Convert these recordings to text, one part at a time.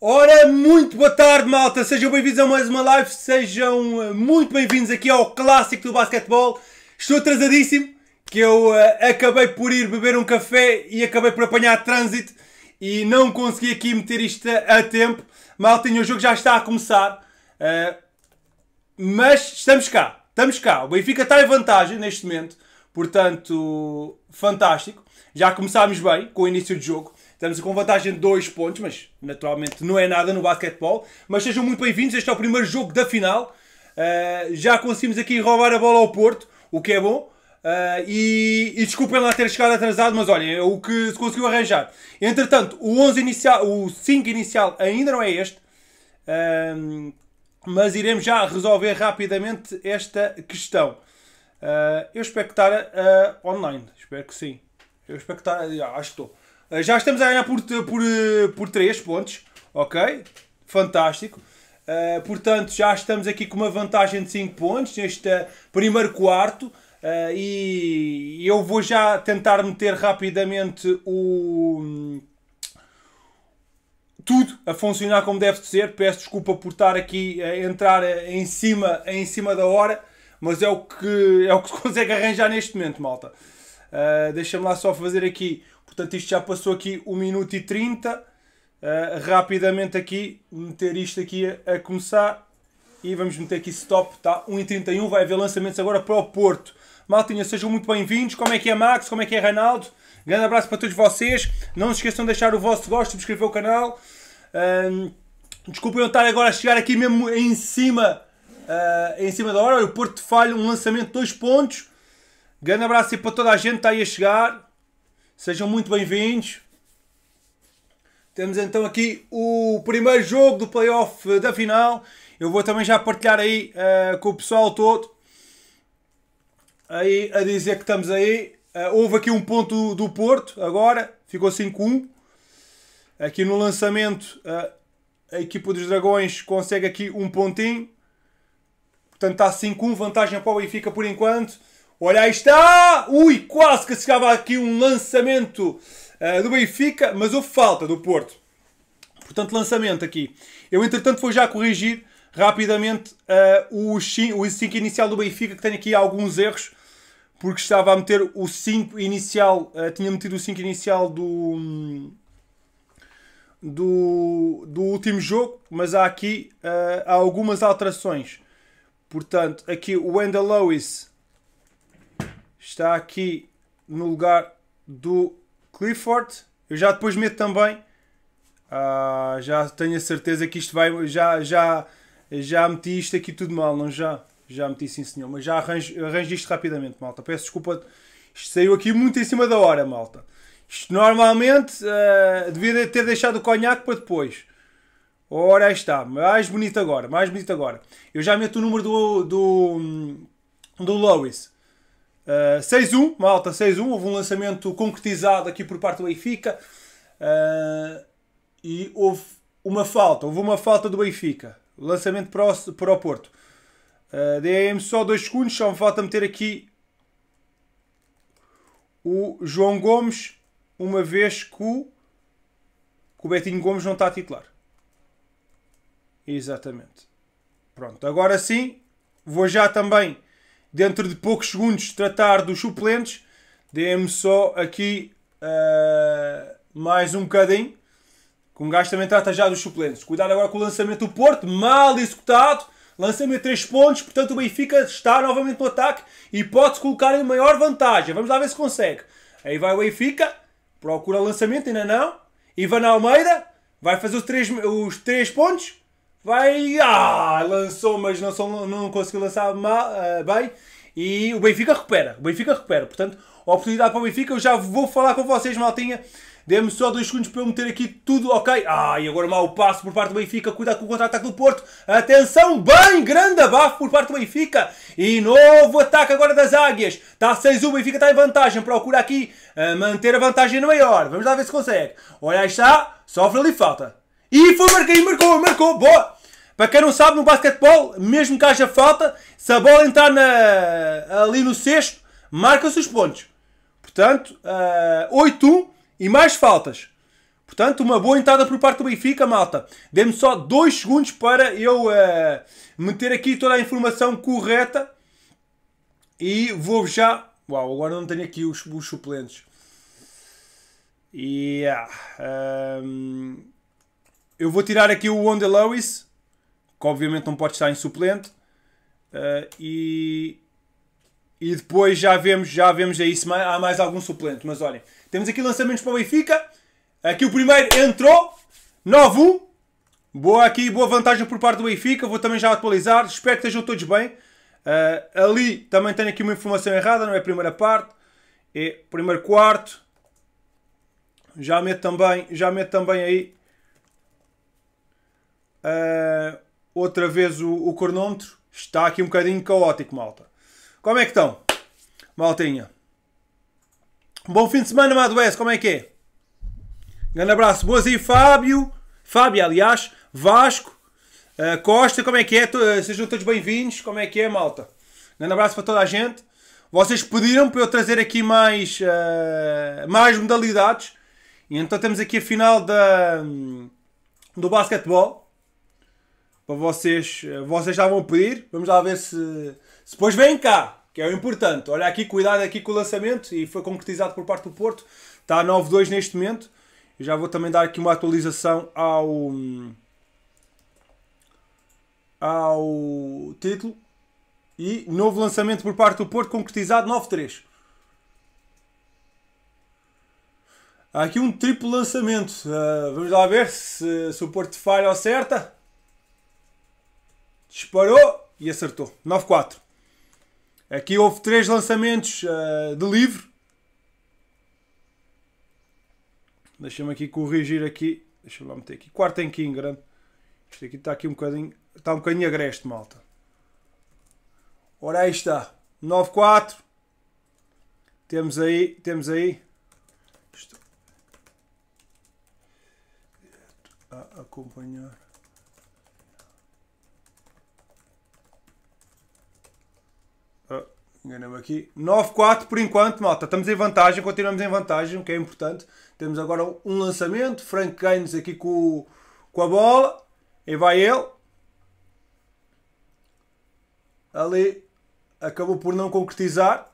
Ora, muito boa tarde, malta. Sejam bem-vindos a mais uma live. Sejam eh, muito bem-vindos aqui ao clássico do basquetebol. Estou atrasadíssimo, que eu uh, acabei por ir beber um café e acabei por apanhar trânsito e não consegui aqui meter isto a, a tempo. Malta, o jogo já está a começar. Uh, mas estamos cá, estamos cá. O Benfica está em vantagem neste momento, portanto, fantástico. Já começámos bem com o início do jogo. Estamos com vantagem de 2 pontos, mas naturalmente não é nada no basquetebol. Mas sejam muito bem-vindos, este é o primeiro jogo da final. Uh, já conseguimos aqui roubar a bola ao Porto, o que é bom. Uh, e, e, desculpem lá ter chegado atrasado, mas olhem, é o que se conseguiu arranjar. Entretanto, o 11 inicial, o 5 inicial ainda não é este. Uh, mas iremos já resolver rapidamente esta questão. Eh, eu espero que estar online. Espero que sim. Eu espero que estar. acho que estou. Eh, já estamos a ganhar por, por, eh, por 3 pontos, ok? Fantástico. Uh, portanto, já estamos aqui com uma vantagem de 5 pontos neste primeiro quarto. Uh, e eu vou já tentar meter rapidamente o. Hum, tudo a funcionar como deve ser. Peço desculpa por estar aqui a entrar em cima, em cima da hora, mas é o que é o que se consegue arranjar neste momento, malta. Uh, Deixa-me lá só fazer aqui Portanto, isto já passou aqui 1 minuto e 30. Uh, eh, rapidamente aqui, meter isto aqui a, a, começar. E vamos meter aqui stop, tá? 31, vai haver lançamentos agora para o Porto. Maltinha, sejam muito bem-vindos. Como é que é Max? Como é que é Reinaldo? Grande abraço para todos vocês. Não se esqueçam de deixar o vosso gosto, subscrever o canal. Um, ehm, desculpem eu estar agora a chegar aqui mesmo em cima, uh, em cima da hora. O Porto falha um lançamento de dois pontos. Grande abraço aí para toda a gente que está aí a chegar. Sejam muito bem-vindos. Temos então aqui o primeiro jogo do playoff da final. Eu vou também já partilhar aí uh, com o pessoal todo. Aí a dizer que estamos aí. Uh, houve aqui um ponto do Porto agora. Ficou 5-1. Aqui no lançamento uh, a equipa dos Dragões consegue aqui um pontinho. Portanto está 5-1. Vantagem para o Benfica por enquanto. Olha, aí está! Ui, quase que chegava aqui um lançamento uh, do Benfica, mas houve falta do Porto. Portanto, lançamento aqui. Eu, entretanto, vou já corrigir rapidamente uh, o, 5 inicial do Benfica, que tem aqui alguns erros, porque estava a meter o 5 inicial, uh, tinha metido o 5 inicial do, do, do, último jogo, mas há aqui uh, há algumas alterações. Portanto, aqui o Wendell Lewis está aqui no lugar do Clifford. Eu já depois meto também. Ah, já tenho a certeza que isto vai. Já, já, já meti isto aqui tudo mal, não já? Já meti sim, senhor. Mas já arranjo, arranjo isto rapidamente, malta. Peço desculpa. Isto saiu aqui muito em cima da hora, malta. Isto normalmente uh, devia ter deixado o conhaque para depois. Ora, aí está. Mais bonito agora, mais bonito agora. Eu já meto o número do, do, do Lois. Uh, eh, 6-1, malta, 6-1. Houve um lançamento concretizado aqui por parte do Benfica. Uh, e houve uma falta, houve uma falta do Benfica. Lançamento para o, para o Porto. Uh, eh, me só 2 segundos, só me falta meter aqui o João Gomes, uma vez que o, que o Betinho Gomes não está a titular. Exatamente. Pronto, agora sim, vou já também dentro de poucos segundos, tratar dos suplentes. Dê-me só aqui uh, mais um bocadinho. com um gajo também trata já dos suplentes. Cuidado agora com o lançamento do Porto, mal executado. Lançamento de 3 pontos, portanto o Benfica está novamente no ataque e pode-se colocar em maior vantagem. Vamos lá ver se consegue. Aí vai o Benfica, procura lançamento, ainda não. Ivan Almeida vai fazer os 3 os três pontos vai, ah, lançou, mas não, só, não conseguiu lançar mal, uh, eh, bem. E o Benfica recupera, o Benfica recupera. Portanto, oportunidade para o Benfica, eu já vou falar com vocês, maltinha. Dê-me só dois segundos para eu meter aqui tudo ok. Ah, e agora o passo por parte do Benfica. Cuidado com o contra-ataque do Porto. Atenção, bem grande abafo por parte do Benfica. E novo ataque agora das Águias. Está 6-1, o Benfica está em vantagem. Procura aqui eh, manter a vantagem no maior. Vamos lá ver se consegue. Olha, aí está. Sofre ali falta. E foi, marquei, marcou, marcou, boa! Para quem não sabe, no basquetebol, mesmo que haja falta, se a bola entrar na, ali no cesto, marca-se os pontos. Portanto, uh, eh, 8-1 e mais faltas. Portanto, uma boa entrada por parte do Benfica, malta. Dê-me só 2 segundos para eu uh, meter aqui toda a informação correta. E vou já... Uau, agora não tenho aqui os, os suplentes. Yeah. Um... Ehm, eu vou tirar aqui o Onda Lewis, que obviamente não pode estar em suplente. Uh, e, e depois já vemos, já vemos aí se há mais algum suplente. Mas olhem, temos aqui lançamentos para o Benfica. Aqui o primeiro entrou. 9-1. Boa aqui, boa vantagem por parte do Benfica. Vou também já atualizar. Espero que estejam todos bem. Uh, ali também tenho aqui uma informação errada. Não é a primeira parte. É primeiro quarto. Já meto também, já meto também aí Uh, outra vez o, o cronómetro está aqui um bocadinho caótico, malta. Como é que estão? Maltinha. Bom fim de semana, Madués como é que é? Grande abraço. Boas aí, Fábio. Fábio, aliás. Vasco. Uh, Costa, como é que é? Ah, sejam todos bem-vindos. Como é que é, malta? Grande abraço para toda a gente. Vocês pediram para eu trazer aqui mais, uh, mais modalidades. E então temos aqui a final da, do basquetebol para vocês. Eh, vocês já vão pedir. Vamos lá ver se. Se depois vem cá, que é o importante. Olha aqui, cuidado aqui com o lançamento e foi concretizado por parte do Porto. Está a 9-2 neste momento. Eu já vou também dar aqui uma atualização ao. ao título. E novo lançamento por parte do Porto, concretizado 9-3. Há aqui um triplo lançamento. Uh, vamos lá ver se, se o Porto falha ou acerta disparou e acertou. 9-4. Aqui houve três lançamentos uh, de livre. Deixa-me aqui corrigir aqui. Deixa-me lá meter aqui. Quarto em King, Isto aqui está aqui um bocadinho. Está um bocadinho agreste, malta. Ora aí está. 9-4. Temos aí. Temos aí. Estou a acompanhar. Enganei-me aqui. 9-4 por enquanto, malta. Estamos em vantagem, continuamos em vantagem, o que é importante. Temos agora um lançamento. Frank Gaines aqui com, com a bola. E vai ele. Ali acabou por não concretizar.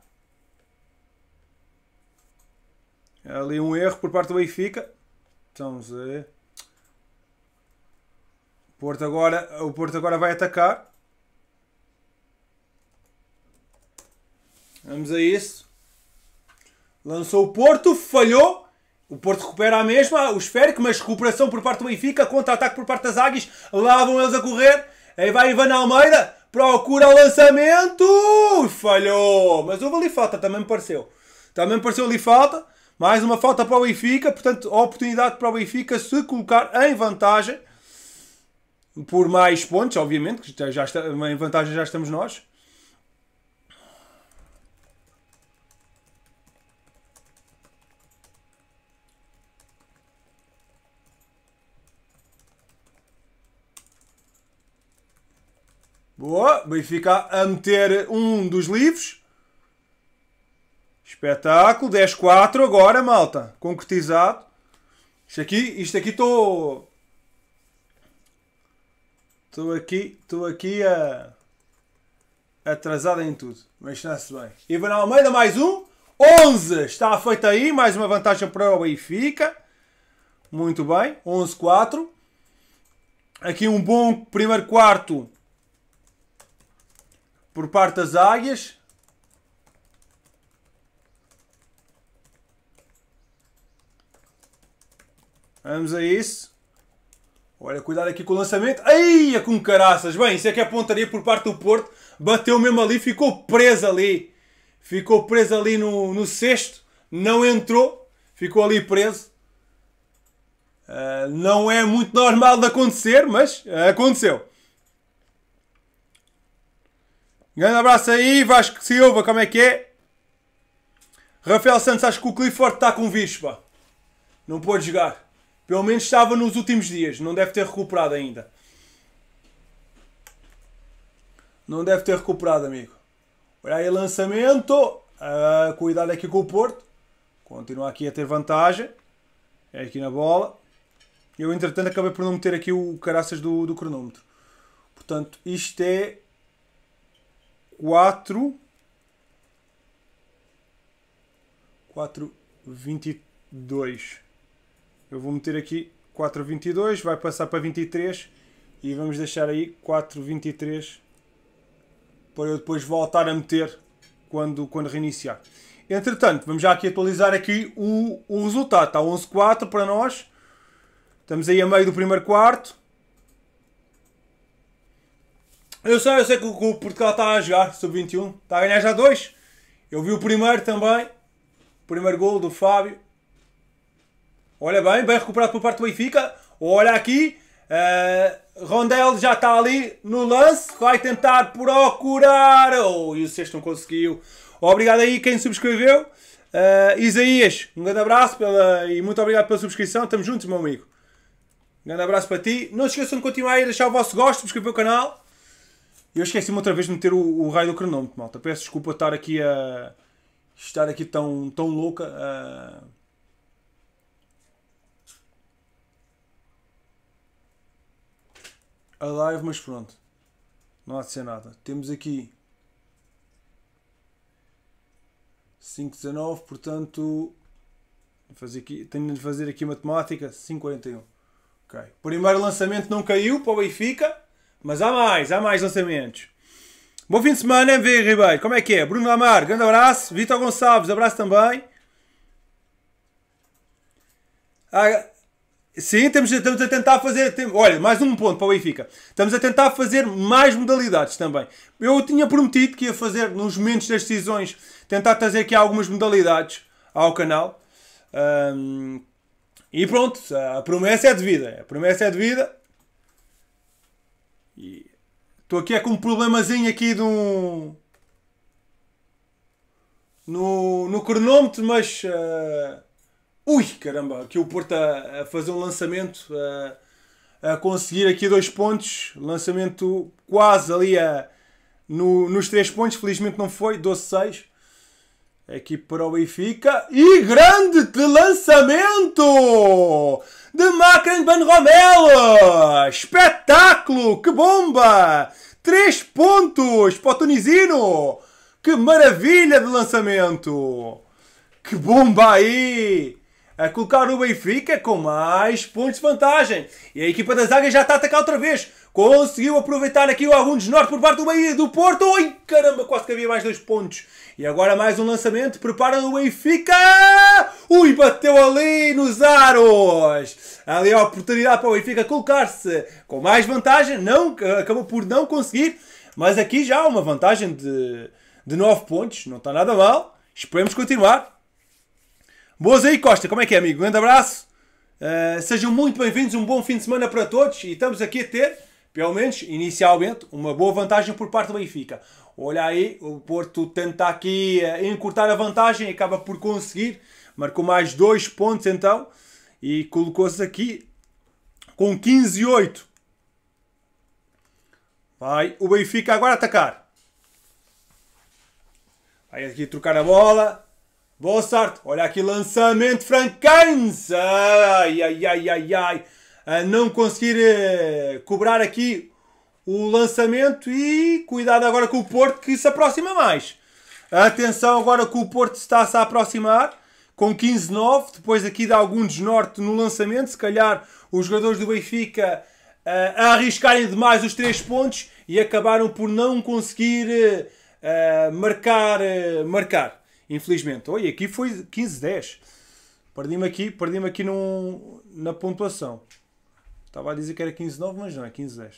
É ali um erro por parte do Benfica. então a ver. Porto agora, o Porto agora vai atacar. Vamos a isso. Lançou o Porto, falhou. O Porto recupera a mesma, o esférico, mas recuperação por parte do Benfica, contra-ataque por parte das Águias. Lá vão eles a correr. Aí vai Ivan Almeida, procura o lançamento. Falhou. Mas houve ali falta, também me pareceu. Também me pareceu ali falta. Mais uma falta para o Benfica, portanto, oportunidade para o Benfica se colocar em vantagem por mais pontos, obviamente, que já está, em vantagem já estamos nós. Boa. Benfica a meter um dos livros. Espetáculo. 10-4 agora, malta. Concretizado. Isto aqui, isto aqui estou... Estou aqui, estou aqui a... Atrasado em tudo. Mas está-se bem. Ivan Almeida, mais um. 11. Está feito aí. Mais uma vantagem para o Benfica. Muito bem. 11-4. Aqui um bom primeiro quarto por parte das águias. Vamos a isso. Olha, cuidado aqui com o lançamento. Ai, com caraças. Bem, isso é que é pontaria por parte do Porto. Bateu mesmo ali, ficou preso ali. Ficou preso ali no, no cesto Não entrou. Ficou ali preso. Uh, não é muito normal de acontecer, mas aconteceu. Grande abraço aí, Vasco Silva, como é que é? Rafael Santos, acho que o Clifford está com bicho, Não pode jogar. Pelo menos estava nos últimos dias, não deve ter recuperado ainda. Não deve ter recuperado, amigo. Olha aí, lançamento. Ah, cuidado aqui com o Porto. Continua aqui a ter vantagem. É aqui na bola. Eu, entretanto, acabei por não meter aqui o caraças do, do Portanto, isto é 4, 4, 22. Eu vou meter aqui 4, 22, vai passar para 23 e vamos deixar aí 4, 23 para eu depois voltar a meter quando, quando reiniciar. Entretanto, vamos já aqui atualizar aqui o, o resultado. Está 11-4 para nós. Estamos aí a meio do primeiro quarto. Eu sei, eu sei que o, que o Portugal está a jogar, sub-21, está a ganhar já dois. Eu vi o primeiro também, o primeiro gol do Fábio. Olha bem, bem recuperado por parte do Benfica. Olha aqui, uh, Rondel já está ali no lance, vai tentar procurar. Oh, e o sexto não conseguiu. Obrigado aí quem subscreveu. Uh, Isaías, um grande abraço pela, e muito obrigado pela subscrição. Estamos juntos, meu amigo. Um grande abraço para ti. Não se esqueçam de continuar a deixar o vosso gosto, subscrever o canal. Eu esqueci-me outra vez de meter o, o raio do cronômetro, malta. Peço desculpa estar aqui a. estar aqui tão, tão louca. A... a live, mas pronto. Não há de ser nada. Temos aqui 5,19, portanto. Fazer aqui, tenho de fazer aqui matemática. 5,41. Ok. Primeiro lançamento não caiu para o Benfica. Mas há mais, há mais lançamentos. Bom fim de semana, MV Ribeiro. Como é que é? Bruno Amar, grande abraço. Vitor Gonçalves, abraço também. Ah, sim, estamos, estamos a tentar fazer. Tem, olha, mais um ponto para o Benfica. Estamos a tentar fazer mais modalidades também. Eu tinha prometido que ia fazer, nos momentos das decisões, tentar trazer aqui algumas modalidades ao canal. Um, e pronto, a promessa é devida. A promessa é devida. E estou aqui é com um problemazinho aqui de um. No, no cronómetro, mas. Uh... Ui, caramba, aqui o Porto a, a fazer um lançamento, a, eh, a, conseguir aqui dois pontos. Lançamento quase ali a, eh, no, nos três pontos, felizmente não foi, 12-6. Equipe é para o Benfica e grande lançamento de Macron Van Romelo! Espetáculo! Que bomba! Três pontos para o tunisino! Que maravilha de lançamento! Que bomba aí! a é colocar o Benfica com mais pontos de vantagem. E a equipa da zaga já está a atacar outra vez. Conseguiu aproveitar aqui o algum desnorte por parte do Bahia, do Porto. Ai, caramba, quase que havia mais dois pontos. E agora mais um lançamento. Prepara o Benfica. Ui, bateu ali nos aros. Ali a oportunidade para o Benfica colocar-se com mais vantagem. Não, acabou por não conseguir. Mas aqui já uma vantagem de, de 9 pontos. Não está nada mal. Esperemos continuar. Boas aí, Costa, como é que é, amigo? Um grande abraço. Uh, sejam muito bem-vindos, um bom fim de semana para todos e estamos aqui a ter, pelo menos inicialmente, uma boa vantagem por parte do Benfica. Olha aí, o Porto tenta aqui uh, encurtar a vantagem e acaba por conseguir, marcou mais dois pontos então e colocou-se aqui com 15-8. Vai o Benfica agora atacar. Vai aqui trocar a bola. Boa sorte. Olha aqui, lançamento francês, Ai, ai, ai, ai, ai. A ah, não conseguir uh, cobrar aqui o lançamento e cuidado agora com o Porto que se aproxima mais. Atenção agora que o Porto está-se a aproximar com 15-9, depois aqui de algum desnorte no lançamento, se calhar os jogadores do Benfica uh, a arriscarem demais os 3 pontos e acabaram por não conseguir uh, marcar, eh, marcar infelizmente. Oi, aqui foi 15-10. Perdi-me aqui, perdi aqui num, na pontuação. Estava a dizer que era 15-9, mas não, é 15-10.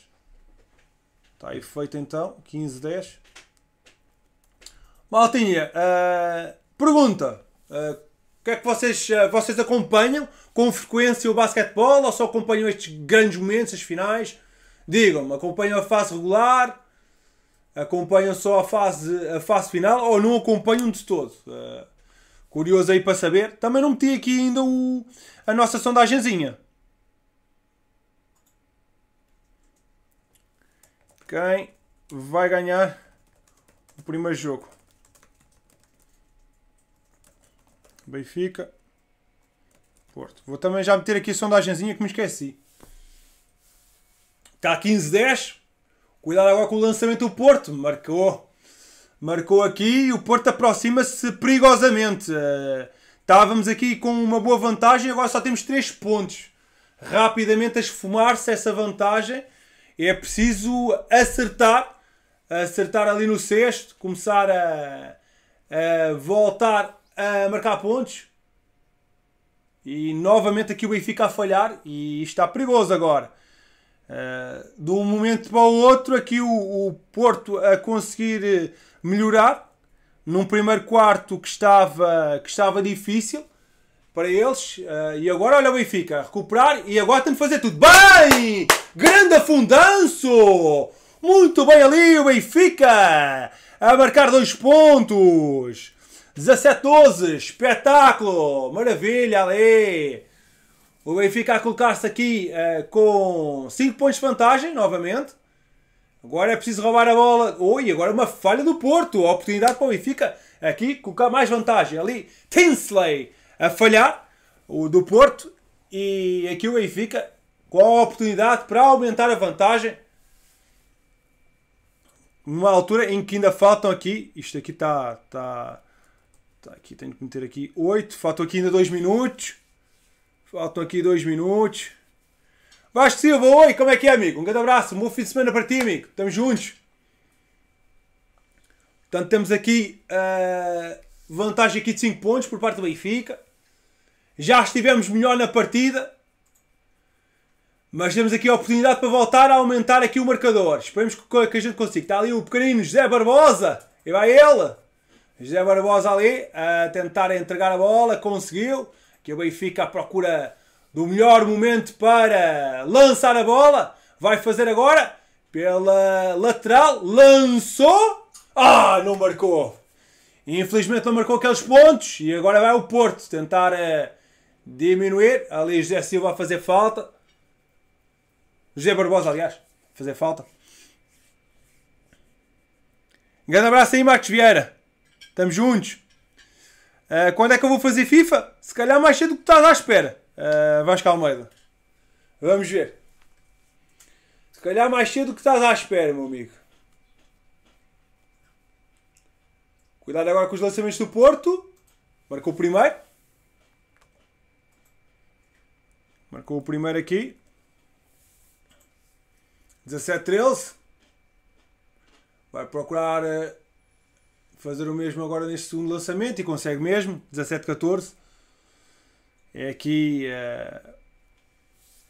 Está aí feito então, 15-10. Maltinha, uh, pergunta. Uh, o que é que vocês, uh, vocês acompanham com frequência o basquetebol ou só acompanham estes grandes momentos, as finais? Digam-me, acompanham a fase regular? acompanham só a fase, a fase final ou não acompanham de todo. Uh, curioso aí para saber. Também não meti aqui ainda o, a nossa sondagenzinha. Quem vai ganhar o primeiro jogo? Benfica. Porto. Vou também já meter aqui a sondagenzinha que me esqueci. Está 15-10. Cuidado agora com o lançamento do Porto. Marcou. Marcou aqui e o Porto aproxima-se perigosamente. Eh, estávamos aqui com uma boa vantagem, agora só temos 3 pontos. Rapidamente a esfumar-se essa vantagem. É preciso acertar. Acertar ali no sexto. Começar a, a voltar a marcar pontos. E novamente aqui o Benfica a falhar e está perigoso agora. Eh, de um momento para o outro, aqui o, o Porto a conseguir eh, melhorar num primeiro quarto que estava, que estava difícil para eles. Uh, e agora olha o Benfica, recuperar e agora tem de fazer tudo. Bem! Grande afundanço! Muito bem ali o Benfica! A marcar dois pontos! 17-12, espetáculo! Maravilha ali! O Benfica a colocar-se aqui uh, com 5 pontos de vantagem, novamente. Agora é preciso roubar a bola. Oi, agora uma falha do Porto. A oportunidade para o Benfica aqui colocar mais vantagem. Ali, Tinsley a falhar, o do Porto. E aqui o Benfica com a oportunidade para aumentar a vantagem. Numa altura em que ainda faltam aqui. Isto aqui está. Tá, tá aqui, tenho que meter aqui 8. Faltam aqui ainda 2 minutos. Faltam aqui dois minutos. Vasco Silva, oi, como é que é, amigo? Um grande abraço, um bom fim de semana para ti, amigo. Estamos juntos. Portanto, temos aqui uh, vantagem aqui de 5 pontos por parte do Benfica. Já estivemos melhor na partida. Mas temos aqui a oportunidade para voltar a aumentar aqui o marcador. Esperemos que, que a gente consiga. Está ali o pequenino José Barbosa. E vai ele. José Barbosa ali a tentar entregar a bola. Conseguiu que o Benfica à procura do melhor momento para lançar a bola. Vai fazer agora pela lateral. Lançou. Ah, não marcou. Infelizmente não marcou aqueles pontos. E agora vai o Porto tentar eh, diminuir. Ali José Silva a fazer falta. José Barbosa, aliás, fazer falta. Um grande abraço aí, Marcos Vieira. Estamos juntos. Uh, quando é que eu vou fazer FIFA? Se calhar mais cedo do que estás à espera. Uh, Vasco Almeida. Vamos ver. Se calhar mais cedo do que estás à espera, meu amigo. Cuidado agora com os lançamentos do Porto. Marcou o primeiro. Marcou o primeiro aqui. 17-13. Vai procurar. Uh, fazer o mesmo agora neste segundo lançamento e consegue mesmo, 17-14. É aqui uh,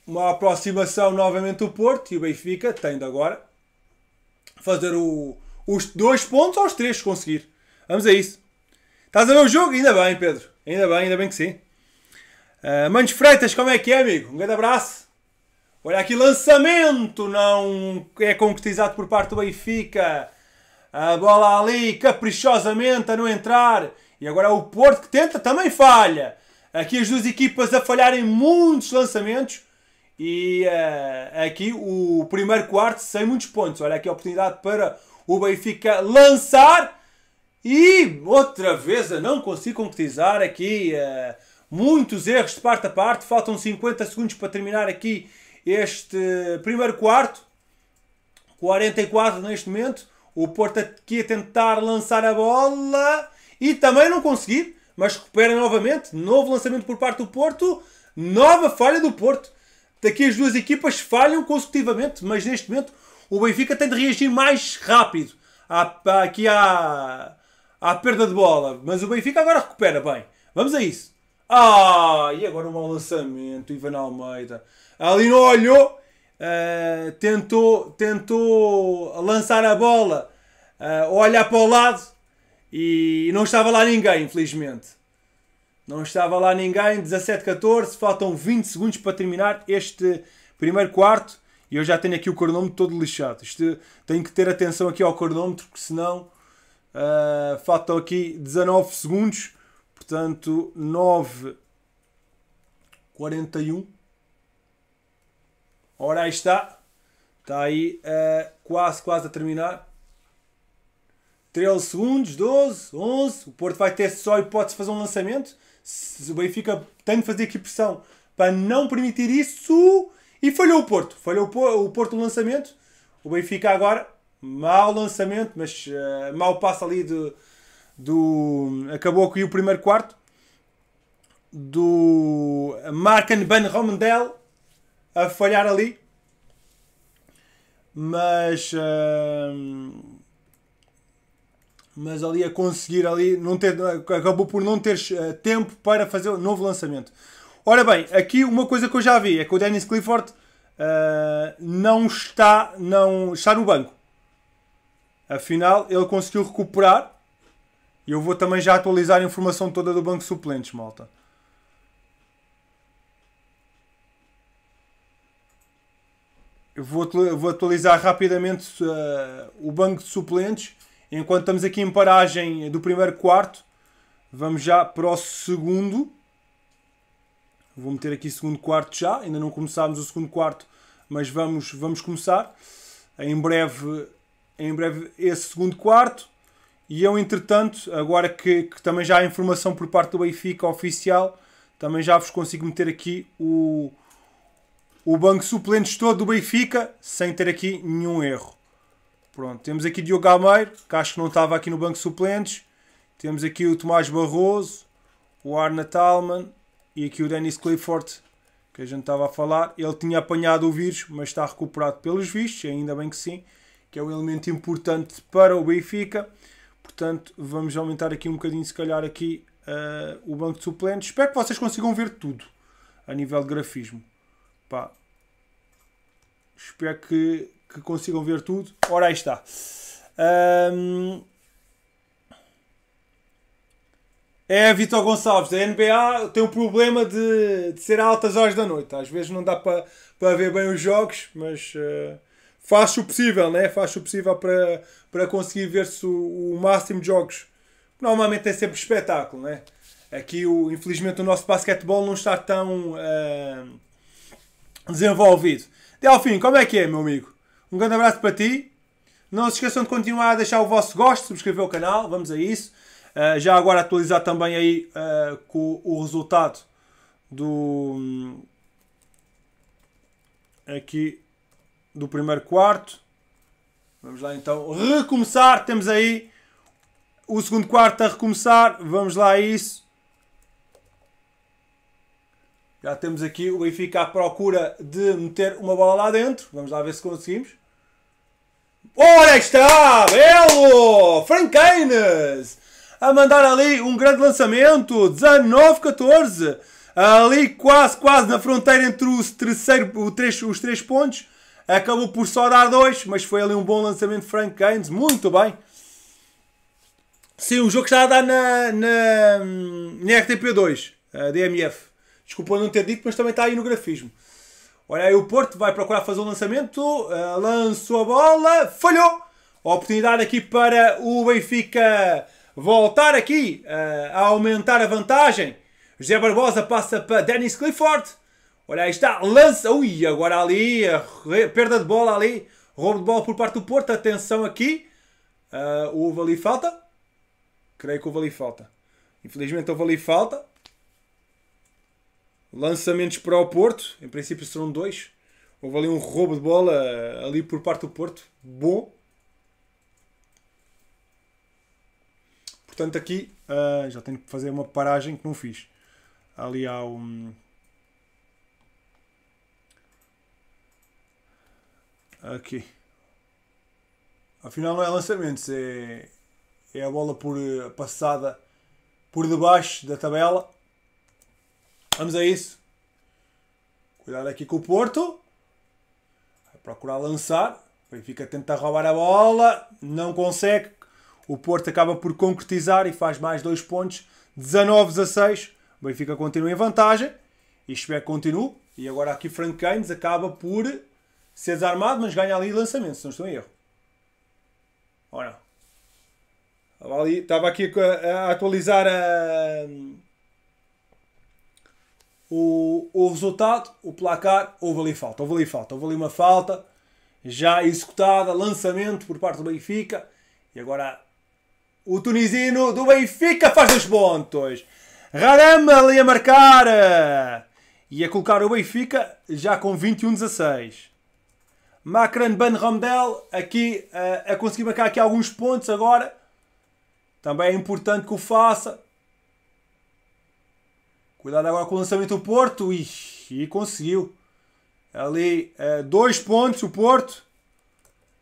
uma aproximação novamente do Porto e o Benfica, tendo agora, fazer o, os dois pontos aos três conseguir. Vamos a isso. Estás a ver o jogo? Ainda bem, Pedro. Ainda bem, ainda bem que sim. Uh, Manos Freitas, como é que é, amigo? Um grande abraço. Olha aqui, lançamento não é concretizado por parte do Benfica. A bola ali caprichosamente a não entrar. E agora o Porto que tenta, também falha. Aqui as duas equipas a falharem muitos lançamentos. E uh, aqui o primeiro quarto sem muitos pontos. Olha aqui a oportunidade para o Benfica lançar. E outra vez a não conseguir concretizar aqui. Uh, muitos erros de parte a parte. Faltam 50 segundos para terminar aqui este primeiro quarto. 44 neste momento. O Porto aqui a tentar lançar a bola e também não conseguir, mas recupera novamente. Novo lançamento por parte do Porto, nova falha do Porto. Daqui as duas equipas falham consecutivamente, mas neste momento o Benfica tem de reagir mais rápido à, aqui à, à perda de bola. Mas o Benfica agora recupera bem. Vamos a isso. Ah, e agora um mau lançamento, Ivan Almeida. Ali não olhou uh, tentou, tentou lançar a bola uh, olhar para o lado e não estava lá ninguém, infelizmente. Não estava lá ninguém. 17-14, faltam 20 segundos para terminar este primeiro quarto. E eu já tenho aqui o cronómetro todo lixado. Isto, tenho que ter atenção aqui ao cronómetro, porque senão uh, faltam aqui 19 segundos. Portanto, 9, 41. Ora, aí está. Está aí uh, quase, quase a terminar. 13 segundos, 12, 11. O Porto vai ter só hipótese de fazer um lançamento. Se o Benfica tem de fazer aqui pressão para não permitir isso. E falhou o Porto. Falhou o Porto no lançamento. O Benfica agora, mau lançamento, mas uh, mau passo ali do, do. Acabou aqui o primeiro quarto. Do Marken Van Romendel a falhar ali. Mas. Uh, mas ali a conseguir ali não ter, acabou por não ter uh, eh, tempo para fazer um novo lançamento. Ora bem, aqui uma coisa que eu já vi é que o Dennis Clifford uh, não está não está no banco. Afinal, ele conseguiu recuperar. E eu vou também já atualizar a informação toda do banco suplentes, malta. Eu vou, vou atualizar rapidamente uh, o banco de suplentes. Enquanto estamos aqui em paragem do primeiro quarto, vamos já para o segundo. Vou meter aqui segundo quarto já. Ainda não começámos o segundo quarto, mas vamos, vamos começar. Em breve, em breve esse segundo quarto. E eu, entretanto, agora que, que também já há informação por parte do Benfica oficial, também já vos consigo meter aqui o, o banco suplentes todo do Benfica, sem ter aqui nenhum erro. Pronto, temos aqui Diogo Almeida, que acho que não estava aqui no banco suplentes. Temos aqui o Tomás Barroso, o Arna Talman e aqui o Dennis Clifford, que a gente estava a falar. Ele tinha apanhado o vírus, mas está recuperado pelos vistos, ainda bem que sim, que é um elemento importante para o Benfica. Portanto, vamos aumentar aqui um bocadinho, se calhar, aqui uh, o banco de suplentes. Espero que vocês consigam ver tudo a nível de grafismo. Pá. Espero que, que consigam ver tudo. Ora, aí está. Um... É Vitor Gonçalves. A NBA tem o problema de, de ser a altas horas da noite. Às vezes não dá para pa ver bem os jogos, mas uh, eh, faz o possível, né? Faz o possível para, para conseguir ver-se o, o, máximo de jogos. Normalmente é sempre espetáculo, né? Aqui, o, infelizmente, o nosso basquetebol não está tão. Uh, desenvolvido. Delfim, como é que é, meu amigo? Um grande abraço para ti. Não se esqueçam de continuar a deixar o vosso gosto, subscrever o canal, vamos a isso. Uh, já agora atualizar também aí uh, com o resultado do hum, aqui do primeiro quarto. Vamos lá então recomeçar. Temos aí o segundo quarto a recomeçar. Vamos lá a isso. Já temos aqui o Benfica à procura de meter uma bola lá dentro. Vamos lá ver se conseguimos. Olha está! Belo! Francaines! A mandar ali um grande lançamento. 19-14. Ali quase, quase na fronteira entre os, terceiro, o três, os três pontos. Acabou por só dar dois, mas foi ali um bom lançamento de Frank Keynes. Muito bem. Sim, o jogo está a dar na, na, na RTP2, a DMF. Desculpa não ter dito, mas também está aí no grafismo. Olha aí, o Porto vai procurar fazer o lançamento. Eh, lançou a bola, falhou! oportunidade aqui para o Benfica voltar aqui eh, a aumentar a vantagem. José Barbosa passa para Dennis Clifford. Olha aí está, lança. Ui, agora ali, perda de bola ali. Roubo de bola por parte do Porto. Atenção aqui. Uh, eh, houve ali falta. Creio que houve ali falta. Infelizmente houve ali falta. Lançamentos para o Porto, em princípio serão dois. Houve ali um roubo de bola eh, ali por parte do Porto. Bom. Portanto, aqui uh, já tenho que fazer uma paragem que não fiz. Ali há um. Aqui. Afinal, não é lançamentos, é, é a bola por, eh, passada por debaixo da tabela Vamos a isso. Cuidado aqui com o Porto. Vai procurar lançar. O Benfica tenta roubar a bola. Não consegue. O Porto acaba por concretizar e faz mais dois pontos. 19-16. O Benfica continua em vantagem. Isto é, continua. E agora aqui Frank Keynes acaba por ser desarmado, mas ganha ali lançamento, se não estou em erro. Ora. Estava, aqui a atualizar a, o, o resultado, o placar, houve ali falta, houve ali falta, houve ali uma falta já executada, lançamento por parte do Benfica e agora o tunisino do Benfica faz dois pontos. Radama ali a marcar eh, e a colocar o Benfica já com 21-16. Macron Ban Rondel aqui a, eh, a conseguir marcar aqui alguns pontos agora. Também é importante que o faça. Cuidado agora com o lançamento do Porto. Ixi, e conseguiu. Ali, é, dois pontos o Porto.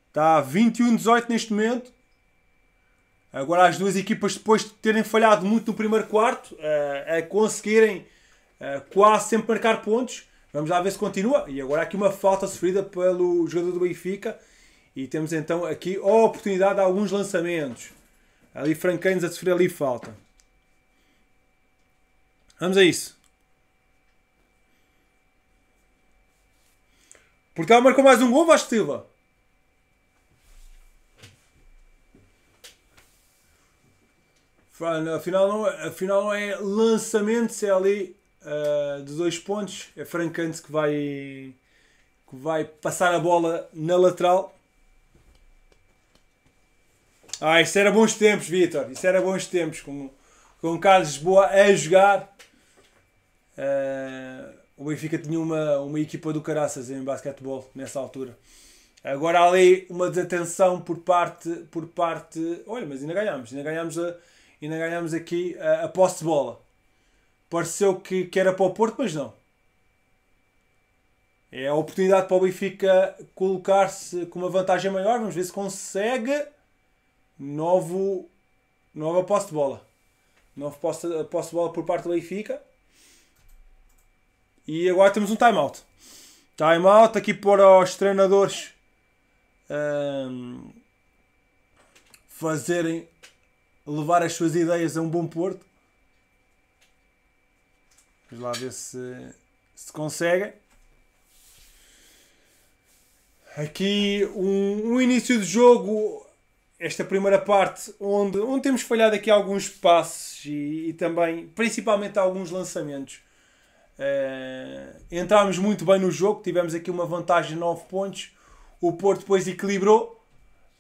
Está 21-18 neste momento. Agora as duas equipas, depois de terem falhado muito no primeiro quarto, é, é conseguirem é, quase sempre marcar pontos. Vamos lá ver se continua. E agora aqui uma falta sofrida pelo jogador do Benfica. E temos então aqui a oportunidade de alguns lançamentos. Ali Franquinhos a sofrer ali falta. Vamos a isso. Portugal marcou mais um gol, Vasco Silva. Afinal não, é- afinal não é lançamento, se é ali uh, de dois pontos. É Francante que vai, que vai passar a bola na lateral. Ah, isso era bons tempos, Vitor. Isso era bons tempos. Com, com Carlos Boa a jogar. Uh, o Benfica tinha uma, uma equipa do caraças em basquetebol nessa altura. Agora há ali uma desatenção por parte. Por parte olha, mas ainda ganhámos. Ainda ganhámos, a, ainda ganhámos aqui a, a posse de bola. Pareceu que, que era para o Porto, mas não. É a oportunidade para o Benfica colocar-se com uma vantagem maior. Vamos ver se consegue. Novo, nova posse de bola. Nova posse, posse de bola por parte do Benfica. E agora temos um timeout. Timeout aqui para os treinadores um, ehm, fazerem levar as suas ideias a um bom porto. Vamos lá ver se, se conseguem. Aqui um, um, início de jogo, esta primeira parte, onde, onde temos falhado aqui alguns passes e, e também, principalmente, alguns lançamentos. Eh, entrámos muito bem no jogo, tivemos aqui uma vantagem de 9 pontos. O Porto depois equilibrou,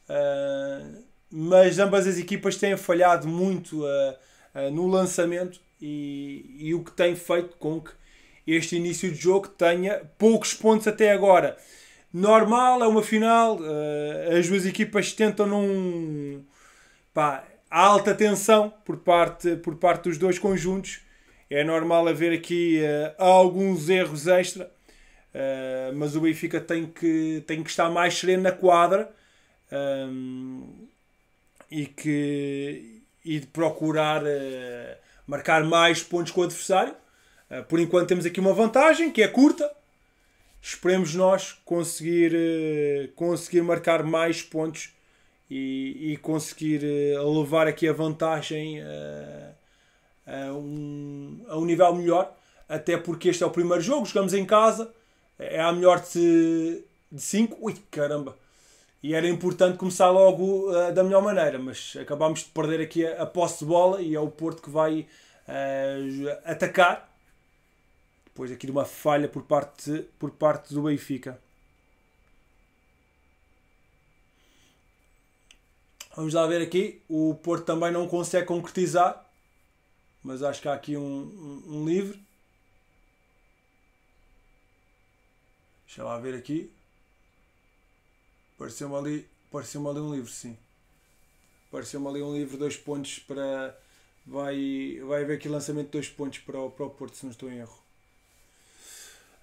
uh, mas ambas as equipas têm falhado muito uh, no lançamento e, e, o que tem feito com que este início de jogo tenha poucos pontos até agora. Normal, é uma final, as duas equipas tentam num. Pá, alta tensão por parte, por parte dos dois conjuntos é normal haver aqui uh, alguns erros extra, uh, mas o Benfica tem que, tem que estar mais sereno na quadra um, eh, e, que, e de procurar uh, marcar mais pontos com o adversário. por enquanto temos aqui uma vantagem que é curta. Esperemos nós conseguir, conseguir marcar mais pontos e, e conseguir levar aqui a vantagem a eh, um, a um nível melhor, até porque este é o primeiro jogo, jogamos em casa, é a melhor de 5. Ui, caramba! E era importante começar logo uh, da melhor maneira, mas acabámos de perder aqui a, a posse de bola e é o Porto que vai uh, atacar. Depois aqui de uma falha por parte, por parte do Benfica. Vamos lá ver aqui. O Porto também não consegue concretizar mas acho que há aqui um, um, um livre. Deixa lá ver aqui. Pareceu-me ali, pareceu ali um livro, sim. Pareceu-me ali um livro, dois pontos para. Vai, vai haver aqui lançamento de dois pontos para o, para o Porto, se não estou em erro.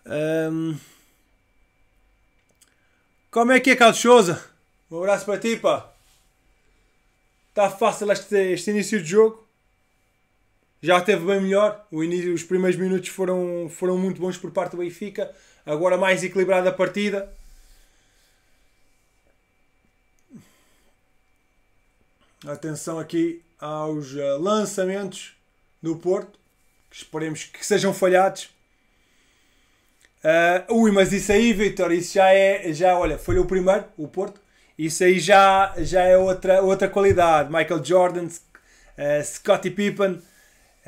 Um... Como é que é, Carlos Souza? Um abraço para ti, pá. Está fácil este, este início de jogo já esteve bem melhor. O início, os primeiros minutos foram, foram muito bons por parte do Benfica. Agora mais equilibrada a partida. Atenção aqui aos eh, lançamentos do Porto. Que esperemos que sejam falhados. Uh, ui, mas isso aí, Vitor, isso já é. Já, olha, foi o primeiro, o Porto. Isso aí já, já é outra, outra qualidade. Michael Jordan, uh, Scottie Pippen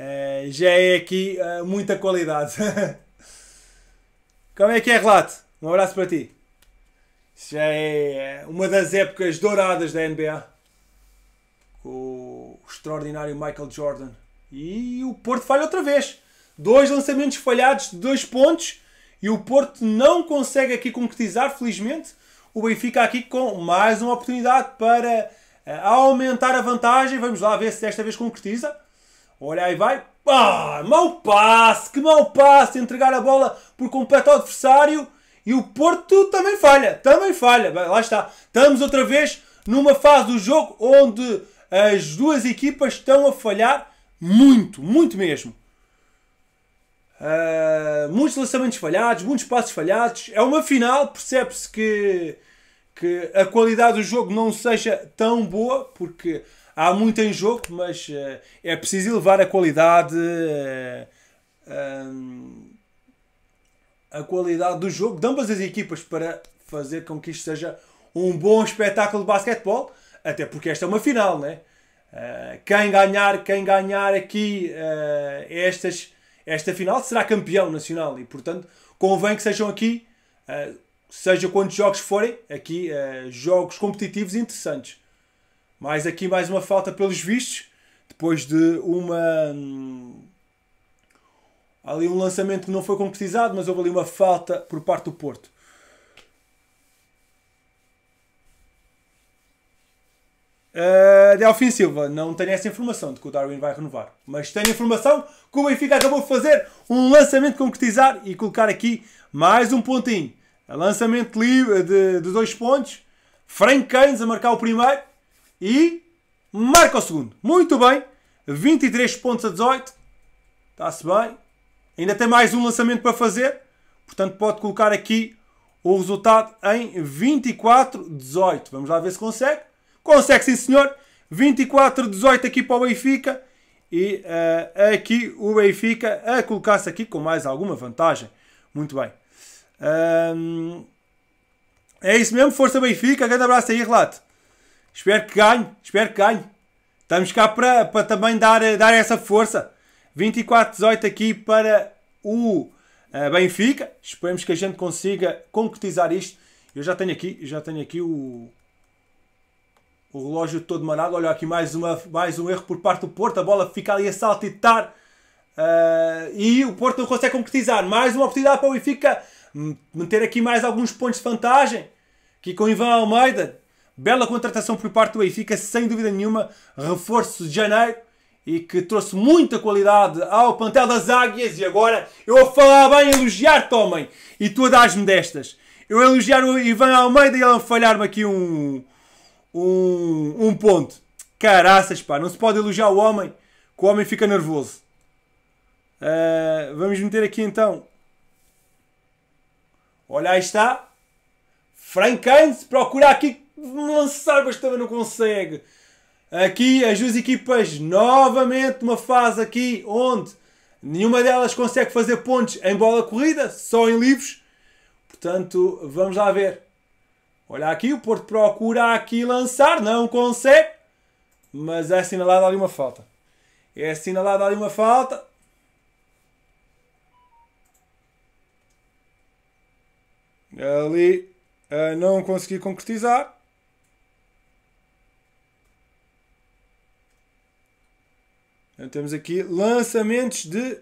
é, já é aqui é, muita qualidade. Como é que é, Relato? Um abraço para ti. já é, é uma das épocas douradas da NBA. Com o extraordinário Michael Jordan. E o Porto falha outra vez. Dois lançamentos falhados de dois pontos. E o Porto não consegue aqui concretizar, felizmente. O Benfica aqui com mais uma oportunidade para aumentar a vantagem. Vamos lá ver se desta vez concretiza. Olha aí, vai. Ah, mau passe, que mau passe. Entregar a bola por completo ao adversário. E o Porto também falha, também falha. Bem, lá está. Estamos outra vez numa fase do jogo onde as duas equipas estão a falhar muito, muito mesmo. Uh, muitos lançamentos falhados, muitos passos falhados. É uma final, percebe-se que, que a qualidade do jogo não seja tão boa, porque há muito em jogo, mas uh, é preciso elevar a qualidade. Uh, eh, um, eh, a qualidade do jogo de ambas as equipas para fazer com que isto seja um bom espetáculo de basquetebol, até porque esta é uma final, né? Uh, quem ganhar, quem ganhar aqui uh, estas, esta final será campeão nacional e, portanto, convém que sejam aqui, uh, seja quantos jogos forem, aqui jogos competitivos interessantes mais aqui mais uma falta pelos vistos. Depois de uma. Hum, ali um lançamento que não foi concretizado, mas houve ali uma falta por parte do Porto. Uh, Delfim Silva, não tenho essa informação de que o Darwin vai renovar, mas tenho informação que o Benfica acabou de fazer um lançamento concretizar e colocar aqui mais um pontinho. Lançamento livre de, de dois pontos. Frank Keynes a marcar o primeiro e marca o segundo. Muito bem. 23 pontos a 18. Está-se bem. Ainda tem mais um lançamento para fazer. Portanto, pode colocar aqui o resultado em 24-18. Vamos lá ver se consegue. Consegue, sim, senhor. 24-18 aqui para o Benfica. E uh, aqui o Benfica a colocar-se aqui com mais alguma vantagem. Muito bem. Um, ehm, é isso mesmo. Força Benfica. Grande abraço aí, relato. Espero que ganhe, espero que ganhe. Estamos cá para, para também dar, dar essa força. 24-18 aqui para o eh, Benfica. Esperemos que a gente consiga concretizar isto. Eu já tenho aqui, já tenho aqui o, o relógio todo manado. Olha aqui mais, uma, mais um erro por parte do Porto. A bola fica ali a saltitar. Uh, e o Porto não consegue concretizar. Mais uma oportunidade para o Benfica meter aqui mais alguns pontos de vantagem. Aqui com o Ivan Almeida. Bela contratação por parte do Benfica, sem dúvida nenhuma. Reforço de janeiro e que trouxe muita qualidade ao plantel das Águias. E agora eu a falar bem, elogiar-te, homem. E tu a dás-me destas. Eu a elogiar o Ivan Almeida e ele a falhar-me aqui um, um, um ponto. Caraças, pá. Não se pode elogiar o homem, que o homem fica nervoso. Uh, vamos meter aqui então. Olha, aí está. Frank Heinz procura aqui lançar, mas também não consegue. Aqui as duas equipas novamente uma fase aqui onde nenhuma delas consegue fazer pontos em bola corrida, só em livros. Portanto, vamos lá ver. Olha aqui, o Porto procura aqui lançar, não consegue, mas é assinalada ali uma falta. É assinalada ali uma falta. Ali eh, não consegui concretizar. Então, temos aqui lançamentos de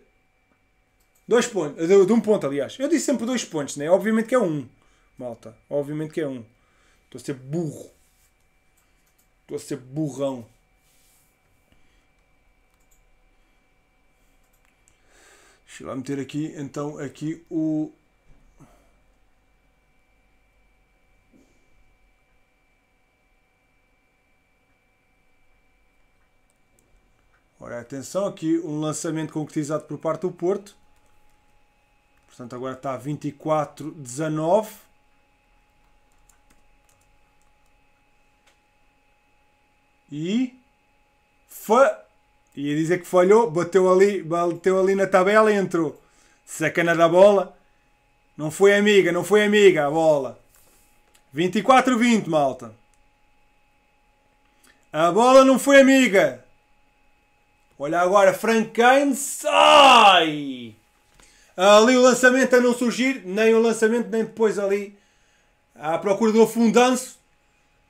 dois pontos, de, de, um ponto, aliás. Eu disse sempre dois pontos, né? Obviamente que é um, malta. Obviamente que é um. Estou a ser burro. Estou a ser burrão. Deixa eu lá meter aqui, então, aqui o Agora, atenção, aqui um lançamento concretizado por parte do Porto. Portanto, agora está 24-19. E. Fa... Ia dizer que falhou, bateu ali, bateu ali na tabela e entrou. Sacana da bola. Não foi amiga, não foi amiga a bola. 24-20, malta. A bola não foi amiga. Olha agora, Frankenstein sai! Ali o lançamento a não surgir, nem o lançamento, nem depois ali à procura do afundanço.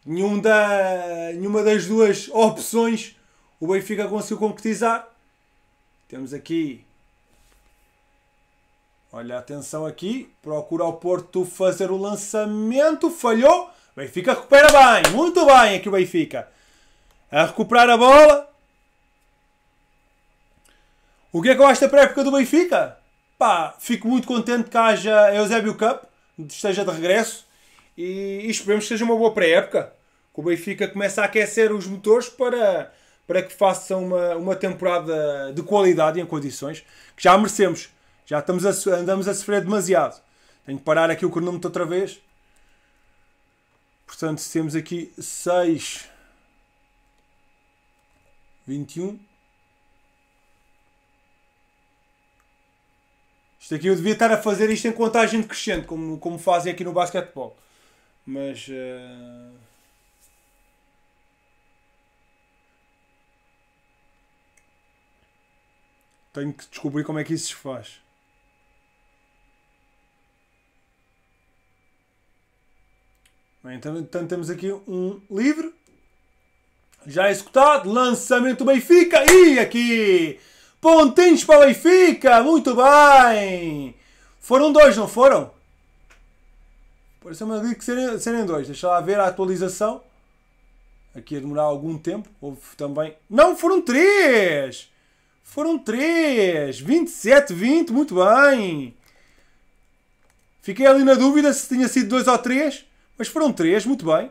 Nenhum da, nenhuma das duas opções o Benfica conseguiu concretizar. Temos aqui. Olha, atenção aqui. Procura ao Porto fazer o lançamento. Falhou. Benfica recupera bem. Muito bem aqui o Benfica. A recuperar a bola. O que é que eu acho da pré-época do Benfica? Pá, fico muito contente que haja Eusébio Cup, esteja de regresso e, e esperemos que seja uma boa pré-época. Que o Benfica comece a aquecer os motores para, para que faça uma, uma temporada de qualidade e em condições que já merecemos. Já estamos a, andamos a sofrer demasiado. Tenho que parar aqui o cronômetro outra vez. Portanto, temos aqui 6, 21, Isto aqui eu devia estar a fazer isto em contagem decrescente, como, como fazem aqui no basquetebol. Mas. Uh... Tenho que descobrir como é que isso se faz. Bem, então, então temos aqui um livre. Já executado. Lançamento do Benfica. E aqui. Pontinhos para o Benfica! Muito bem! Foram dois, não foram? Pareceu-me que serem, serem dois. Deixa lá ver a atualização. Aqui a demorar algum tempo. Houve também. Não, foram três! Foram três! 27, 20, muito bem! Fiquei ali na dúvida se tinha sido dois ou três, mas foram três, muito bem.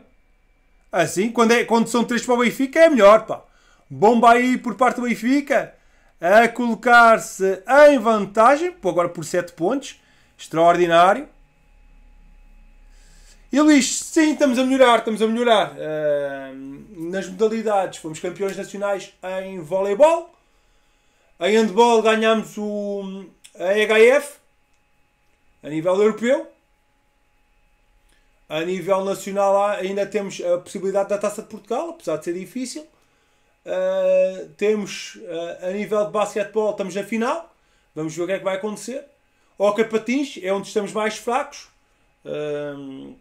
Assim, quando, é, quando são três para o Benfica é melhor, pá. Bomba aí por parte do Benfica a colocar-se em vantagem, agora por 7 pontos. Extraordinário. E Luís, sim, estamos a melhorar, estamos a melhorar. Uh, nas modalidades, fomos campeões nacionais em voleibol. Em handball ganhámos o, a EHF, a nível europeu. A nível nacional ainda temos a possibilidade da Taça de Portugal, apesar de ser difícil. Eh, temos uh, a nível de basquetebol, estamos na final, vamos ver o que é que vai acontecer. o patins é onde estamos mais fracos. Uh,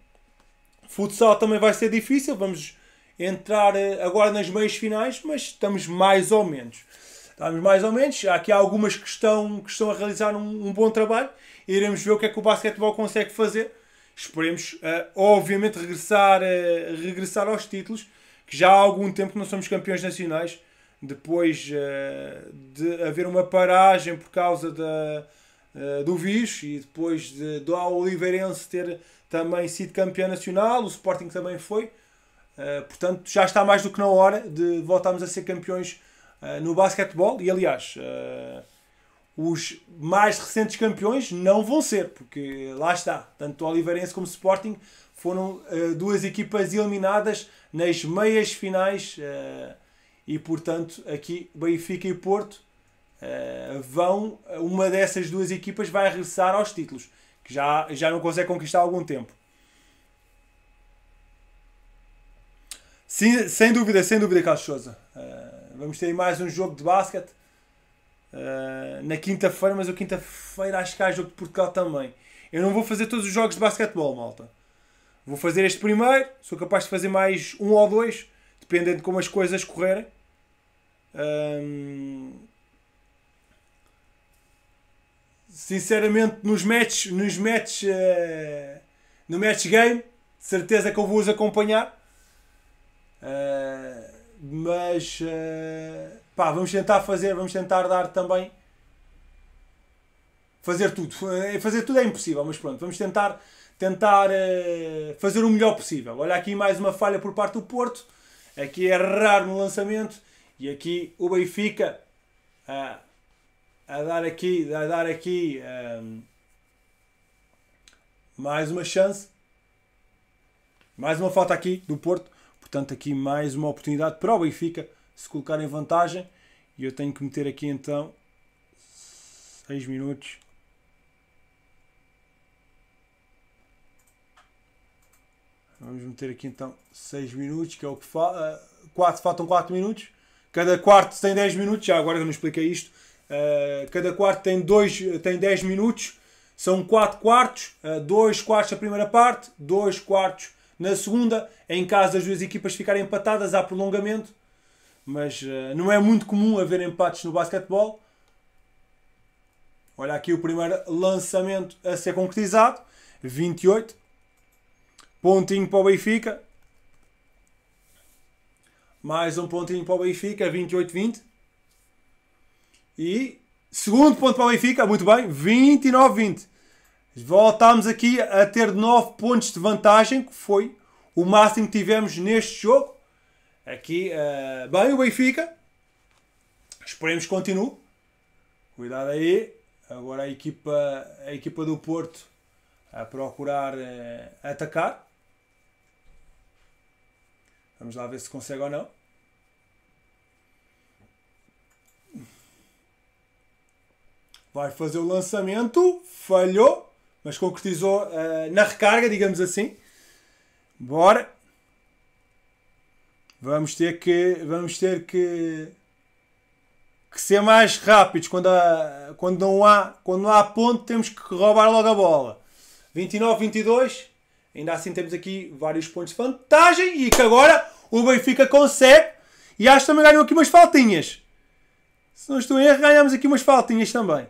futsal também vai ser difícil, vamos entrar eh, agora nas meias finais, mas estamos mais ou menos. Estamos mais ou menos, há aqui algumas que estão, que estão a realizar um, um bom trabalho. Iremos ver o que é que o basquetebol consegue fazer. Esperemos, obviamente, regressar, regressar aos títulos que já há algum tempo que não somos campeões nacionais, depois uh, de haver uma paragem por causa da, uh, do vírus e depois de, do Oliveirense ter também sido campeão nacional, o Sporting também foi. Uh, portanto, já está mais do que na hora de voltarmos a ser campeões no basquetebol. E aliás, os mais recentes campeões não vão ser, porque lá está, tanto o Oliveirense como o Sporting foram duas equipas eliminadas nas meias finais eh, e portanto aqui Benfica e Porto eh, vão uma dessas duas equipas vai regressar aos títulos que já, já não consegue conquistar há algum tempo Sim, sem dúvida, sem dúvida, Carlos Sousa Uh, vamos ter mais um jogo de basquete uh, na quinta-feira, mas o quinta-feira acho que há jogo de Portugal também. Eu não vou fazer todos os jogos de basquetebol, malta vou fazer este primeiro, sou capaz de fazer mais um ou dois, dependendo de como as coisas correrem. Hum... Sinceramente, nos matches, nos matches, uh... no match game, certeza que eu vou os acompanhar. Uh... Mas uh... pá, vamos tentar fazer, vamos tentar dar também fazer tudo. É, fazer tudo é impossível, mas pronto, vamos tentar tentar eh, fazer o melhor possível. Olha aqui mais uma falha por parte do Porto, aqui é raro no lançamento e aqui o Benfica eh, a dar aqui, a dar aqui um, eh, mais uma chance, mais uma falta aqui do Porto, portanto aqui mais uma oportunidade para o Benfica se colocar em vantagem e eu tenho que meter aqui então 6 minutos Vamos meter aqui então 6 minutos, que é o que falta. Eh, 4, faltam 4 minutos. Cada quarto tem 10 minutos, já agora eu não expliquei isto. Eh, cada quarto tem, dois, tem 10 minutos. São 4 quartos, 2 eh, quartos na primeira parte, 2 quartos na segunda. Em caso das duas equipas ficarem empatadas, há prolongamento. Mas não é muito comum haver empates no basquetebol. Olha aqui o primeiro lançamento a ser concretizado. 28 Pontinho para o Benfica. Mais um pontinho para o Benfica, 28-20. E segundo ponto para o Benfica, muito bem, 29-20. Voltámos aqui a ter 9 pontos de vantagem, que foi o máximo que tivemos neste jogo. Aqui, uh, bem, o Benfica. Esperemos que continue. Cuidado aí. Agora a equipa, a equipa do Porto a procurar uh, atacar. Vamos lá ver se consegue ou não. Vai fazer o lançamento, falhou, mas concretizou uh, na recarga, digamos assim. Bora. Vamos ter que, vamos ter que, que ser mais rápidos quando, há, quando não há, quando não há ponto, temos que roubar logo a bola. 29, 22. Ainda assim temos aqui vários pontos de vantagem e que agora o Benfica consegue. E acho que também ganham aqui umas faltinhas. Se não estou em erro, ganhamos aqui umas faltinhas também.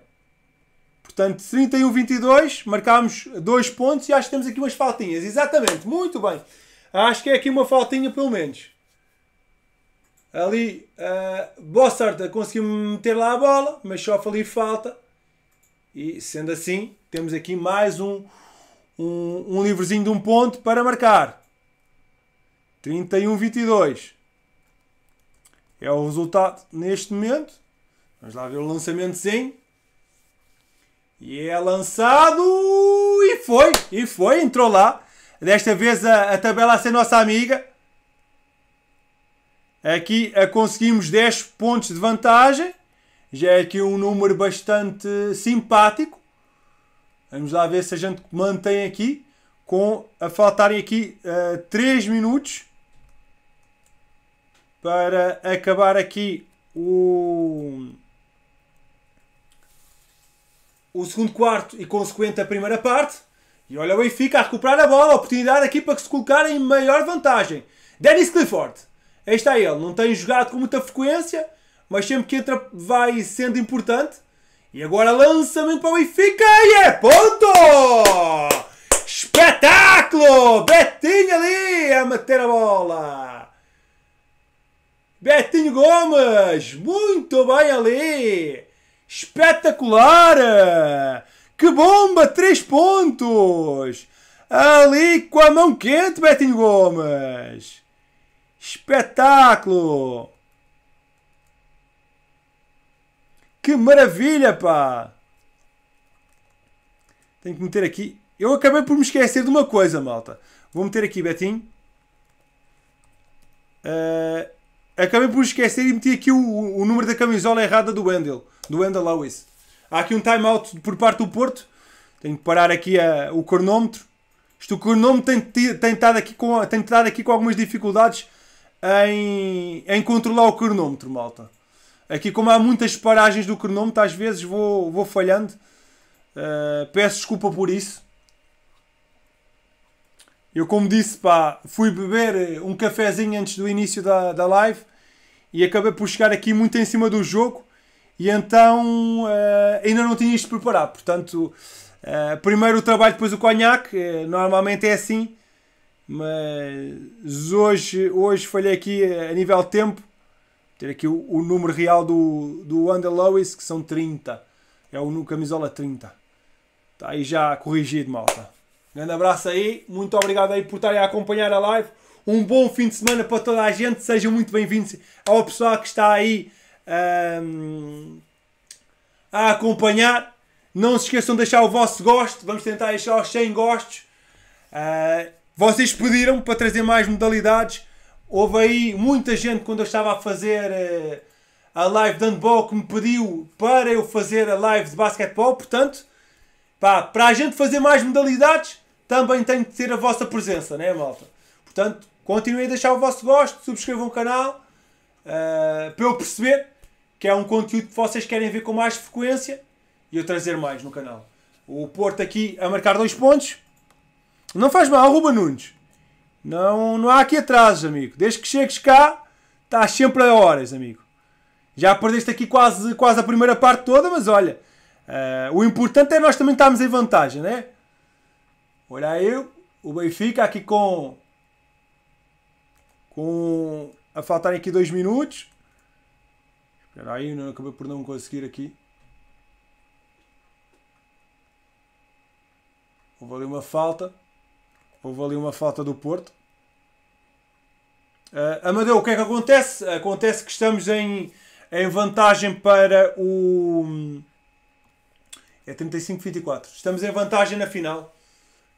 Portanto, 31-22, marcámos dois pontos e acho que temos aqui umas faltinhas. Exatamente, muito bem. Acho que é aqui uma faltinha, pelo menos. Ali, uh, boa sorte, conseguimos meter lá a bola, mas só ali falta. E sendo assim, temos aqui mais um, um, um livrezinho de um ponto para marcar. 31-22 é o resultado neste momento. Vamos lá ver o lançamentozinho. E é lançado. E foi, e foi, entrou lá. Desta vez a, a tabela a ser nossa amiga. Aqui conseguimos 10 pontos de vantagem. Já é aqui um número bastante simpático. Vamos lá ver se a gente mantém aqui. Com a faltarem aqui uh, eh, 3 minutos para acabar aqui o, o segundo quarto e consequente a primeira parte. E olha o Benfica a recuperar a bola, a oportunidade aqui para se colocar em maior vantagem. Dennis Clifford, aí está ele, não tem jogado com muita frequência, mas sempre que entra vai sendo importante. E agora lançamento para o Benfica e é ponto! Espetáculo! Betinho ali a meter a bola! Betinho Gomes, muito bem ali, espetacular, que bomba, três pontos, ali com a mão quente, Betinho Gomes, espetáculo, que maravilha, pá, tenho que meter aqui, eu acabei por me esquecer de uma coisa, malta, vou meter aqui, Betinho, uh... Acabei por esquecer e meti aqui o, o número da camisola errada do Wendel. Do Wendel Lewis. Há aqui um timeout por parte do Porto. Tenho que parar aqui a, o cronómetro. Isto, o cronómetro tem, tem, estado aqui com, tem estado aqui com algumas dificuldades em, em controlar o cronómetro, malta. Aqui, como há muitas paragens do cronómetro, às vezes vou, vou falhando. Uh, peço desculpa por isso. Eu, como disse, pá, fui beber eh, um cafezinho antes do início da, da live e acabei por chegar aqui muito em cima do jogo e então uh, ainda não tinha isto preparado. Portanto, uh, primeiro o trabalho, depois o conhaque. Uh, normalmente é assim, mas hoje, hoje falhei aqui a nível de tempo. Ter aqui o, o, número real do, do Under Lewis, que são 30. É o camisola 30. Está aí já corrigido, malta. Grande abraço aí, muito obrigado aí por estarem a acompanhar a live. Um bom fim de semana para toda a gente, sejam muito bem-vindos ao pessoal que está aí um, ehm, a acompanhar. Não se esqueçam de deixar o vosso gosto, vamos tentar deixar os 100 gostos. Uh, vocês pediram para trazer mais modalidades. Houve aí muita gente quando eu estava a fazer uh, a live de handball que me pediu para eu fazer a live de basquetebol. Portanto, pá, para a gente fazer mais modalidades, também tem de ter a vossa presença, né, malta? Portanto, continuem a deixar o vosso gosto, subscrevam o canal uh, para eu perceber que é um conteúdo que vocês querem ver com mais frequência e eu trazer mais no canal. O Porto aqui a marcar dois pontos. Não faz mal, Ruba Nunes. Não, não há aqui atrasos, amigo. Desde que chegues cá, estás sempre a horas, amigo. Já perdeste aqui quase, quase a primeira parte toda, mas olha, uh, o importante é nós também estarmos em vantagem, né? Olha aí, o Benfica aqui com. Com. A faltarem aqui dois minutos. Espera aí, não, acabei por não conseguir aqui. Houve ali uma falta. Houve ali uma falta do Porto. Uh, Amadeu, o que é que acontece? Acontece que estamos em, em vantagem para o. Hum, é 35-24. Estamos em vantagem na final.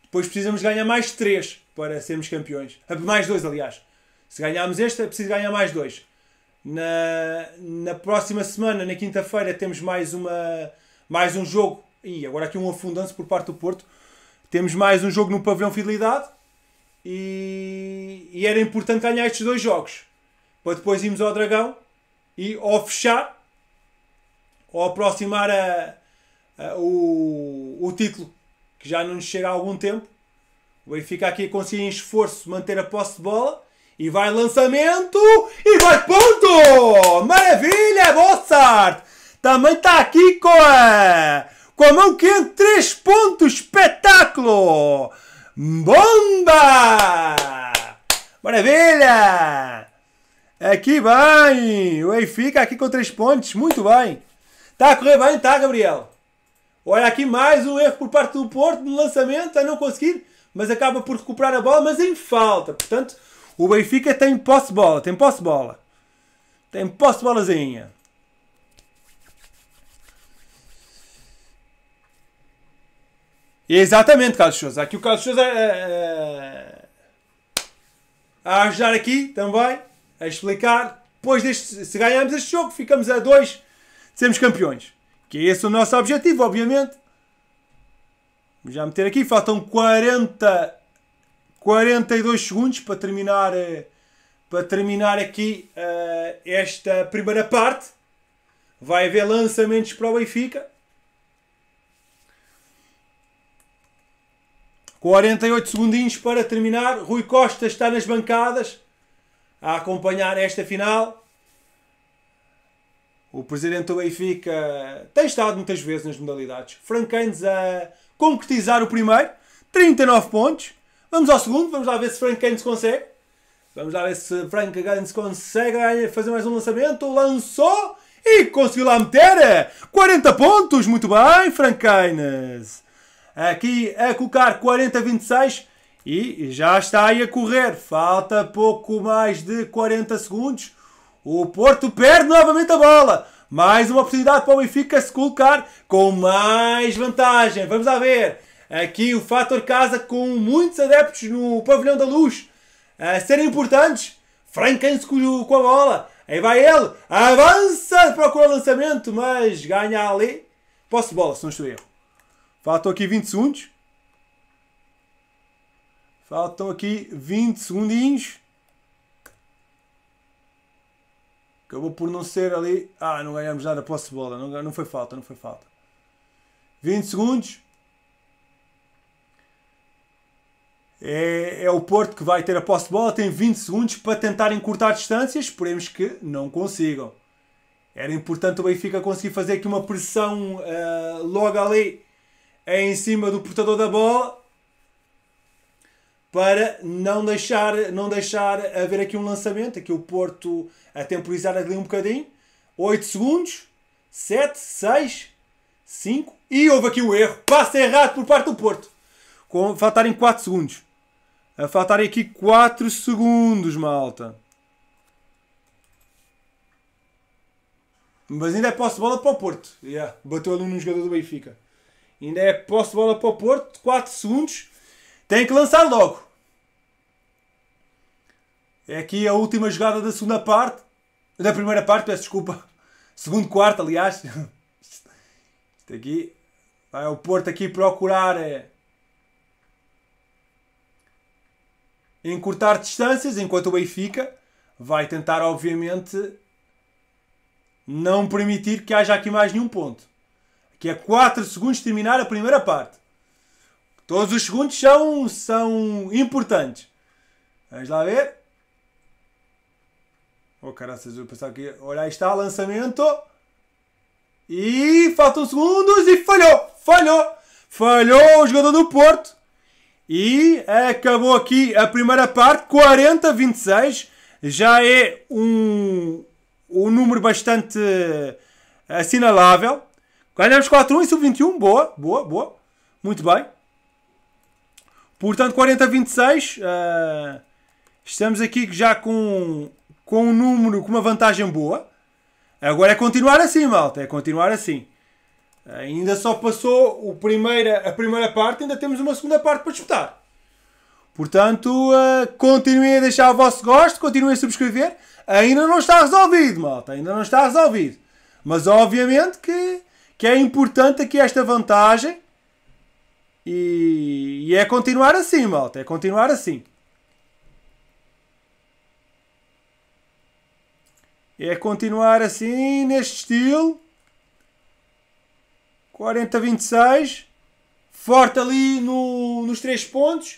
Depois precisamos ganhar mais 3 para sermos campeões. Ah, mais 2, aliás. Se ganharmos este, é preciso ganhar mais 2. Na, na próxima semana, na quinta-feira, temos mais, uma, mais um jogo. E agora aqui um afundance por parte do Porto. Temos mais um jogo no Pavilhão Fidelidade. E, e era importante ganhar estes dois jogos. Para depois irmos ao Dragão e ou fechar ou aproximar a, a, o, o título que já não nos chega há algum tempo. O Benfica aqui conseguiu em esforço manter a posse de bola. E vai lançamento e vai ponto! Maravilha, Bossart! Também está aqui com a, com a mão quente, três pontos, espetáculo! Bomba! Maravilha! Aqui bem! O Ei fica aqui com três pontos, muito bem! Está a correr bem, está, Gabriel? Olha aqui mais um erro por parte do Porto no lançamento, a não conseguir, mas acaba por recuperar a bola, mas em falta. Portanto, o Benfica tem posse de bola, tem posse de bola. Tem posse de bolazinha. Exatamente, Carlos Sousa, Aqui o Carlos Sousa a, eh, a, eh, a ajudar aqui também, a explicar. Depois deste, se ganharmos este jogo, ficamos a dois, sermos campeões. Que esse é esse o nosso objetivo, obviamente. Vou já meter aqui, faltam 40 42 segundos para terminar eh, para terminar aqui uh, esta primeira parte. Vai haver lançamentos para o Benfica. 48 segundinhos para terminar. Rui Costa está nas bancadas a acompanhar esta final. O presidente do Benfica tem estado muitas vezes nas modalidades. Franqueines a concretizar o primeiro, 39 pontos. Vamos ao segundo, vamos lá ver se Franqueines consegue. Vamos lá ver se Frank Gaines consegue fazer mais um lançamento. Lançou e conseguiu lá meter 40 pontos. Muito bem, Frank Gaines. Aqui a colocar 40-26 e já está aí a correr. Falta pouco mais de 40 segundos. O Porto perde novamente a bola. Mais uma oportunidade para o Benfica se colocar com mais vantagem. Vamos lá ver. Aqui o fator casa com muitos adeptos no pavilhão da luz a serem importantes. Franken-se com a bola. Aí vai ele. Avança, procura o lançamento, mas ganha ali. Posso de bola, se não estou erro. Faltam aqui 20 segundos. Faltam aqui 20 segundinhos. Acabou por não ser ali. Ah, não ganhamos nada posse de bola. Não, não foi falta, não foi falta. 20 segundos. É, é, o Porto que vai ter a posse de bola, tem 20 segundos para tentar encurtar distâncias, esperemos que não consigam. Era importante o Benfica conseguir fazer aqui uma pressão uh, logo ali em cima do portador da bola para não deixar, não deixar haver aqui um lançamento, aqui o Porto a temporizar ali um bocadinho. 8 segundos, 7, 6, 5 e houve aqui o um erro. Passa errado por parte do Porto. Com, faltarem 4 segundos. A faltarem aqui 4 segundos, malta. Mas ainda é posse de bola para o Porto. Yeah, bateu ali no jogador do Benfica. Ainda é posse de bola para o Porto. 4 segundos. Tem que lançar logo. É aqui a última jogada da segunda parte. Da primeira parte, peço desculpa. Segundo quarto, aliás. Isto aqui. Vai o Porto aqui procurar. É, encurtar distâncias, enquanto o Benfica vai tentar, obviamente, não permitir que haja aqui mais nenhum ponto. Aqui é 4 segundos de terminar a primeira parte. Todos os segundos são, são importantes. Vamos lá ver. Oh, caraças, eu pensava que. Olha, aí está, lançamento. E faltam segundos e falhou! Falhou! Falhou o jogador do Porto. E acabou aqui a primeira parte, 40-26. Já é um, um número bastante eh, assinalável. Ganhamos 4-1 e sub-21. Boa, boa, boa. Muito bem. Portanto, 40-26. Uh, eh, estamos aqui já com, com um número, com uma vantagem boa. Agora é continuar assim, malta. É continuar assim. Uh, ainda só passou o primeira, a primeira parte, ainda temos uma segunda parte para disputar. Portanto, uh, continuem a deixar o vosso gosto, continuem a subscrever. Ainda não está resolvido, malta. Ainda não está resolvido. Mas obviamente que, que é importante aqui esta vantagem e, e é continuar assim, malta. É continuar assim. É continuar assim, neste estilo. 40-26. Forte ali no, nos três pontos.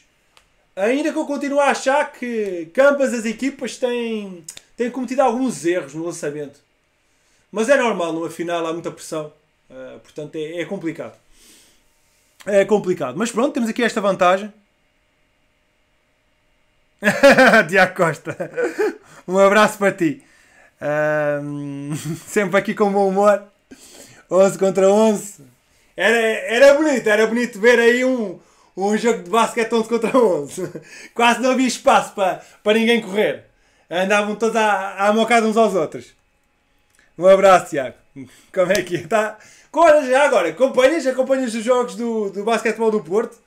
Ainda que eu continue a achar que, ambas as equipas têm, têm cometido alguns erros no lançamento. Mas é normal, numa final há muita pressão. Uh, portanto, é, é complicado é complicado. Mas pronto, temos aqui esta vantagem. Tiago Costa, um abraço para ti. Um, sempre aqui com bom humor. 11 contra 11. Era, era bonito, era bonito ver aí um, um jogo de basquete 11 contra 11. Quase não havia espaço para, para ninguém correr. Andavam todos a, a mocar uns aos outros. Um abraço, Tiago. Como é que está? É? Coisas já agora, acompanhas, acompanhas os jogos do, do basquetebol do Porto.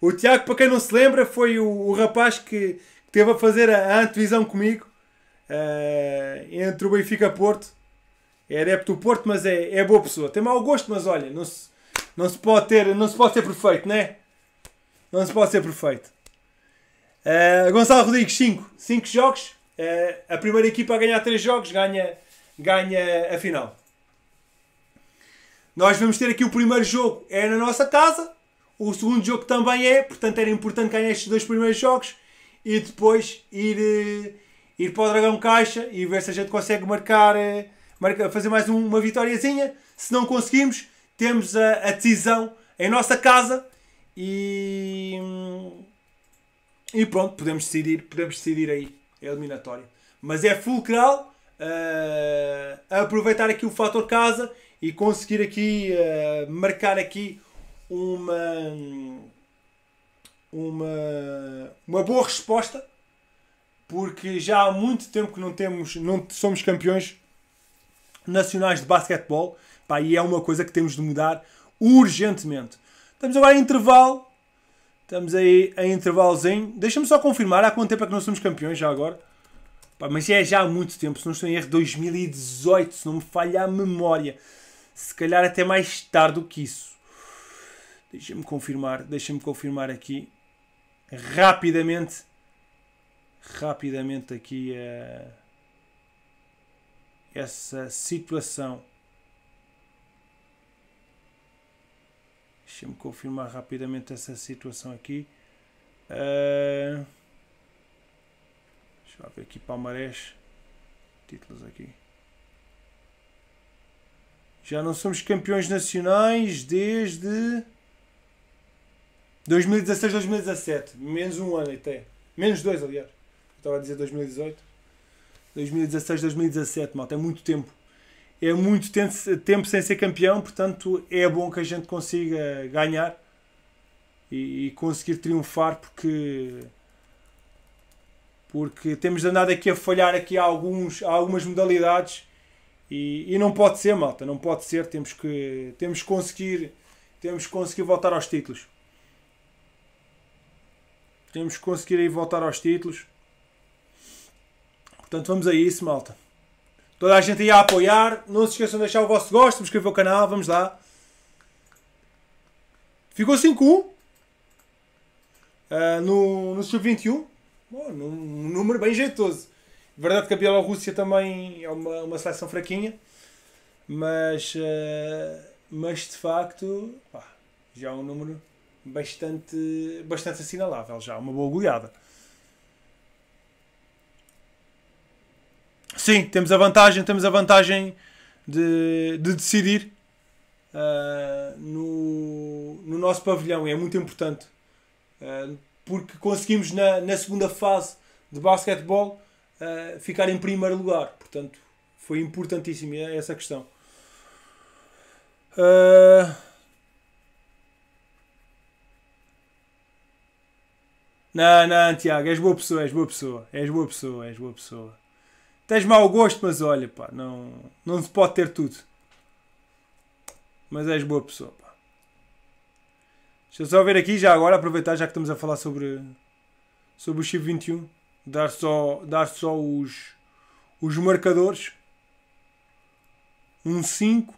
O Tiago, para quem não se lembra, foi o, o rapaz que, que teve a fazer a, a antevisão comigo uh, entre o Benfica Porto. É adepto do Porto, mas é, é boa pessoa. Tem mau gosto, mas olha, não se, não se pode ter, não se pode ser perfeito, né? Não se pode ser perfeito. Uh, Gonçalo Rodrigues, 5. 5 jogos. Uh, a primeira equipa a ganhar 3 jogos ganha, ganha a final. Nós vamos ter aqui o primeiro jogo, é na nossa casa. O segundo jogo também é, portanto era importante ganhar estes dois primeiros jogos e depois ir, eh, ir para o Dragão Caixa e ver se a gente consegue marcar, eh, marcar fazer mais uma vitóriazinha. Se não conseguimos, temos a, a decisão em nossa casa e, e pronto, podemos decidir, podemos decidir aí É eliminatória. Mas é fulcral uh, aproveitar aqui o fator casa e conseguir aqui uh, marcar aqui uma, uma, uma boa resposta, porque já há muito tempo que não temos, não somos campeões nacionais de basquetebol, pá, e é uma coisa que temos de mudar urgentemente. Estamos agora em intervalo, estamos aí em intervalozinho. Deixa-me só confirmar, há quanto tempo é que não somos campeões já agora? Pá, mas é já há muito tempo, se não estou em erro, 2018, se não me falha a memória se calhar até mais tarde do que isso. Deixa-me confirmar, deixa-me confirmar aqui rapidamente, rapidamente aqui uh, essa situação. Deixa-me confirmar rapidamente essa situação aqui. Uh, deixa eu ver aqui Palmarés. Títulos aqui. Já não somos campeões nacionais desde 2016, 2017. Menos um ano até. Menos dois, aliás. Eu estava a dizer 2018. 2016, 2017, malta. É muito tempo. É muito tempo sem ser campeão, portanto é bom que a gente consiga ganhar e, e conseguir triunfar porque porque temos andado aqui a falhar aqui a alguns, a algumas modalidades e, e, não pode ser, malta, não pode ser. Temos que, temos que conseguir, temos que conseguir voltar aos títulos. Temos que conseguir aí voltar aos títulos. Portanto, vamos a isso, malta. Toda a gente aí a apoiar. Não se esqueçam de deixar o vosso gosto, subscrever o canal, vamos lá. Ficou 5-1 uh, ah, no, no sub-21. Oh, num, num número bem jeitoso. Verdade que a Bielorrússia também é uma, uma seleção fraquinha, mas, uh, mas de facto pá, já é um número bastante, bastante assinalável, já é uma boa goleada. Sim, temos a vantagem, temos a vantagem de, de decidir uh, no, no nosso pavilhão, e é muito importante, uh, porque conseguimos na, na segunda fase de basquetebol uh, ficar em primeiro lugar. Portanto, foi importantíssima essa questão. Uh... Não, não, Tiago, és boa pessoa, és boa pessoa, és boa pessoa, és boa pessoa. Tens mau gosto, mas olha, pá, não, não se pode ter tudo. Mas és boa pessoa, pá. Deixa eu só ver aqui já agora, aproveitar já que estamos a falar sobre, sobre o chip 21 dar só, dar só os, os marcadores. Um 5.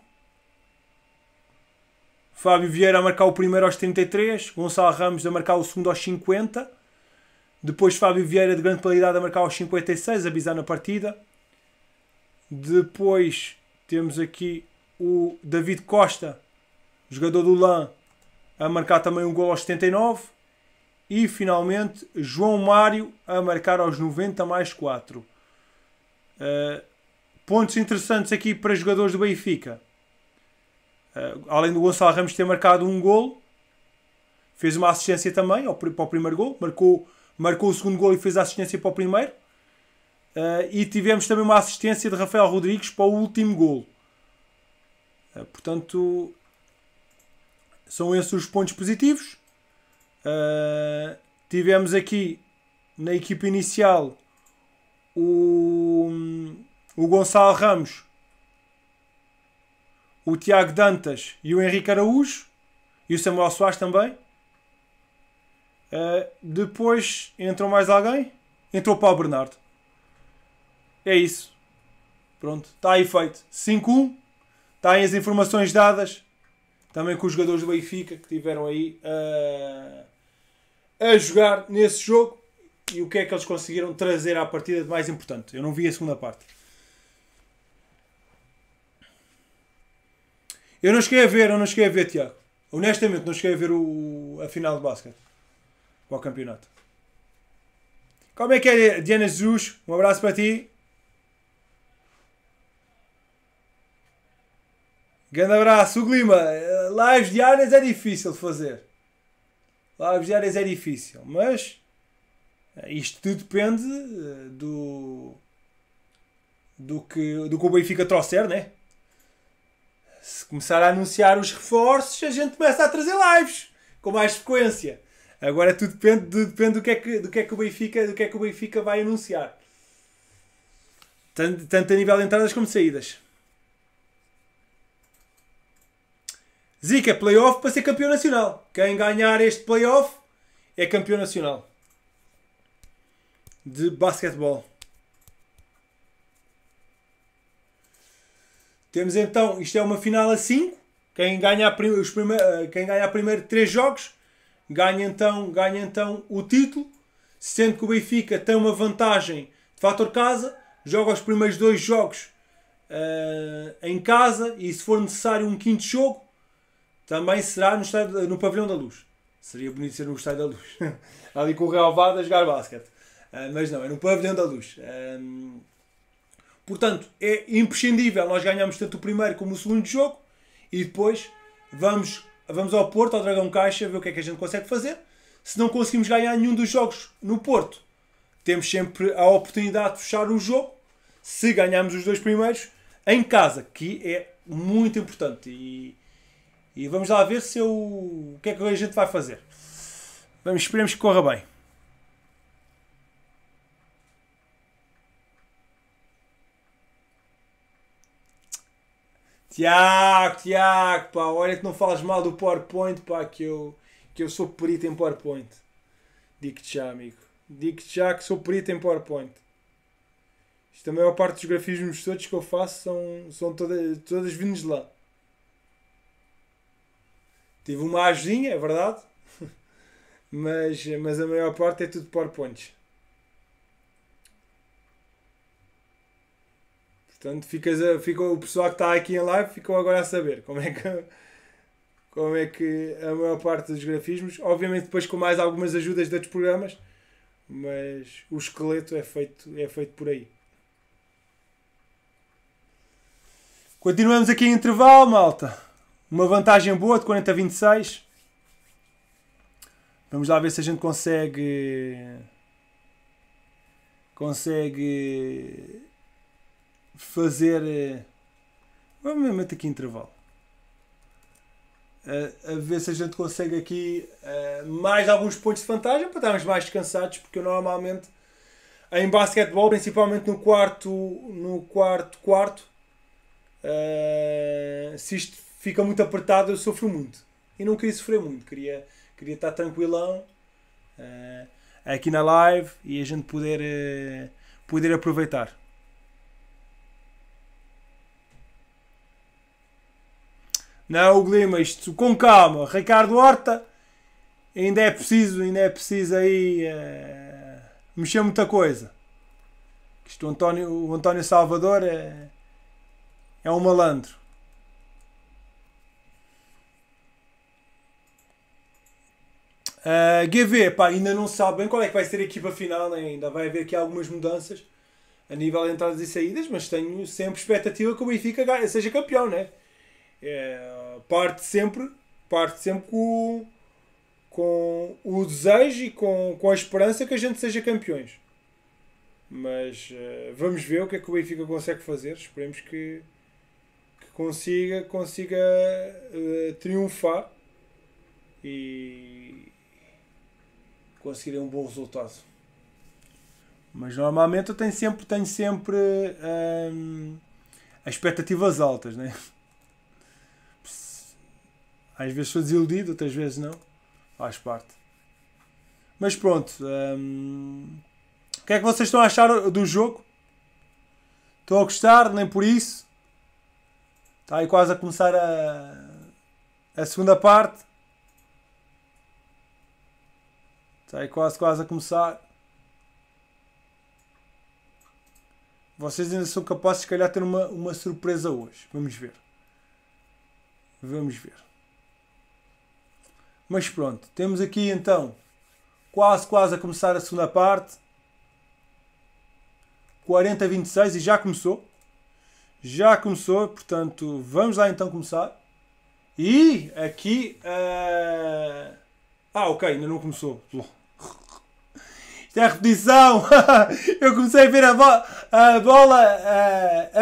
Fábio Vieira a marcar o primeiro aos 33. Gonçalo Ramos a marcar o segundo aos 50. Depois Fábio Vieira de grande qualidade a marcar aos 56, a avisar na partida. Depois temos aqui o David Costa, jogador do LAN, a marcar também um gol aos 79. E finalmente João Mário a marcar aos 90 mais 4. Uh, eh, pontos interessantes aqui para jogadores do Benfica. Uh, além do Gonçalo Ramos ter marcado um gol fez uma assistência também ao, para o primeiro gol, marcou, marcou o segundo gol e fez a assistência para o primeiro. Uh, e tivemos também uma assistência de Rafael Rodrigues para o último gol portanto, são esses os pontos positivos. Uh, tivemos aqui na equipa inicial o, o Gonçalo Ramos, o Tiago Dantas e o Henrique Araújo e o Samuel Soares também. Uh, depois entrou mais alguém? Entrou o Paulo Bernardo. É isso. Pronto, está aí feito. 5-1. Está aí as informações dadas. Também com os jogadores do Benfica que tiveram aí. Uh a jogar nesse jogo e o que é que eles conseguiram trazer à partida de mais importante. Eu não vi a segunda parte. Eu não cheguei a ver, eu não cheguei a ver, Tiago. Honestamente, não cheguei a ver o, a final de basquete para o campeonato. Como é que é, Diana Jesus? Um abraço para ti. Grande abraço, o Glima. Eh, lives diárias é difícil de fazer. Lives diárias é difícil, mas eh, isto tudo depende eh, do, do, que, do que o Benfica trouxer, né? Se começar a anunciar os reforços, a gente começa a trazer lives com mais frequência. Agora tudo depende, do, depende do, que é que, do que é que o Benfica, do que é que o Benfica vai anunciar. Tanto, tanto a nível de entradas como de saídas. Zica, playoff para ser campeão nacional. Quem ganhar este playoff é campeão nacional de basquetebol. Temos então, isto é uma final a 5. Quem ganhar os prime, eh, ganha primeiro 3 jogos ganha então, ganha então o título. Sendo que o Benfica tem uma vantagem de fator casa, joga os primeiros dois jogos uh, em casa e se for necessário um quinto jogo, também será no, estádio, no Pavilhão da Luz. Seria bonito ser no Estádio da Luz. Ali com o Realvado a jogar basquete. Uh, mas não, é no Pavilhão da Luz. Um, ah, portanto, é imprescindível. Nós ganhamos tanto o primeiro como o segundo jogo e depois vamos, vamos ao Porto, ao Dragão Caixa, ver o que é que a gente consegue fazer. Se não conseguimos ganhar nenhum dos jogos no Porto, temos sempre a oportunidade de fechar o jogo. Se ganharmos os dois primeiros, em casa, que é muito importante. E, e vamos lá ver se eu, o que é que a gente vai fazer. Vamos, esperemos que corra bem. Tiago, Tiago, pá, olha que não falas mal do PowerPoint, pá, que eu, que eu sou perito em PowerPoint. Digo-te já, amigo. Digo-te já que sou perito em PowerPoint. Isto, a maior parte dos grafismos todos que eu faço são, são todas todas vindos de lá. Tive uma ajudinha, é verdade, mas, mas a maior parte é tudo PowerPoints. Portanto, ficas a, fica, o pessoal que está aqui em live ficou agora a saber como é que como é que a maior parte dos grafismos, obviamente depois com mais algumas ajudas de outros programas, mas o esqueleto é feito, é feito por aí. Continuamos aqui em intervalo, malta. Uma vantagem boa de 40 a 26. Vamos lá ver se a gente consegue. Consegue. Fazer. Vamos meter aqui intervalo. A, a, ver se a gente consegue aqui uh, mais alguns pontos de vantagem para estarmos mais descansados, porque normalmente em basquetebol, principalmente no quarto, no quarto, quarto, uh, se isto fica muito apertado, eu sofro muito. E não queria sofrer muito, queria, queria estar tranquilão uh, aqui na live e a gente poder, uh, poder aproveitar. Não, Glima, isto com calma. Ricardo Horta, ainda é preciso, ainda é preciso aí uh, mexer muita coisa. Isto, o, António, o António Salvador é, é um malandro. Uh, eh, GV, pá, ainda não sabe bem qual é que vai ser a equipa final, né? ainda vai haver aqui algumas mudanças a nível de entradas e saídas, mas tenho sempre expectativa que o Benfica seja campeão, né? É, parte sempre, parte sempre com, com o desejo e com, com a esperança que a gente seja campeões. Mas uh, vamos ver o que é que o Benfica consegue fazer. Esperemos que, que consiga, consiga uh, triunfar e, conseguirem um bom resultado. Mas normalmente eu tenho sempre, tenho sempre hum, expectativas altas, né? Às vezes sou desiludido, outras vezes não. Faz parte. Mas pronto. Hum, o que é que vocês estão a achar do jogo? Estão a gostar, nem por isso. Está aí quase a começar a, a segunda parte. Está aí quase, quase a começar. Vocês ainda são capazes, se calhar, de ter uma, uma surpresa hoje. Vamos ver. Vamos ver. Mas pronto, temos aqui então quase, quase a começar a segunda parte. 40-26 e já começou. Já começou, portanto, vamos lá então começar. E aqui. Uh... Ah, ok, ainda não começou. Bom tem a repetição. eu comecei a ver a, bo a bola a,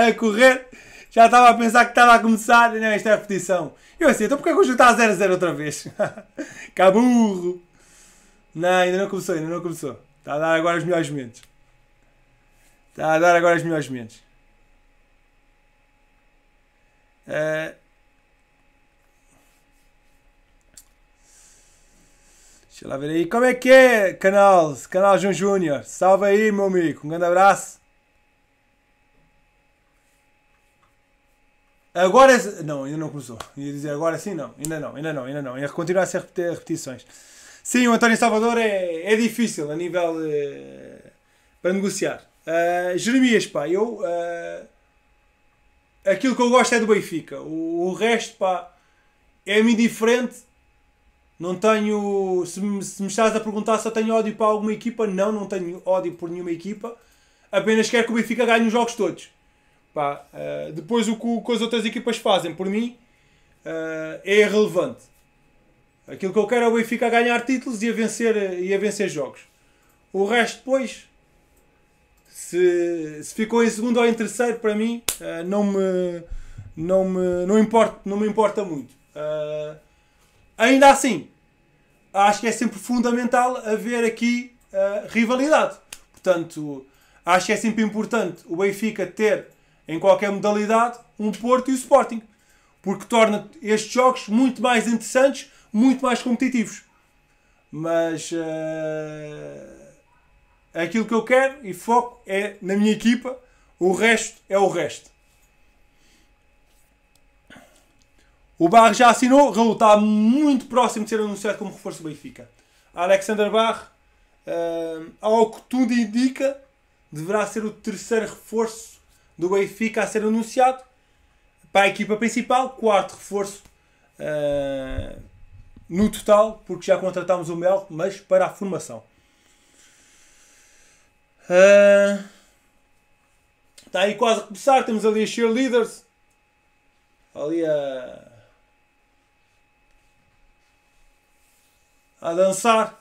eh, a, correr. Já estava a pensar que estava a começar. não, isto é a repetição. Eu assim, então porquê que o jogo está a 0-0 outra vez? Caburro! Não, ainda não começou, ainda não começou. Está a dar agora os melhores momentos. Está a dar agora os melhores momentos. Uh, Deixa lá ver aí. Como é que é, canal? Canal João Júnior. Salve aí, meu amigo. Um grande abraço. Agora. É- não, ainda não começou. Ia dizer agora sim, não. Ainda não, ainda não, ainda não. Ia continuar a ser repetições. Sim, o António Salvador é, é difícil a nível. de, para negociar. Uh, Jeremias, pá, eu. Uh, aquilo que eu gosto é do Benfica. O, o resto, pá, é-me indiferente não tenho. Se me, se me estás a perguntar se eu tenho ódio para alguma equipa, não, não tenho ódio por nenhuma equipa. Apenas quero que o Benfica ganhe os jogos todos. Pá, uh, depois o que, o que, as outras equipas fazem, por mim, uh, é irrelevante. Aquilo que eu quero é o Benfica a ganhar títulos e a vencer, e a vencer jogos. O resto, depois, se, se ficou em segundo ou em terceiro, para mim, uh, não, me, não, me, não, importa, não me importa muito. Ainda assim, acho que é sempre fundamental haver aqui uh, rivalidade. Portanto, acho que é sempre importante o Benfica ter, em qualquer modalidade, um Porto e o Sporting. Porque torna estes jogos muito mais interessantes, muito mais competitivos. Mas uh, aquilo que eu quero e foco é na minha equipa, o resto é o resto. O Bar já assinou, Raul está muito próximo de ser anunciado como reforço do Benfica. Alexander Bar, uh, eh, ao que tudo indica, deverá ser o terceiro reforço do Benfica a ser anunciado para a equipa principal, quarto reforço uh, no total, porque já contratámos o Mel, mas para a formação. Uh, eh, está aí quase a começar, temos ali a cheerleaders, ali a a dançar,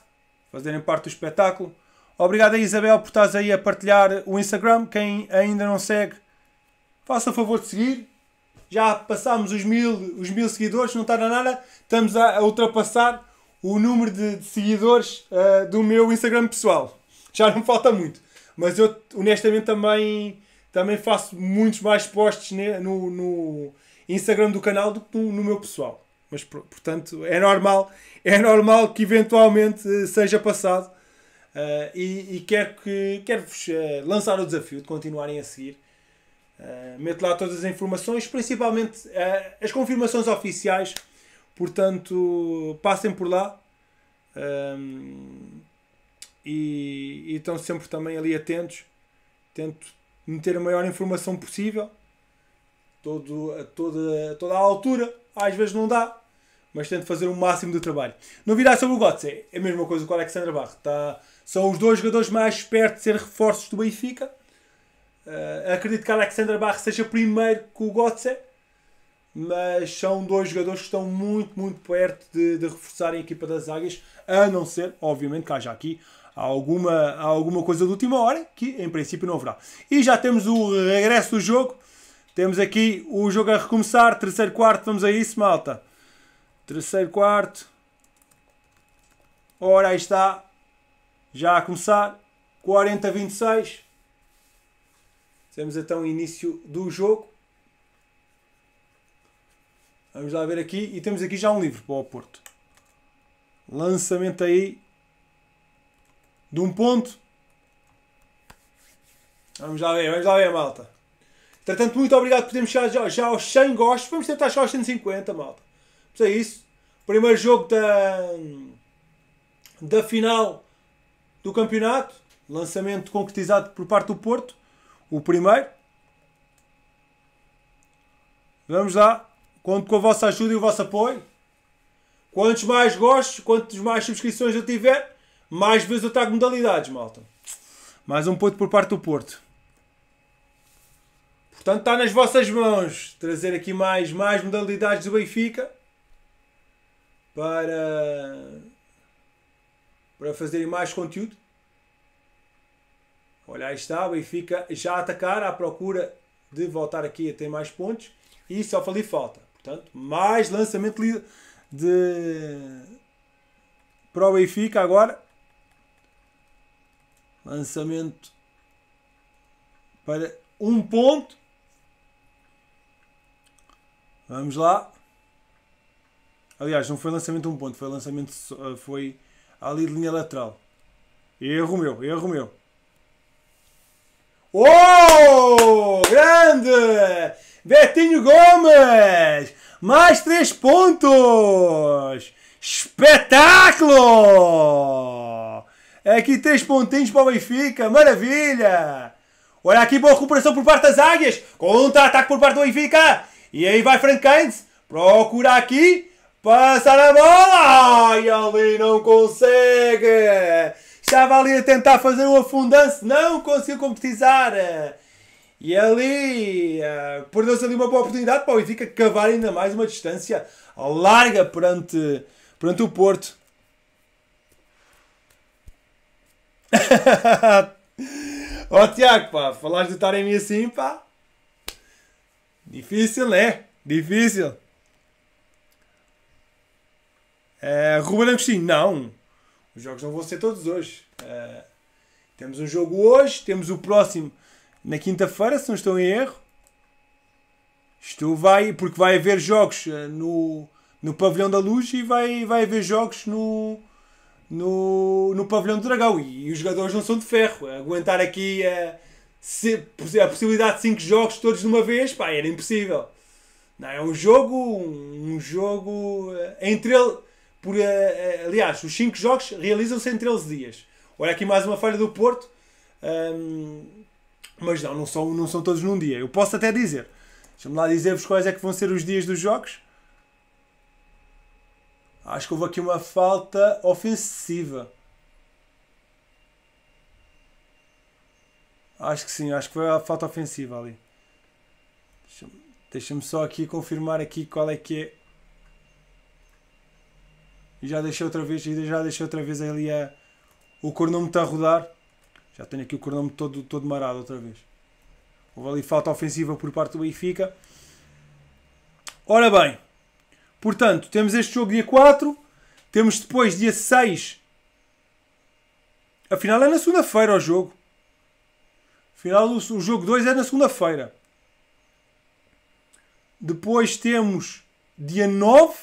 fazerem parte do espetáculo. Obrigado a Isabel por estás aí a partilhar o Instagram. Quem ainda não segue, faça o favor de seguir. Já passámos os mil, os mil seguidores, não está na nada. Estamos a, ultrapassar o número de, de seguidores uh, do meu Instagram pessoal. Já não falta muito. Mas eu, honestamente, também, também faço muitos mais posts né, no, no Instagram do canal do que no, no meu pessoal. Mas, portanto, é normal, é normal que eventualmente eh, seja passado. Uh, e, e quero, que, quero vos uh, lançar o desafio de continuarem a seguir. Uh, meto lá todas as informações, principalmente uh, as confirmações oficiais. Portanto, passem por lá. Um, e, e estão sempre também ali atentos. Tento meter a maior informação possível. Todo, toda, toda a altura. Às vezes não dá, mas tento fazer o máximo do trabalho. Novidade sobre o Gotze, é a mesma coisa com o Alexandre Barro. Tá, são os dois jogadores mais perto de ser reforços do Benfica. Uh, acredito que Alexandre Barro seja primeiro que o Gotze, mas são dois jogadores que estão muito, muito perto de, de reforçarem a equipa das Águias, a não ser, obviamente, que haja aqui alguma, alguma coisa de última hora, que em princípio não haverá. E já temos o regresso do jogo. Temos aqui o jogo a recomeçar, terceiro quarto, vamos a isso, malta. Terceiro quarto. Ora, aí está. Já a começar. 40-26. Temos então o início do jogo. Vamos lá ver aqui. E temos aqui já um livro para o Porto. Lançamento aí de um ponto. Vamos lá ver, vamos lá ver, malta. Entretanto, muito obrigado por termos chegado já, já aos 100 gostos. Vamos tentar chegar aos 150, malta. É isso. Primeiro jogo da, da final do campeonato. Lançamento concretizado por parte do Porto. O primeiro. Vamos lá. Conto com a vossa ajuda e o vosso apoio. Quantos mais gostos, quantas mais subscrições eu tiver, mais vezes eu trago modalidades, malta. Mais um ponto por parte do Porto. Portanto, está nas vossas mãos trazer aqui mais, mais modalidades do Benfica para, para fazerem mais conteúdo. Olha, aí está, o Benfica já a atacar à procura de voltar aqui a ter mais pontos e só falei falta. Portanto, mais lançamento de para o Benfica agora. Lançamento para um ponto. Vamos lá. Aliás, não foi lançamento um ponto, foi lançamento. Ah, foi ali de linha lateral. Erro meu, erro meu. Oh! Grande! Betinho Gomes! Mais três pontos! Espetáculo! Aqui três pontinhos para o Benfica, maravilha! Olha aqui, boa recuperação por parte das águias! Contra-ataque por parte do Benfica! E aí vai Frank Keynes, procura aqui, Passa na bola! E ali não consegue! Estava ali a tentar fazer o afundance, não conseguiu concretizar! E ali uh, perdeu-se ali uma boa oportunidade para o Benfica cavar ainda mais uma distância larga perante, perante o Porto. Ó oh, Tiago, pá, falares de estarem em mim assim, pá. Difícil, né? Difícil. Uh, Ruben Agostinho, não. Os jogos não vão ser todos hoje. Uh, temos um jogo hoje, temos o próximo na quinta-feira, se não estou em erro. Isto vai, porque vai haver jogos eh, no, no Pavilhão da Luz e vai, vai haver jogos no, no, no Pavilhão do Dragão. E, e os jogadores não são de ferro. Aguentar aqui a, eh, a possibilidade de 5 jogos todos de uma vez, pá, era impossível. Não, é um jogo, um jogo eh, entre eles. Por, eh, eh, aliás, os 5 jogos realizam-se em 13 dias. Olha aqui mais uma falha do Porto. Um, mas não, não são, não são todos num dia. Eu posso até dizer. Deixa-me lá dizer-vos quais é que vão ser os dias dos jogos. Acho que houve aqui uma falta ofensiva. Acho que sim, acho que foi a falta ofensiva ali. Deixa-me deixa só aqui confirmar aqui qual é que é e já deixei outra vez, e já deixei outra vez ali a, o está a rodar. Já tenho aqui o cronômetro todo, todo marado outra vez. Houve ali falta ofensiva por parte do Benfica. Ora bem, portanto, temos este jogo dia 4, temos depois dia 6. Afinal é na segunda-feira o jogo. Afinal o jogo 2 é na segunda-feira. Depois temos dia 9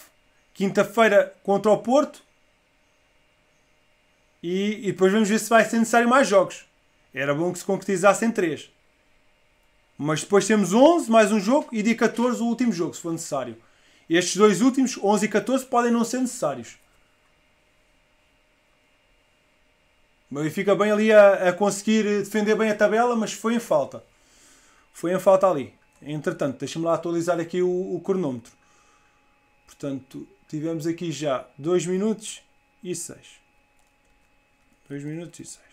quinta-feira contra o Porto. E, e, depois vamos ver se vai ser necessário mais jogos. Era bom que se concretizassem três, Mas depois temos 11, mais um jogo, e dia 14 o último jogo, se for necessário. Estes dois últimos, 11 e 14, podem não ser necessários. E fica bem ali a, a conseguir defender bem a tabela, mas foi em falta. Foi em falta ali. Entretanto, deixa-me lá atualizar aqui o, o Portanto, Tivemos aqui já 2 minutos e 6. 2 minutos e 6.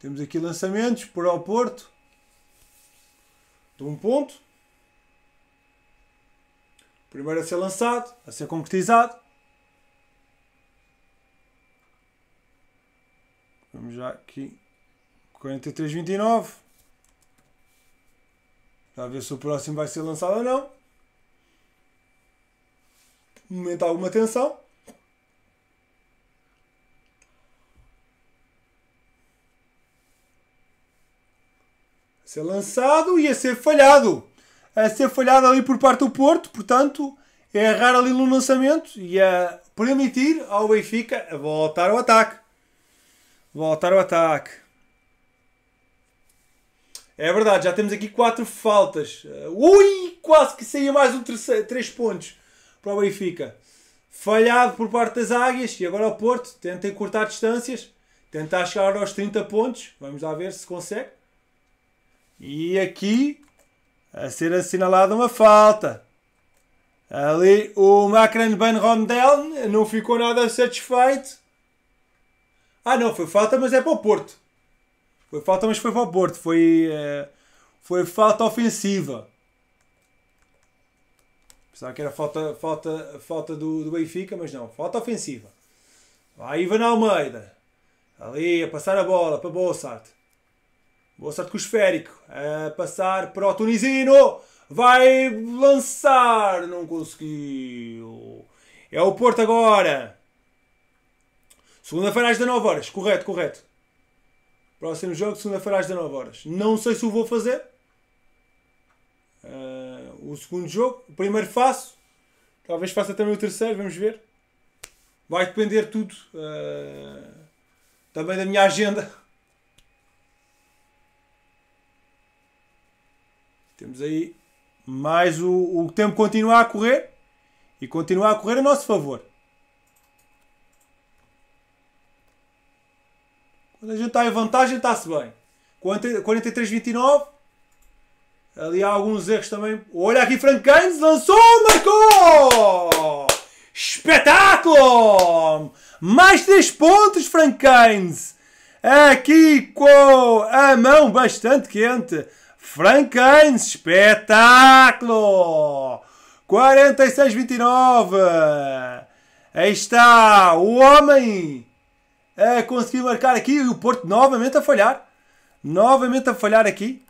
Temos aqui lançamentos por ao Porto. De um ponto. Primeiro a ser lançado, a ser concretizado. Vamos já aqui. 43,29. Já a ver se o próximo vai ser lançado ou não momento alguma tensão. ser lançado e a ser falhado. A ser falhado ali por parte do Porto, portanto, é errar ali no lançamento e a permitir ao Benfica voltar ao ataque. Voltar ao ataque. É verdade, já temos aqui quatro faltas. Ui, quase que saía mais um terceiro, três pontos para o Benfica. Falhado por parte das Águias e agora o Porto tenta cortar distâncias, tentar chegar aos 30 pontos. Vamos lá ver se consegue. E aqui a ser assinalada uma falta. Ali o Macron Ben Rondel não ficou nada satisfeito. Ah, não, foi falta, mas é para o Porto. Foi falta, mas foi para o Porto. Foi, eh, foi falta ofensiva. Pensava que era falta, falta, falta do, do Benfica, mas não. Falta ofensiva. Vai Ivan Almeida. Ali a passar a bola para Bossart. Bossart com o esférico. A passar para o Tunisino. Vai lançar. Não conseguiu. É o Porto agora. Segunda-feira às 19 horas. Correto, correto. Próximo jogo, segunda-feira às 19 horas. Não sei se o vou fazer. Uh o segundo jogo. O primeiro faço. Talvez faça também o terceiro, vamos ver. Vai depender tudo. Uh, também da minha agenda. Temos aí mais o, o tempo continuar a correr. E continuar a correr a nosso favor. Quando a gente está em vantagem, está-se bem. 43-29, Ali há alguns erros também. Olha aqui, Frankenstein lançou, marcou! Espetáculo! Mais 3 pontos, Frankenstein! Aqui com a mão bastante quente. Frankenstein, espetáculo! 46-29. Aí está o homem a conseguir marcar aqui e o Porto novamente a falhar. Novamente a falhar aqui.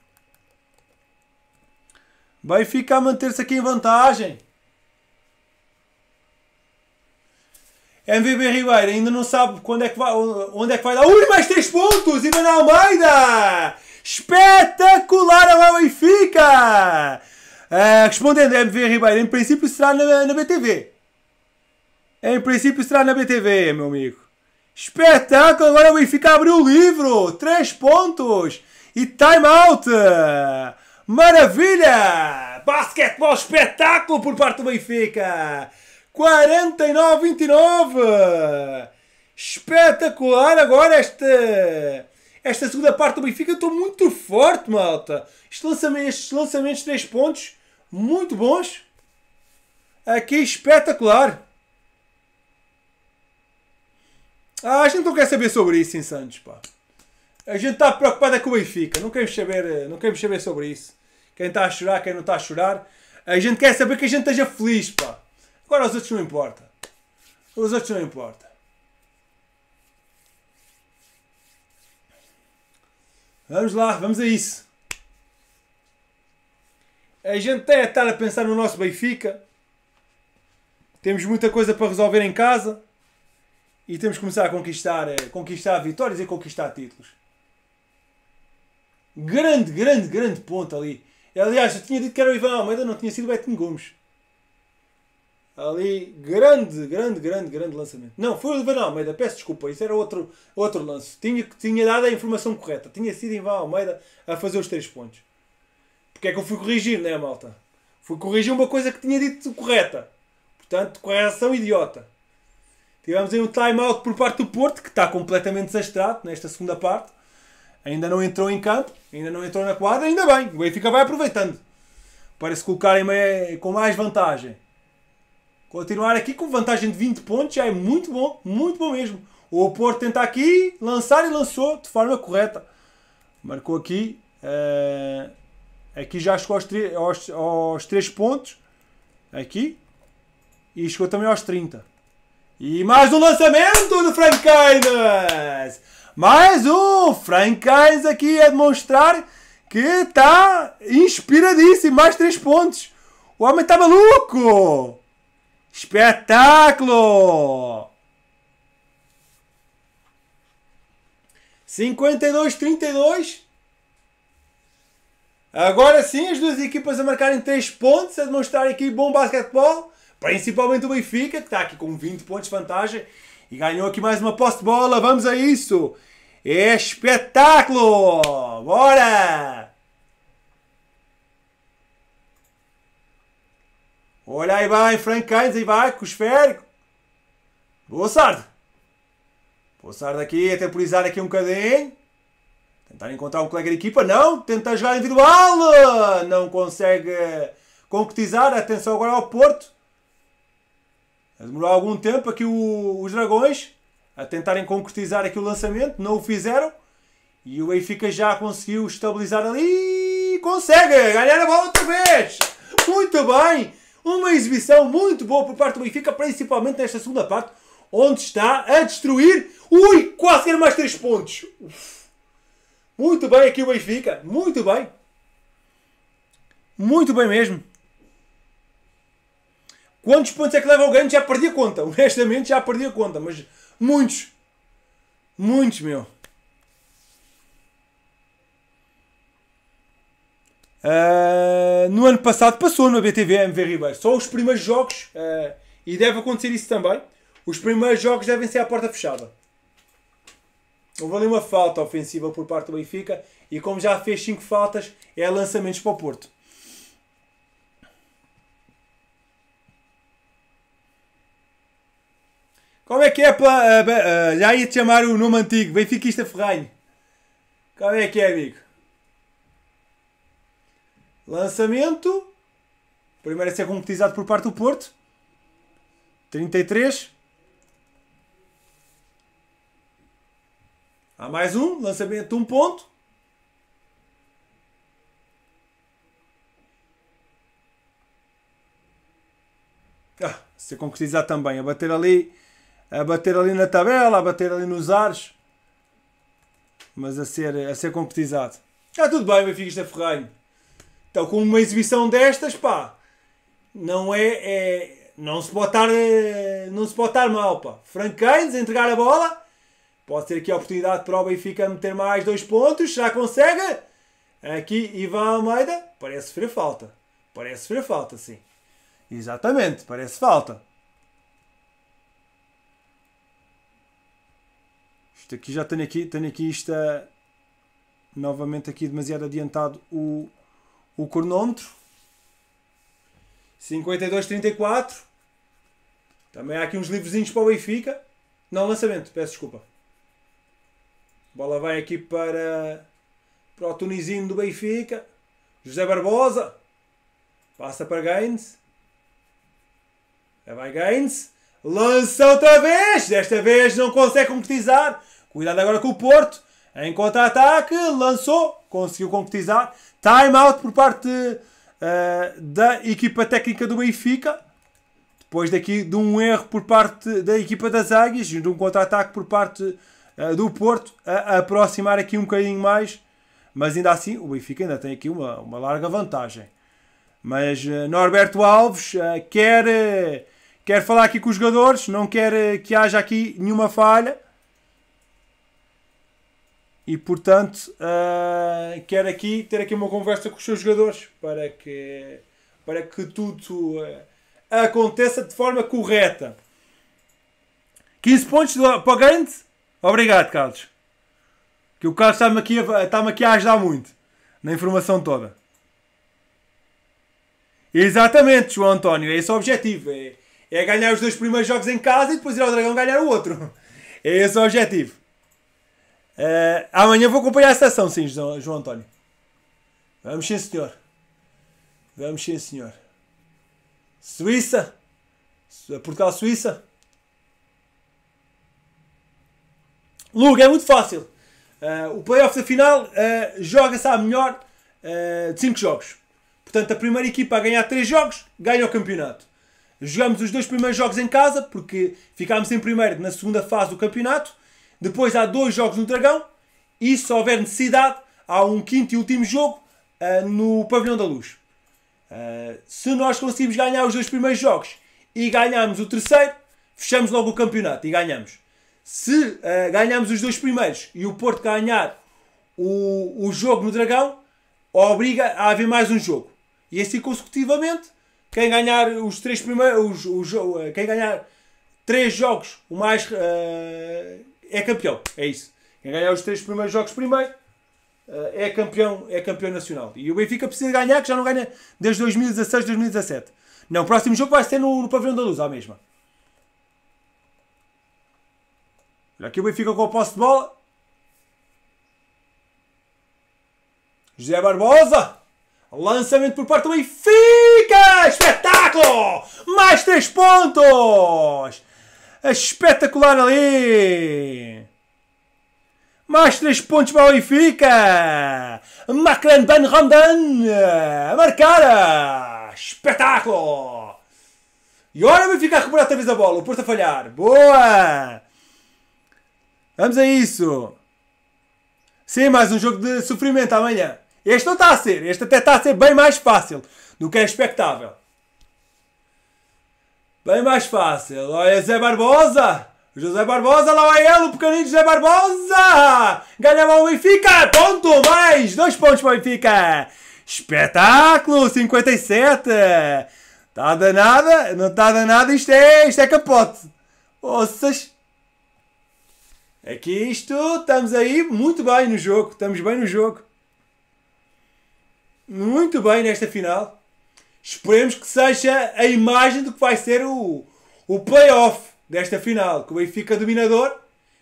Vai ficar manter-se aqui em vantagem. MvB Ribeiro ainda não sabe quando é que vai, onde é que vai dar. Ui, mais 3 pontos! Ivan Almeida! Espetacular a é lá fica! Uh, é, respondendo MVP Ribeiro, em princípio será na, na BTV. Em princípio será na BTV, meu amigo. Espetáculo! Agora o Benfica abriu o livro! 3 pontos! E time out! Maravilha! Basquetebol espetáculo por parte do Benfica! 49-29! Espetacular agora esta, esta segunda parte do Benfica. Estou muito forte, malta! Estes lançamentos, estes lançamentos de 3 pontos, muito bons. Aqui espetacular! Ah, a gente não quer saber sobre isso em Santos, pá. A gente está preocupado com o Benfica. Não queremos saber, não queremos saber sobre isso quem está a chorar, quem não está a chorar. A gente quer saber que a gente esteja feliz, pá. Agora os outros não importa. Os outros não importa. Vamos lá, vamos a isso. A gente tem a estar a pensar no nosso Benfica. Temos muita coisa para resolver em casa. E temos que começar a conquistar, a eh, conquistar vitórias e conquistar títulos. Grande, grande, grande ponto ali Aliás, eu tinha dito que era o Ivan Almeida, não tinha sido o Betinho Gomes. Ali, grande, grande, grande, grande lançamento. Não, foi o Ivan Almeida, peço desculpa, isso era outro, outro lance. Tinha, tinha dado a informação correta. Tinha sido Ivan Almeida a fazer os três pontos. Porque é que eu fui corrigir, né, malta? Fui corrigir uma coisa que tinha dito correta. Portanto, correção idiota. Tivemos aí um time-out por parte do Porto, que está completamente desastrado nesta segunda parte. Ainda não entrou em campo, ainda não entrou na quadra, ainda bem. O Benfica vai aproveitando para se colocarem é com mais vantagem. Continuar aqui com vantagem de 20 pontos já é muito bom, muito bom mesmo. O Porto tenta aqui lançar e lançou de forma correta. Marcou aqui. Uh, aqui já chegou aos, aos, aos 3 pontos. Aqui. E chegou também aos 30. E mais um lançamento do Frank Keynes! Mas o Frank Heinz aqui a demonstrar que está inspiradíssimo. Mais três pontos. O homem está maluco! Espetáculo! 52-32. Agora sim, as duas equipas a marcarem 3 pontos, a demonstrar aqui bom basquetebol. Principalmente o Benfica, que está aqui com 20 pontos de vantagem e ganhou aqui mais uma posse de bola. Vamos a isso! Espetáculo! Bora! Olha aí, vai, Frankais, aí vai, com esférico. Boa sorte aqui, a temporizar aqui um bocadinho. Tentar encontrar um colega de equipa, não. Tenta jogar individual. Não consegue concretizar. Atenção agora ao Porto. Demorou algum tempo aqui o, os Dragões a tentarem concretizar aqui o lançamento, não o fizeram. E o Benfica já conseguiu estabilizar ali consegue ganhar a bola outra vez. Muito bem! Uma exibição muito boa por parte do Benfica, principalmente nesta segunda parte, onde está a destruir. Ui, quase que mais 3 pontos. Uf. Muito bem aqui o Benfica, muito bem. Muito bem mesmo. Quantos pontos é que leva o ganho? Já perdi a conta. Honestamente, já perdi a conta. Mas Muitos. Muitos, meu. Uh, no ano passado passou no BTV MV Ribeiro. Só os primeiros jogos, uh, e deve acontecer isso também, os primeiros jogos devem ser à porta fechada. Houve ali uma falta ofensiva por parte do Benfica e como já fez 5 faltas, é lançamentos para o Porto. Como é que é? para Uh, eh, uh, eh, já ia te chamar o nome antigo, Benfiquista Ferranho. Como é que é, amigo? Lançamento. Primeiro a ser concretizado por parte do Porto. 33. Há mais um. Lançamento de um ponto. Ah, ser concretizado também. A bater ali a bater ali na tabela, a bater ali nos ares, mas a ser, a ser competizado. Ah, tudo bem, Benfica está é ferranho. Então, com uma exibição destas, pá, não é, é não se pode estar, eh, não se pode estar mal, pá. Francais entregar a bola, pode ser aqui a oportunidade para o Benfica meter mais dois pontos, já consegue. Aqui, Ivan Almeida, parece sofrer falta. Parece sofrer falta, sim. Exatamente, parece falta. Isto aqui já tenho aqui, tenho aqui isto eh, novamente aqui demasiado adiantado o, o cronómetro. 52-34. Também há aqui uns livrezinhos para o Benfica. Não, lançamento, peço desculpa. Bola vai aqui para, para o Tunisino do Benfica. José Barbosa. Passa para Gaines. Vai Gaines. Lança outra vez. Desta vez não consegue concretizar. Cuidado agora com o Porto. Em contra-ataque, lançou, conseguiu concretizar. Time-out por parte uh, da equipa técnica do Benfica. Depois daqui de um erro por parte da equipa das Águias, de um contra-ataque por parte uh, do Porto, a, aproximar aqui um bocadinho mais. Mas ainda assim, o Benfica ainda tem aqui uma, uma larga vantagem. Mas uh, Norberto Alves quer, quer falar aqui com os jogadores, não quer que haja aqui nenhuma falha e portanto, uh, quero aqui ter aqui uma conversa com os seus jogadores para que, para que tudo uh, aconteça de forma correta. 15 pontos do, para o grande? Obrigado, Carlos. Que o Carlos está-me aqui, está aqui a ajudar muito na informação toda. Exatamente, João António. É esse o objetivo. É, é ganhar os dois primeiros jogos em casa e depois ir ao Dragão ganhar o outro. É esse o objetivo. É, amanhã vou acompanhar a sessão, sim, João António. Vamos sim, senhor. Vamos sim, senhor. Suíça. Portugal, Suíça. Luga, é muito fácil. Uh, o playoff da final uh, joga-se à melhor uh, de 5 jogos. Portanto, a primeira equipa a ganhar 3 jogos ganha o campeonato. Jogamos os dois primeiros jogos em casa, porque ficámos em primeiro na segunda fase do campeonato. Depois há dois jogos no Dragão e se houver necessidade, há um quinto e último jogo uh, no Pavilhão da Luz. Uh, se nós conseguimos ganhar os dois primeiros jogos e ganharmos o terceiro, fechamos logo o campeonato e ganhamos. Se uh, eh, ganharmos os dois primeiros e o Porto ganhar o, o jogo no Dragão, obriga a haver mais um jogo. E assim consecutivamente, quem ganhar os três primeiros, os, os, quem ganhar três jogos, o mais é campeão. É isso. Quem ganhar os três primeiros jogos primeiro eh, é campeão, é campeão nacional. E o Benfica precisa ganhar, que já não ganha desde 2016, 2017. Não, o próximo jogo vai ser no, no Pavilhão da Luz, à mesma. Olha aqui o Benfica com o posse de bola. José Barbosa. Lançamento por parte do Benfica! Espetáculo! Mais três pontos! É espetacular ali! Mais três pontos para o Benfica! Macran Ben Ramdan! A marcar! Espetáculo! E olha o Benfica a recuperar outra vez a bola. O Porto a falhar. Boa! Vamos a isso. Sim, mais um jogo de sofrimento amanhã. Este não está a ser. Este até está a ser bem mais fácil do que é expectável. Bem mais fácil. Olha, Zé Barbosa! José Barbosa, lá vai ele, o pequenino José Barbosa! Ganhava o Benfica! Ponto! Mais! Dois pontos para o Benfica! Espetáculo! 57! Está danada? Não está danada? Isto é, isto é capote! Ossas! Aqui isto, estamos aí muito bem no jogo, estamos bem no jogo. Muito bem nesta final. Esperemos que seja a imagem do que vai ser o, o playoff desta final. Que o Benfica dominador.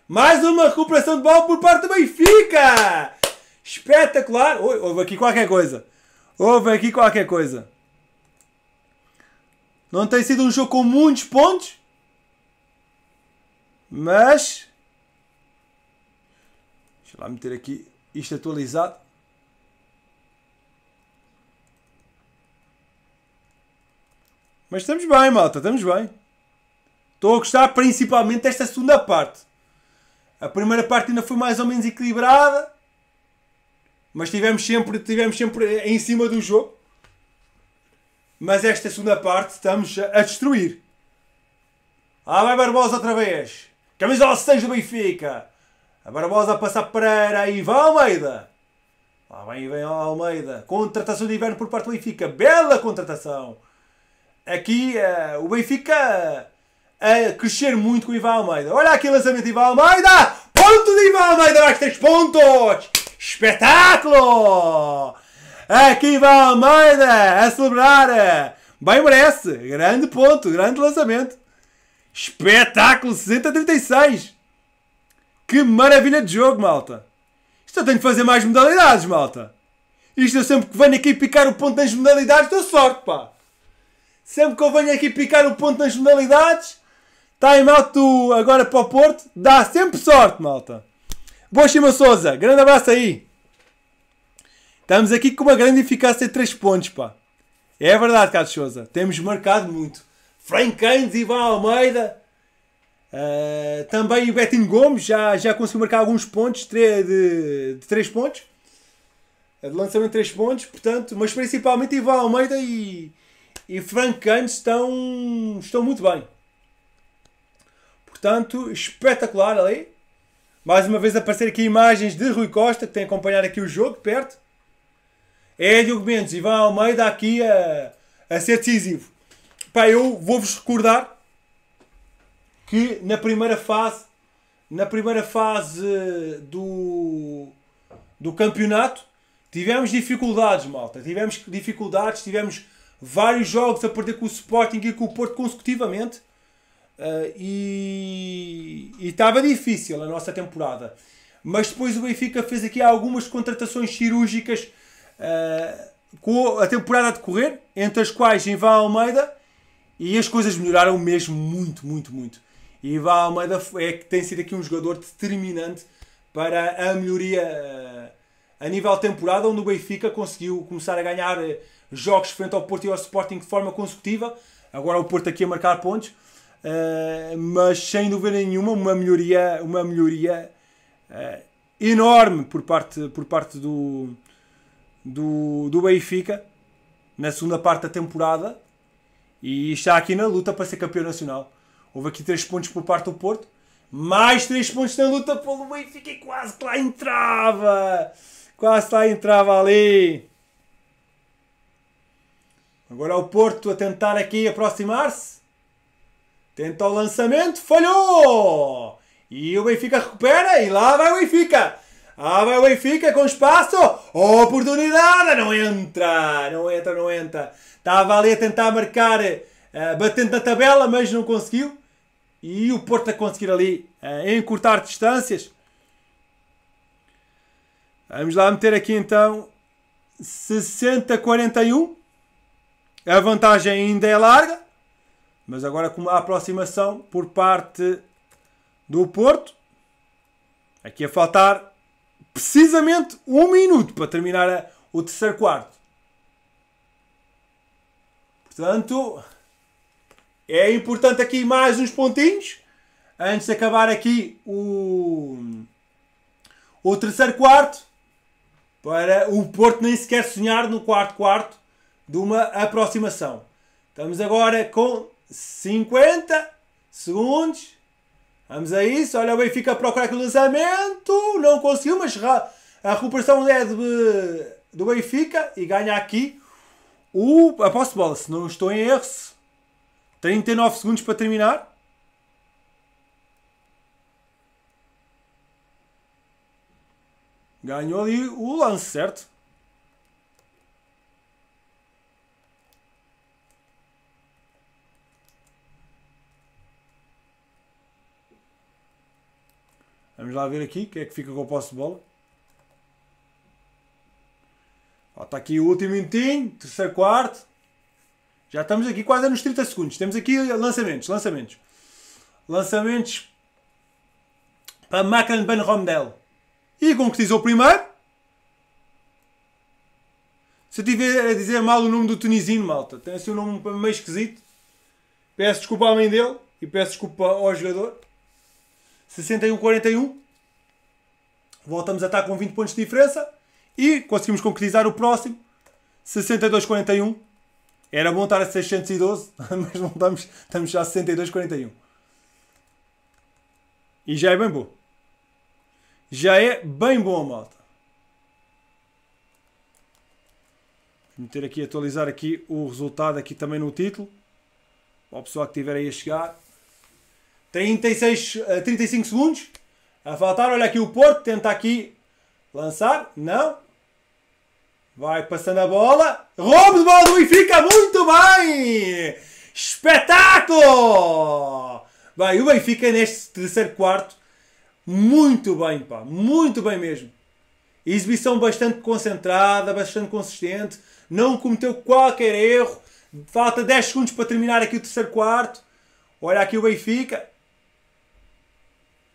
Mais uma recuperação de bola por parte do Benfica! Espetacular! Oi, houve aqui qualquer coisa. Houve aqui qualquer coisa. Não tem sido um jogo com muitos pontos. Mas. Deixa lá meter aqui isto atualizado. Mas estamos bem, malta, estamos bem. Estou a gostar principalmente desta segunda parte. A primeira parte ainda foi mais ou menos equilibrada, mas tivemos sempre, tivemos sempre em cima do jogo. Mas esta segunda parte estamos a destruir. Ah, vai Barbosa outra vez. Camisola 6 do Benfica. A Barbosa a passar para e vai Almeida. Lá ah, vem, vem Almeida. Contratação de inverno por parte do Benfica. Bela contratação aqui uh, o Benfica eh, a crescer muito com o Ivan Almeida. Olha aqui o lançamento de Ivan Almeida! Ponto de Ivan Almeida mais 3 pontos! Espetáculo! Aqui Ivan Almeida a celebrar! Eh, bem merece! Grande ponto, grande lançamento! Espetáculo 60-36! Que maravilha de jogo, malta! Isto eu tenho de fazer mais modalidades, malta! Isto eu sempre que venho aqui picar o ponto nas modalidades dou sorte, pá! Sempre que eu venho aqui picar o ponto nas modalidades, time out do, agora para o Porto. Dá sempre sorte, malta. Boa Chima Souza, grande abraço aí. Estamos aqui com uma grande eficácia de 3 pontos, pá. É verdade, Carlos Souza. Temos marcado muito. Frank Keynes, Ivan Almeida. Uh, também o Betinho Gomes já, já conseguiu marcar alguns pontos de 3 pontos. Eh, de lançamento de 3 pontos, portanto, mas principalmente Ivan Almeida e, e Frank Kane estão, estão muito bem. Portanto, espetacular ali. Mais uma vez aparecer aqui imagens de Rui Costa, que tem acompanhado aqui o jogo perto. É Diogo Mendes, Ivan Almeida aqui a, a ser decisivo. Pá, eu vou-vos recordar que na primeira fase, na primeira fase eh, do, do campeonato, tivemos dificuldades, malta. Tivemos dificuldades, tivemos vários jogos a perder com o Sporting e com o Porto consecutivamente. Uh, e estava difícil a nossa temporada. Mas depois o Benfica fez aqui algumas contratações cirúrgicas uh, com a temporada a decorrer, entre as quais Ivan Almeida, e as coisas melhoraram mesmo muito, muito, muito. E Ivan Almeida é que tem sido aqui um jogador determinante para a melhoria uh, a nível temporada, onde o Benfica conseguiu começar a ganhar jogos frente ao Porto e ao Sporting de forma consecutiva. Agora o Porto aqui a marcar pontos, uh, mas sem dúvida nenhuma uma melhoria, uma melhoria uh, enorme por parte, por parte do, do, do Benfica na segunda parte da temporada e está aqui na luta para ser campeão nacional. Houve aqui 3 pontos por parte do Porto, mais 3 pontos na luta pelo Benfica e quase que lá entrava! Quase lá entrava ali! Agora o Porto a tentar aqui aproximar-se. Tenta o lançamento, falhou! E o Benfica recupera e lá vai o Benfica. lá vai o Benfica com espaço. Oportunidade, não entra, não entra, não entra. Estava ali a tentar marcar, uh, batendo na tabela, mas não conseguiu. E o Porto a conseguir ali uh, encurtar distâncias. Vamos lá meter aqui então 60-41. A vantagem ainda é larga, mas agora com a aproximação por parte do Porto. Aqui a faltar precisamente um minuto para terminar o terceiro quarto. Portanto, é importante aqui mais uns pontinhos antes de acabar aqui o, o terceiro quarto para o Porto nem sequer sonhar no quarto quarto de uma aproximação. Estamos agora com 50 segundos. Vamos a isso. Olha o Benfica procurar aquele lançamento. Não conseguiu, mas a recuperação é de, do Benfica e ganha aqui o, a posse de bola. Se não estou em erro, 39 segundos para terminar. Ganhou ali o lance, certo? Vamos lá ver aqui quem é que fica com o posse de bola. está aqui o último minutinho, terceiro quarto. Já estamos aqui quase nos 30 segundos. Temos aqui lançamentos, lançamentos. Lançamentos para Macron Ben Romdel. E concretizou o primeiro. Se eu tiver a dizer mal o nome do tunisino, malta, tem assim um nome meio esquisito. Peço desculpa à mãe dele e peço desculpa ao jogador. 61-41. Voltamos a estar com 20 pontos de diferença. E conseguimos concretizar o próximo. 62-41. Era bom estar a 612, mas não estamos, estamos já a 62-41. E já é bem bom. Já é bem bom, malta. Vou meter aqui, atualizar aqui o resultado aqui também no título. Para o pessoal que estiver aí a chegar. 36, 35 eh, segundos a faltar. Olha aqui o Porto, tenta aqui lançar. Não. Vai passando a bola. Roubo de bola do Benfica, muito bem! Espetáculo! Bem, o Benfica neste terceiro quarto, muito bem, pá, muito bem mesmo. Exibição bastante concentrada, bastante consistente, não cometeu qualquer erro. Falta 10 segundos para terminar aqui o terceiro quarto. Olha aqui o Benfica,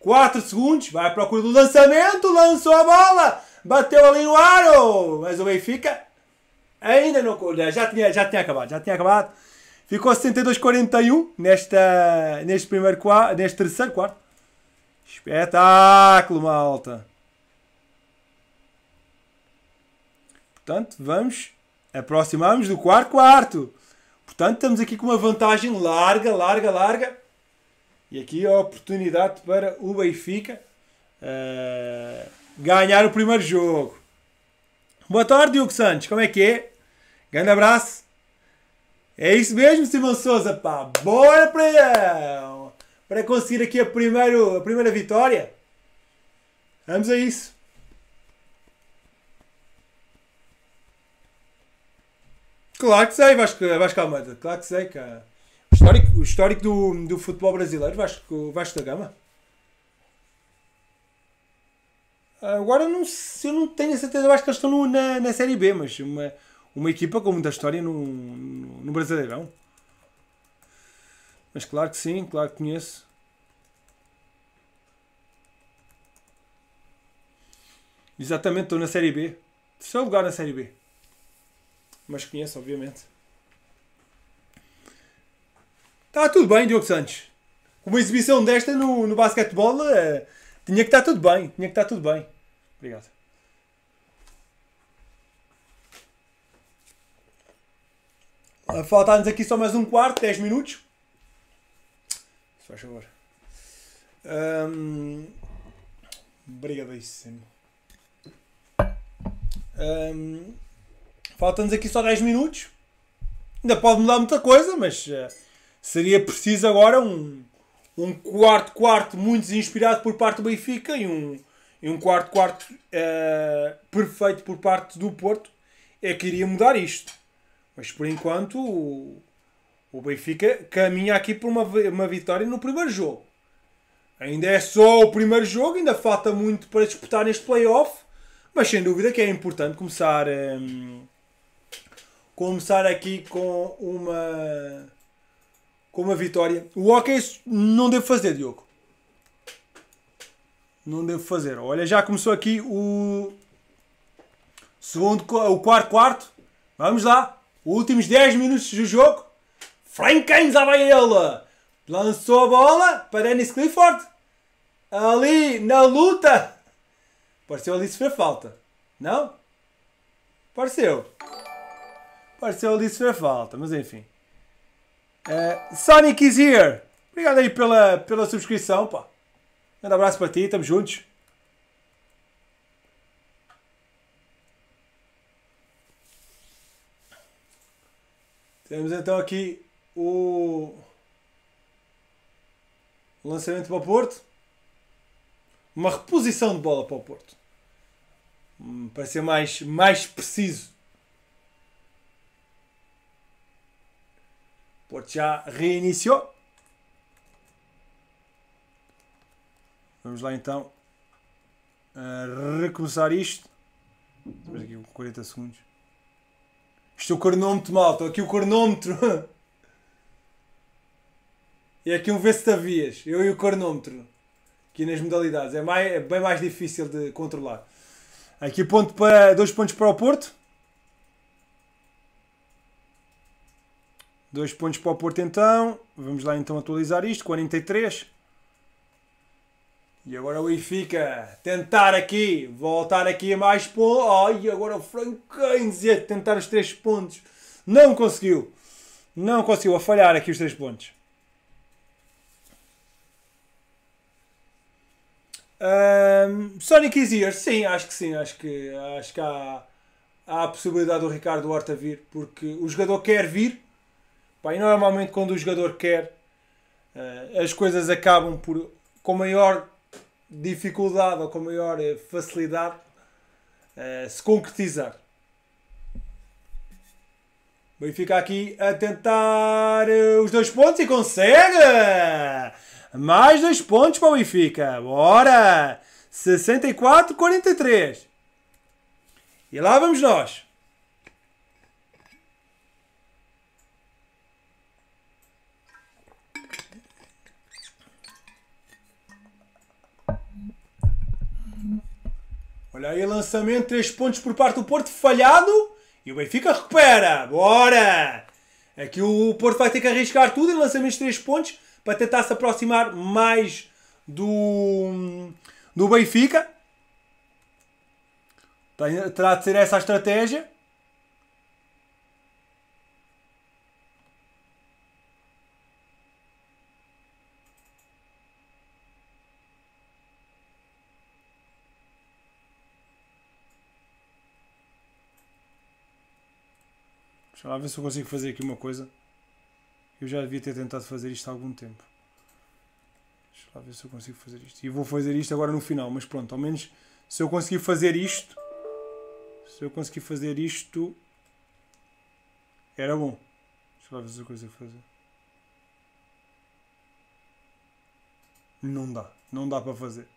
4 segundos, vai à procura do lançamento, lançou a bola, bateu ali no aro, mas o Benfica ainda não. Já tinha, já tinha acabado, já tinha acabado. Ficou 62-41 nesta, neste, primeiro, neste terceiro quarto. Espetáculo, malta! Portanto, vamos aproximamos do quarto quarto. Portanto, estamos aqui com uma vantagem larga, larga, larga. E aqui a oportunidade para o Benfica uh, ganhar o primeiro jogo. Boa tarde, Hugo Santos. Como é que é? Grande abraço. É isso mesmo, Simão Souza, pá. Bora para, para conseguir aqui a, primeiro, a primeira vitória. Vamos a isso. Claro que sei, Vasco, Vasco Almeida. Claro que sei, cara histórico, o histórico do, do futebol brasileiro, Vasco, Vasco da Gama. Agora não, eu não tenho a certeza, acho que eles estão na, na Série B, mas uma, uma equipa com muita história no, no, no Brasileirão. Mas claro que sim, claro que conheço. Exatamente, estou na Série B. Terceiro lugar na Série B. Mas conheço, obviamente. Está tudo bem, Diogo Santos. Uma exibição desta no, no basquetebol uh, tinha que estar tudo bem. Tinha que estar tudo bem. Obrigado. Ah, falta-nos aqui só mais um quarto, 10 minutos. Se faz favor. Um, obrigadíssimo. Um, Falta-nos aqui só 10 minutos. Ainda pode mudar muita coisa, mas. Uh, seria preciso agora um, um quarto-quarto muito desinspirado por parte do Benfica e um, e um quarto-quarto uh, eh, perfeito por parte do Porto. É que iria mudar isto. Mas por enquanto o, o Benfica caminha aqui por uma, uma vitória no primeiro jogo. Ainda é só o primeiro jogo, ainda falta muito para disputar neste playoff, mas sem dúvida que é importante começar um, ehm, começar aqui com uma com uma vitória. O ok não devo fazer, Diogo. Não devo fazer. Olha, já começou aqui o segundo, o quarto quarto. Vamos lá. Últimos 10 minutos do jogo. Frankens à ela. Lançou a bola para Dennis Clifford. Ali na luta. Pareceu ali sofrer falta. Não? Pareceu. Pareceu ali sofrer falta, mas enfim. É, Sonic is here! Obrigado aí pela, pela subscrição, pá. Um abraço para ti, estamos juntos. Temos então aqui o lançamento para o Porto. Uma reposição de bola para o Porto. Hum, para ser mais, mais preciso. Porto já reiniciou. Vamos lá então recomeçar isto. Estamos aqui com 40 segundos. Isto é o cronómetro, malta. Aqui o cronómetro. E aqui um ver se sabias. Eu e o cronómetro. Aqui nas modalidades. É, mais, é bem mais difícil de controlar. Aqui ponto para, dois pontos para o Porto. Dois pontos para o Porto então. Vamos lá então atualizar isto. 43. E agora o Benfica tentar aqui, voltar aqui a mais pontos. Oh, e agora o Franquense a tentar os três pontos. Não conseguiu. Não conseguiu a falhar aqui os três pontos. Um, Sonic e here. Sim, acho que sim. Acho que, acho que há, há a possibilidade do Ricardo Horta vir. Porque o jogador quer vir Pá, e normalmente quando o jogador quer, eh, as coisas acabam por com maior dificuldade ou com maior eh, facilidade eh, se concretizar. Benfica aqui a tentar os dois pontos e consegue! Mais dois pontos para o Benfica. Bora! 64-43. E lá vamos nós. Olha aí, lançamento, 3 pontos por parte do Porto, falhado. E o Benfica recupera. Bora! Aqui é o Porto vai ter que arriscar tudo em lançamentos de 3 pontos para tentar se aproximar mais do, do Benfica. Terá de ser essa a estratégia. Deixa lá ver se eu consigo fazer aqui uma coisa. Eu já devia ter tentado fazer isto há algum tempo. Deixa lá ver se eu consigo fazer isto. E vou fazer isto agora no final, mas pronto, ao menos se eu conseguir fazer isto. Se eu conseguir fazer isto. Era bom. Deixa lá ver se eu consigo fazer. Não dá. Não dá para fazer.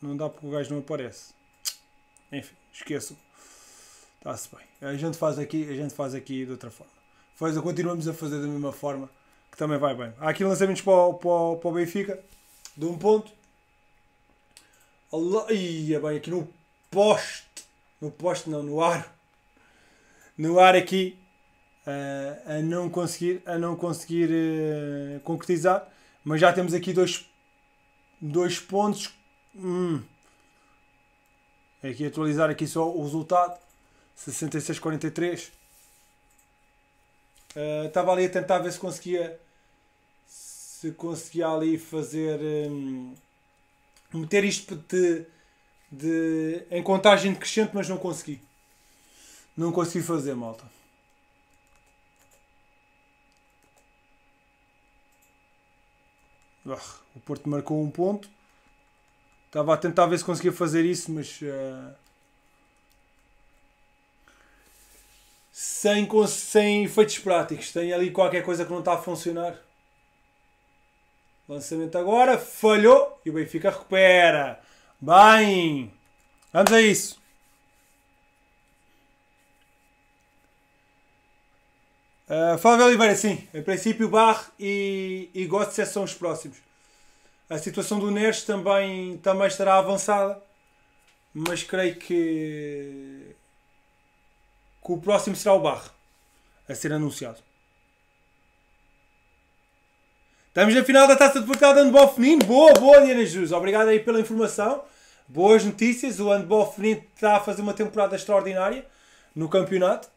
Não dá porque o gajo não aparece. Enfim, esqueçam. Está-se bem. A gente faz aqui, a gente faz aqui de outra forma. Faz, continuamos a fazer da mesma forma, que também vai bem. Há aqui lançamentos para o, para o, para o Benfica, de um ponto. Allah, ia é bem aqui no poste, no poste não, no ar. No ar aqui, a, eh, a não conseguir, a não conseguir uh, concretizar. Mas já temos aqui dois, dois pontos. Hum. Aqui atualizar aqui só o resultado 66-43. Uh, estava ali a tentar ver se conseguia se conseguia ali fazer um, meter isto de, de em contagem decrescente mas não consegui não consegui fazer malta ah, o Porto marcou um ponto estava a tentar ver se conseguia fazer isso mas ah, sem, sem efeitos práticos. Tem ali qualquer coisa que não está a funcionar. Lançamento agora, falhou e o Benfica recupera. Bem, vamos a isso. Uh, ah, Flávio Oliveira, sim. Em princípio, Bar e, e Gotze são os próximos. A situação do Neres também, também estará avançada, mas creio que que o próximo será o Barre a ser anunciado. Estamos na final da Taça de Portugal de Handball Feminino. Boa, boa, Diana Jesus. Obrigado aí pela informação. Boas notícias. O Handball Feminino está a fazer uma temporada extraordinária no campeonato.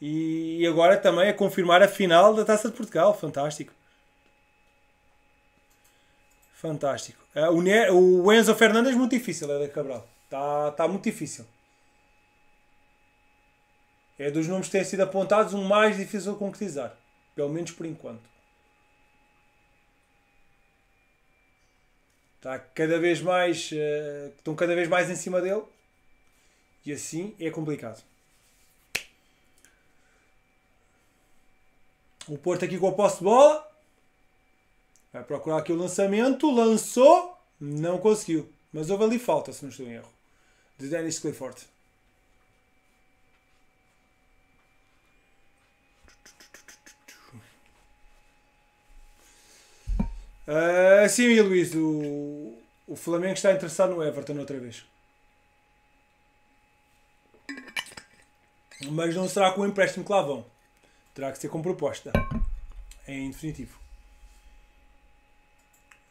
E agora também a confirmar a final da Taça de Portugal. Fantástico. Fantástico. Eh, o Enzo Fernandes muito difícil, é da Cabral. Está tá muito difícil. É dos nomes que têm sido apontados o mais difícil de concretizar, pelo menos por enquanto. Está cada vez mais, uh, estão cada vez mais em cima dele e assim é complicado. O Porto aqui com a posse de bola. Vai procurar aqui o lançamento. Lançou. Não conseguiu. Mas houve ali falta, se não estou em erro. De Dennis Clifford. Ah, sim, Luís, o, o Flamengo está interessado no Everton outra vez. Mas não será com o empréstimo que lá vão. Terá que ser com proposta. Em definitivo.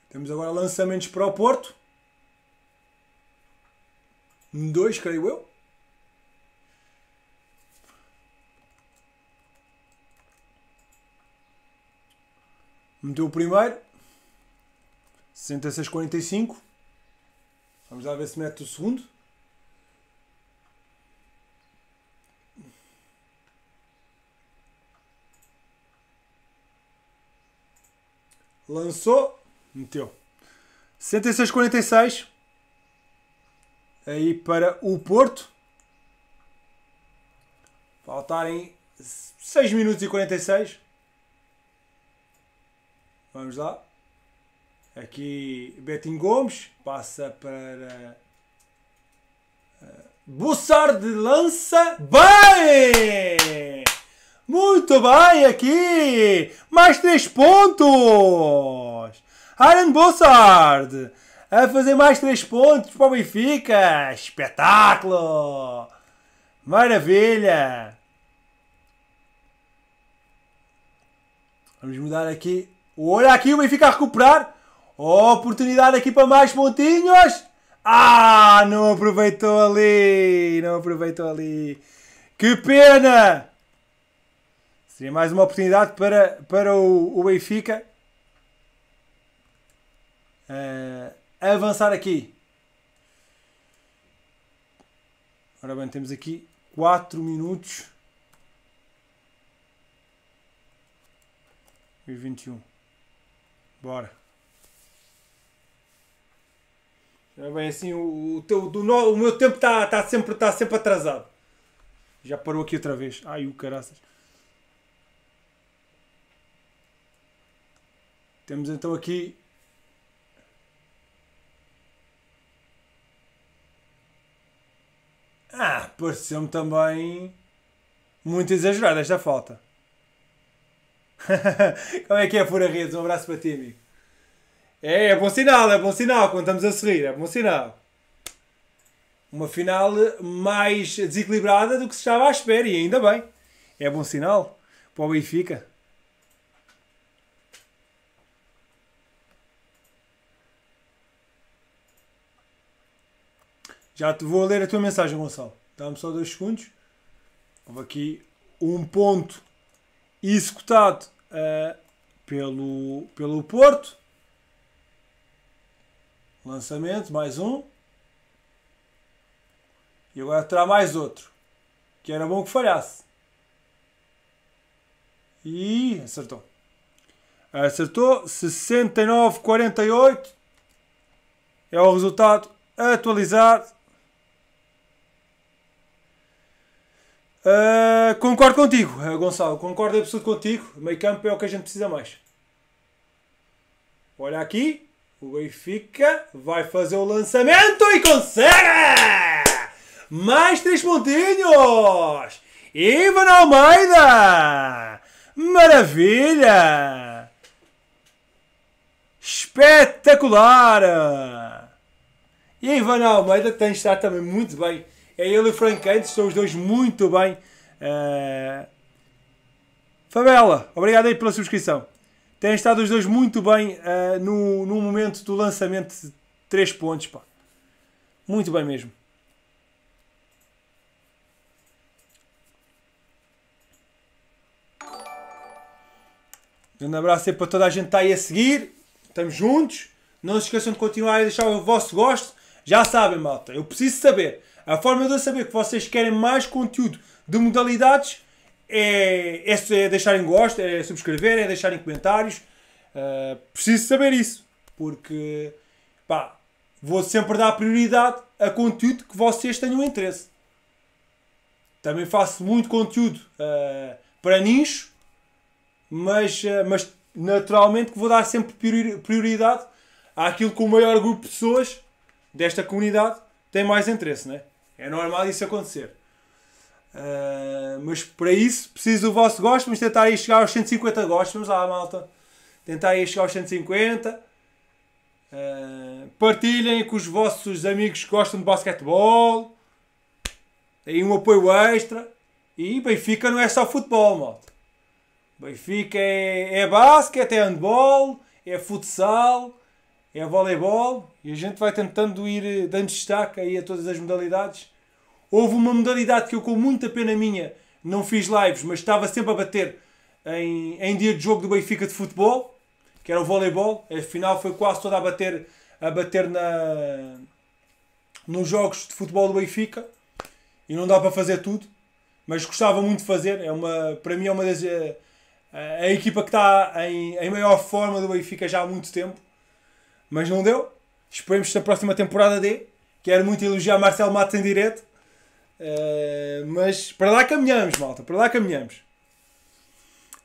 Temos agora lançamentos para o Porto. Dois, creio eu. Meteu o primeiro. 66,45. Vamos lá ver se mete o segundo. Lançou. Meteu. 66,46. Aí para o Porto. Faltarem 6 minutos e 46. Vamos lá. Aqui Betinho Gomes passa para eh, Bussar de lança. Bem! Muito bem aqui! Mais três pontos! Aaron Bussard a fazer mais três pontos para o Benfica! Espetáculo! Maravilha! Vamos mudar aqui. Olha aqui o Benfica a recuperar oportunidade aqui para mais pontinhos. Ah, não aproveitou ali. Não aproveitou ali. Que pena. Seria mais uma oportunidade para, para o, o Benfica uh, avançar aqui. Ora bem, temos aqui 4 minutos e 21. Bora. É bem assim, o, o, teu, do, no, o meu tempo está tá sempre, tá sempre atrasado. Já parou aqui outra vez. Ai, o caraças. Temos então aqui Ah, pareceu-me também muito exagerada esta falta. Como é que é, Fura Redes? Um abraço para ti, amigo. É, é bom sinal, é bom sinal quando estamos a seguir, é bom sinal. Uma final mais desequilibrada do que se estava à espera, e ainda bem. É bom sinal para o Benfica. Já te vou ler a tua mensagem, Gonçalo. Dá-me só dois segundos. Houve aqui um ponto executado uh, pelo, pelo Porto lançamento mais um. E agora terá mais outro. Que era bom que falhasse. E acertou. Acertou 69,48. É o resultado atualizado. Uh, concordo contigo, Gonçalo. Concordo absoluto contigo. Meio campo é o que a gente precisa mais. Olha aqui, o Benfica vai fazer o lançamento e consegue! Mais três pontinhos! Ivan Almeida! Maravilha! Espetacular! E Ivan Almeida tem estado também muito bem. É ele e o Frank Antes, estão os dois muito bem. Uh... Favela, obrigado aí pela subscrição têm estado os dois muito bem uh, no, no momento do lançamento de 3 pontos. Pá. Muito bem mesmo. Um abraço aí para toda a gente que está aí a seguir. Estamos juntos. Não se esqueçam de continuar a deixar o vosso gosto. Já sabem, malta, eu preciso saber. A forma de eu saber que vocês querem mais conteúdo de modalidades é, é, deixarem gosto, é subscrever, é deixarem comentários. Uh, preciso saber isso, porque pá, vou sempre dar prioridade a conteúdo que vocês tenham interesse. Também faço muito conteúdo uh, para nicho, mas, uh, mas naturalmente que vou dar sempre prioridade àquilo que o maior grupo de pessoas desta comunidade tem mais interesse, né? É normal isso acontecer. Ah, mas para isso preciso do vosso gosto. Vamos tentar aí chegar aos 150 gostos. Vamos lá, malta. Tentar aí chegar aos 150. Uh, ah, partilhem com os vossos amigos que gostam de basquetebol. Aí um apoio extra. E Benfica não é só futebol, malta. Benfica é, é basquete, é handball, é futsal, é voleibol. E a gente vai tentando ir dando destaque aí a todas as modalidades Houve uma modalidade que eu, com muita pena minha, não fiz lives, mas estava sempre a bater em, em dia de jogo do Benfica de futebol, que era o voleibol. Afinal, foi quase toda a bater, a bater na, nos jogos de futebol do Benfica. E não dá para fazer tudo, mas gostava muito de fazer. É uma, para mim, é uma das. Eh, a, a equipa que está em, em maior forma do Benfica já há muito tempo, mas não deu. Esperemos que na próxima temporada dê. Quero muito elogiar Marcelo Matos em direto eh, mas para lá caminhamos, malta. Para lá caminhamos.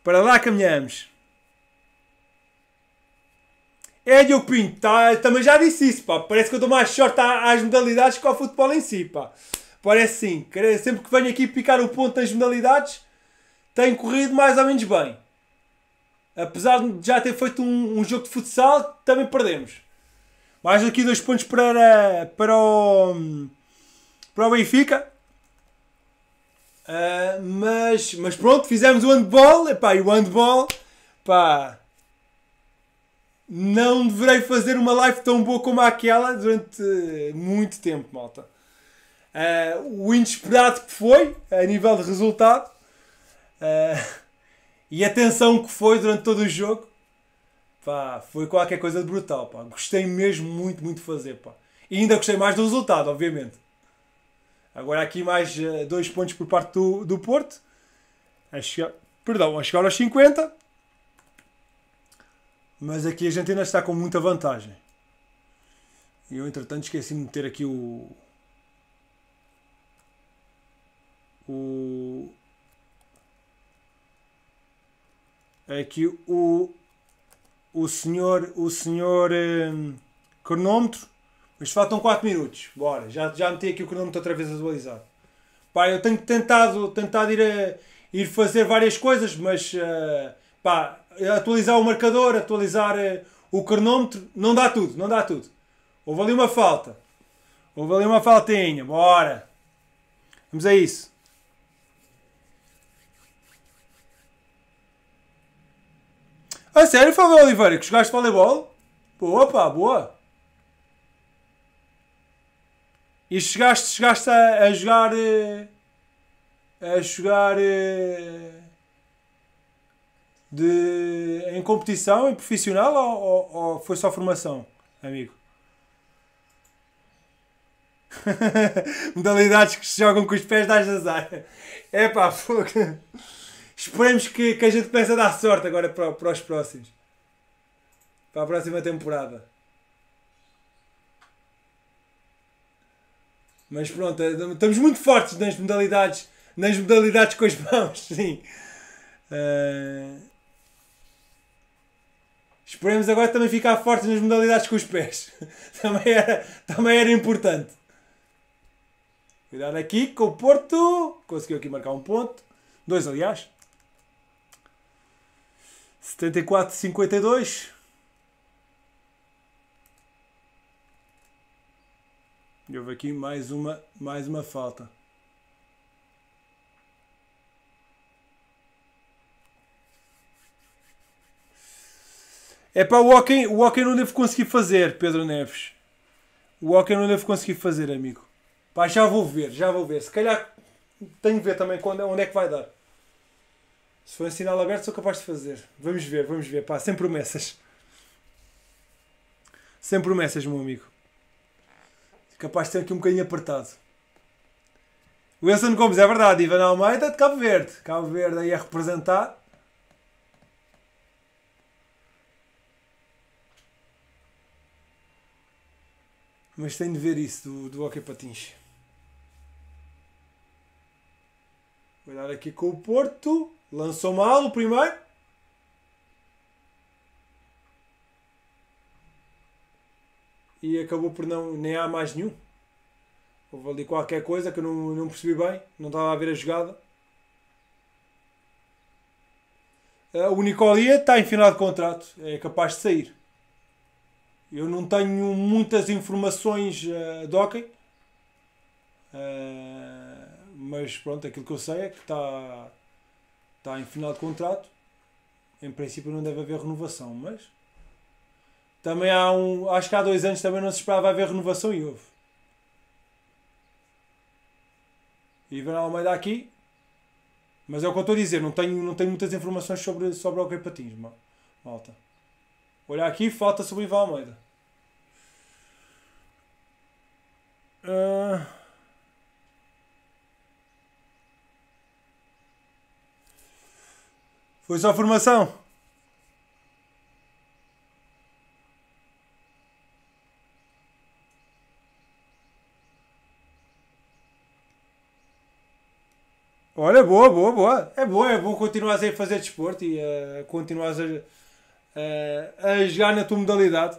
Para lá caminhamos. É, Diogo Pinto, tá, também já disse isso, pá. Parece que eu estou mais short às modalidades que ao futebol em si, pá. Parece sim. Sempre que venho aqui picar o ponto nas modalidades, tenho corrido mais ou menos bem. Apesar de já ter feito um, um jogo de futsal, também perdemos. Mais aqui dois pontos para, para, o, para o Benfica. Uh, mas, mas pronto, fizemos o handball. Epá, e o handball, pá, não deverei fazer uma live tão boa como aquela durante muito tempo, malta. Uh, o inesperado que foi, a nível de resultado, uh, e a tensão que foi durante todo o jogo, pá, foi qualquer coisa de brutal, pá. Gostei mesmo muito, muito de fazer, pá. E ainda gostei mais do resultado, obviamente. Agora aqui mais eh, dois pontos por parte do, do Porto. A chegar, perdão, a chegar aos 50. Mas aqui a gente ainda está com muita vantagem. E eu entretanto esqueci de meter aqui o. O. Aqui o. O senhor. O senhor. Um, eh, cronómetro mas faltam 4 minutos. Bora. Já, já meti aqui o cronómetro outra vez atualizado. Pá, eu tenho tentado, tentado ir, a, eh, ir fazer várias coisas, mas uh, pá, atualizar o marcador, atualizar uh, o cronómetro, não dá tudo, não dá tudo. Houve ali uma falta. Houve ali uma faltinha. Bora. Vamos a isso. A sério, Fábio Oliveira, que jogaste voleibol? Boa, pá, boa. E chegaste, chegaste a, a jogar. Eh, a jogar. Eh, de, em competição, em profissional ou, ou, ou foi só formação, amigo? Modalidades que se jogam com os pés das azar. É pá, Esperemos que, que a gente comece a dar sorte agora para, para os próximos. Para a próxima temporada. Mas pronto, eh, estamos muito fortes nas modalidades, nas modalidades com as mãos, sim. Uh... Esperemos agora também ficar fortes nas modalidades com os pés. também, era, também era importante. Cuidado aqui com o Porto. Conseguiu aqui marcar um ponto. Dois, aliás. 74-52. E houve aqui mais uma, mais uma falta. É para o Walken, o Walken não deve conseguir fazer, Pedro Neves. O Walken não deve conseguir fazer, amigo. Pá, já vou ver, já vou ver. Se calhar tenho que ver também quando, é, onde é que vai dar. Se for um sinal aberto, sou capaz de fazer. Vamos ver, vamos ver. Pá, sem promessas. Sem promessas, meu amigo capaz de ser aqui um bocadinho apertado. Wilson Gomes, é verdade. Ivan Almeida de Cabo Verde. Cabo Verde aí a representar. Mas tenho de ver isso do, do Hockey Patins. Vai aqui com o Porto. Lançou mal o primeiro. e acabou por não. nem há mais nenhum. Houve ali qualquer coisa que eu não, não percebi bem, não estava a ver a jogada. Ah, o Nicolia está em final de contrato, é capaz de sair. Eu não tenho muitas informações uh, de hockey, uh, mas pronto, aquilo que eu sei é que está, está em final de contrato. Em princípio, não deve haver renovação, mas também há um. Acho que há dois anos também não se esperava haver renovação e houve. Ivan Almeida aqui. Mas é o que eu estou a dizer, não tenho, não tenho muitas informações sobre, sobre o Patins, malta. Olha aqui, falta sobre o Ivan Almeida. Uh... Foi só a formação. Olha, é boa, boa, boa. É boa, é bom continuares a fazer desporto e uh, continuares a, uh, a jogar na tua modalidade.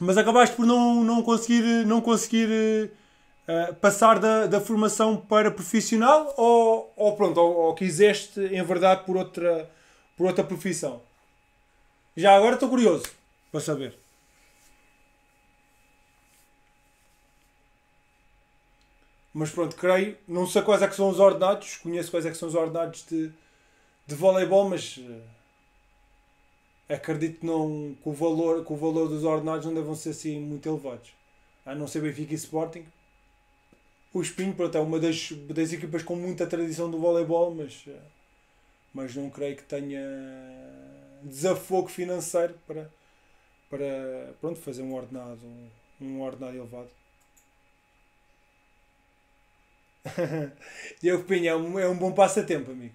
Mas acabaste por não, não conseguir, não conseguir uh, passar da, da formação para profissional ou, ou pronto, ou, ou quiseste em verdade por outra, por outra profissão? Já agora estou curioso para saber. Mas pronto, creio, não sei quais é que são os ordenados, conheço quais é que são os ordenados de, de voleibol, mas eh, acredito que, não, que, o valor, que o valor dos ordenados não devam ser assim muito elevados. A não ser Benfica e Sporting. O Espinho, pronto, é uma das, das equipas com muita tradição do voleibol, mas, eh, mas não creio que tenha desafogo financeiro para, para pronto, fazer um ordenado, um, um ordenado elevado. Diego Pinho é um, é um bom passatempo, amigo.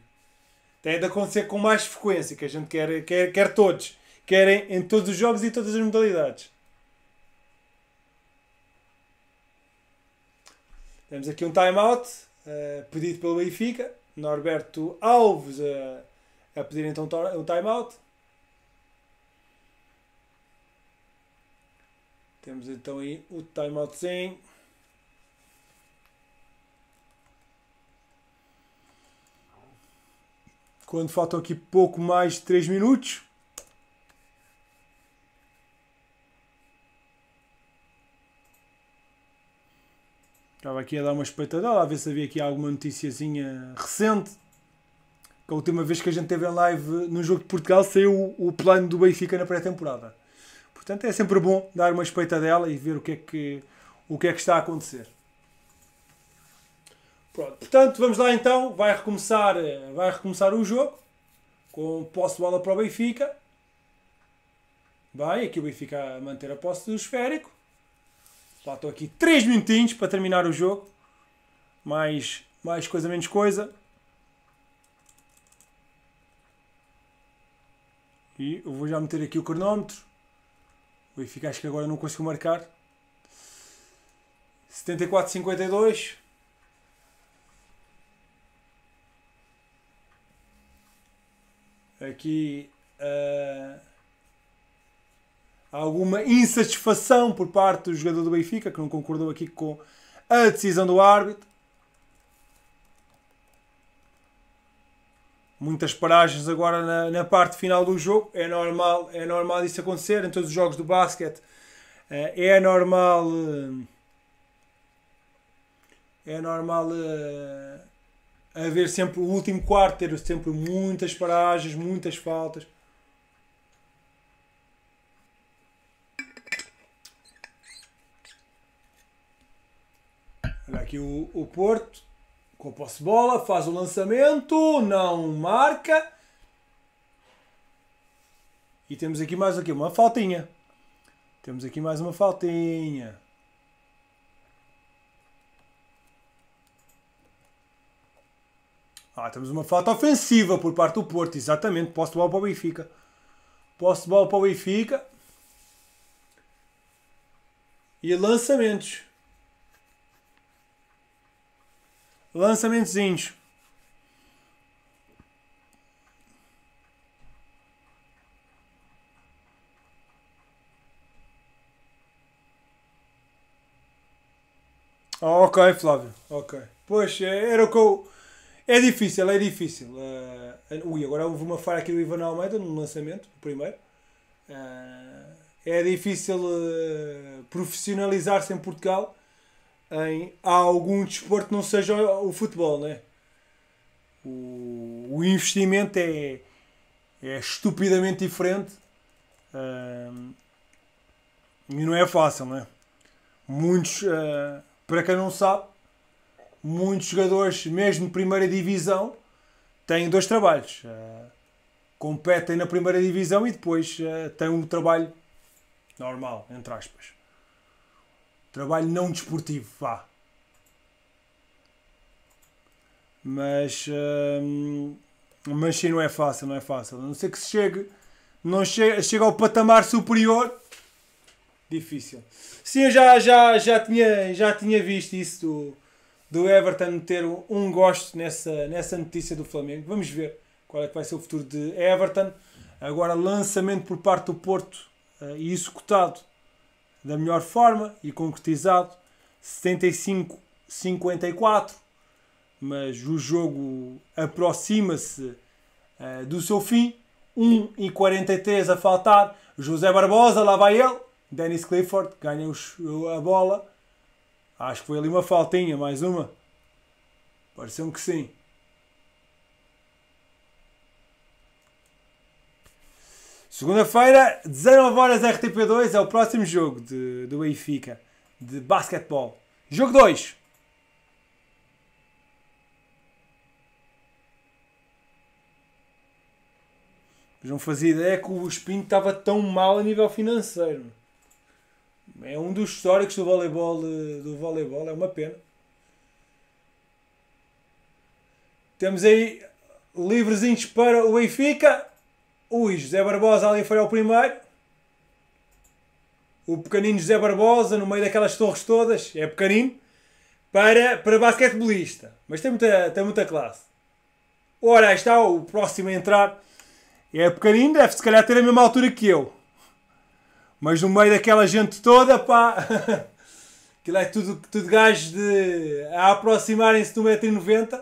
Tem de acontecer com mais frequência, que a gente quer, quer, quer todos. Querem em todos os jogos e todas as modalidades. Temos aqui um timeout uh, pedido pelo Benfica. Norberto Alves uh, a pedir então um timeout. Temos então aí o timeoutzinho. Quando faltam aqui pouco mais de 3 minutos. Estava aqui a dar uma espetadela, a ver se havia aqui alguma noticiazinha recente. Que a última vez que a gente teve em live no jogo de Portugal saiu o plano do Benfica na pré-temporada. Portanto, é sempre bom dar uma espetadela e ver o que é que, o que, é que está a acontecer. Pronto, portanto, vamos lá então. Vai recomeçar, vai recomeçar o jogo com posse de bola para o Benfica. Vai, aqui o Benfica a manter a posse do esférico. estou aqui 3 minutinhos para terminar o jogo. Mais, mais coisa, menos coisa. E eu vou já meter aqui o cronómetro. O Benfica acho que agora não consigo marcar. 74-52. aqui uh, alguma insatisfação por parte do jogador do Benfica, que não concordou aqui com a decisão do árbitro. Muitas paragens agora na, na parte final do jogo. É normal, é normal isso acontecer em todos os jogos do basquete. Uh, é normal. Uh, é normal eh, haver sempre o último quarto, ter sempre muitas paragens, muitas faltas. Olha aqui o, o Porto, com a posse de bola, faz o lançamento, não marca. E temos aqui mais aqui uma faltinha. Temos aqui mais uma faltinha. Ah, temos uma falta ofensiva por parte do Porto, exatamente. Posso de bola para o Benfica. Posso de bola para o Benfica. E lançamentos. Lançamentozinhos. Ok, Flávio. Ok. Pois, é, era o que eu é difícil, é difícil. Uh, ui, agora houve uma falha aqui do Ivan Almeida no lançamento, o primeiro. Uh, é difícil uh, profissionalizar-se em Portugal em algum desporto que não seja o, o futebol, né? O, o investimento é, é estupidamente diferente uh, e não é fácil, né? Muitos, para quem não sabe, muitos jogadores, mesmo de primeira divisão, têm dois trabalhos. Eh, competem na primeira divisão e depois eh, têm um trabalho normal, entre aspas. Trabalho não desportivo, vá. Mas, eh, mas sim, não é fácil, não é fácil. A não ser que se chegue, não chegue, chegue ao patamar superior, difícil. Sim, eu já, já, já, tinha, já tinha visto isso do, do Everton ter um gosto nessa, nessa notícia do Flamengo. Vamos ver qual é que vai ser o futuro de Everton. Agora, lançamento por parte do Porto eh, e executado da melhor forma e concretizado 75-54. Mas o jogo aproxima-se uh, do seu fim. 1 e 43 a faltar. José Barbosa, lá vai ele. Dennis Clifford ganha a bola Acho que foi ali uma faltinha, mais uma. Pareceu-me que sim. Segunda-feira, 19 horas RTP2 é o próximo jogo de, do Benfica de basquetebol. Jogo 2. não fazia ideia que o Espinho estava tão mal a nível financeiro. É um dos históricos do voleibol, eh, do voleibol, é uma pena. Temos aí livrezinhos para o Benfica. Ui, José Barbosa ali foi ao primeiro. O pequenino José Barbosa no meio daquelas torres todas, é pequenino, para, para basquetebolista. Mas tem muita, tem muita classe. Ora, aí está o próximo a entrar. É pequenino, deve se calhar ter a mesma altura que eu. Mas no meio daquela gente toda, pá. Aquilo é tudo, tudo gajos de. a aproximarem-se do 1,90m.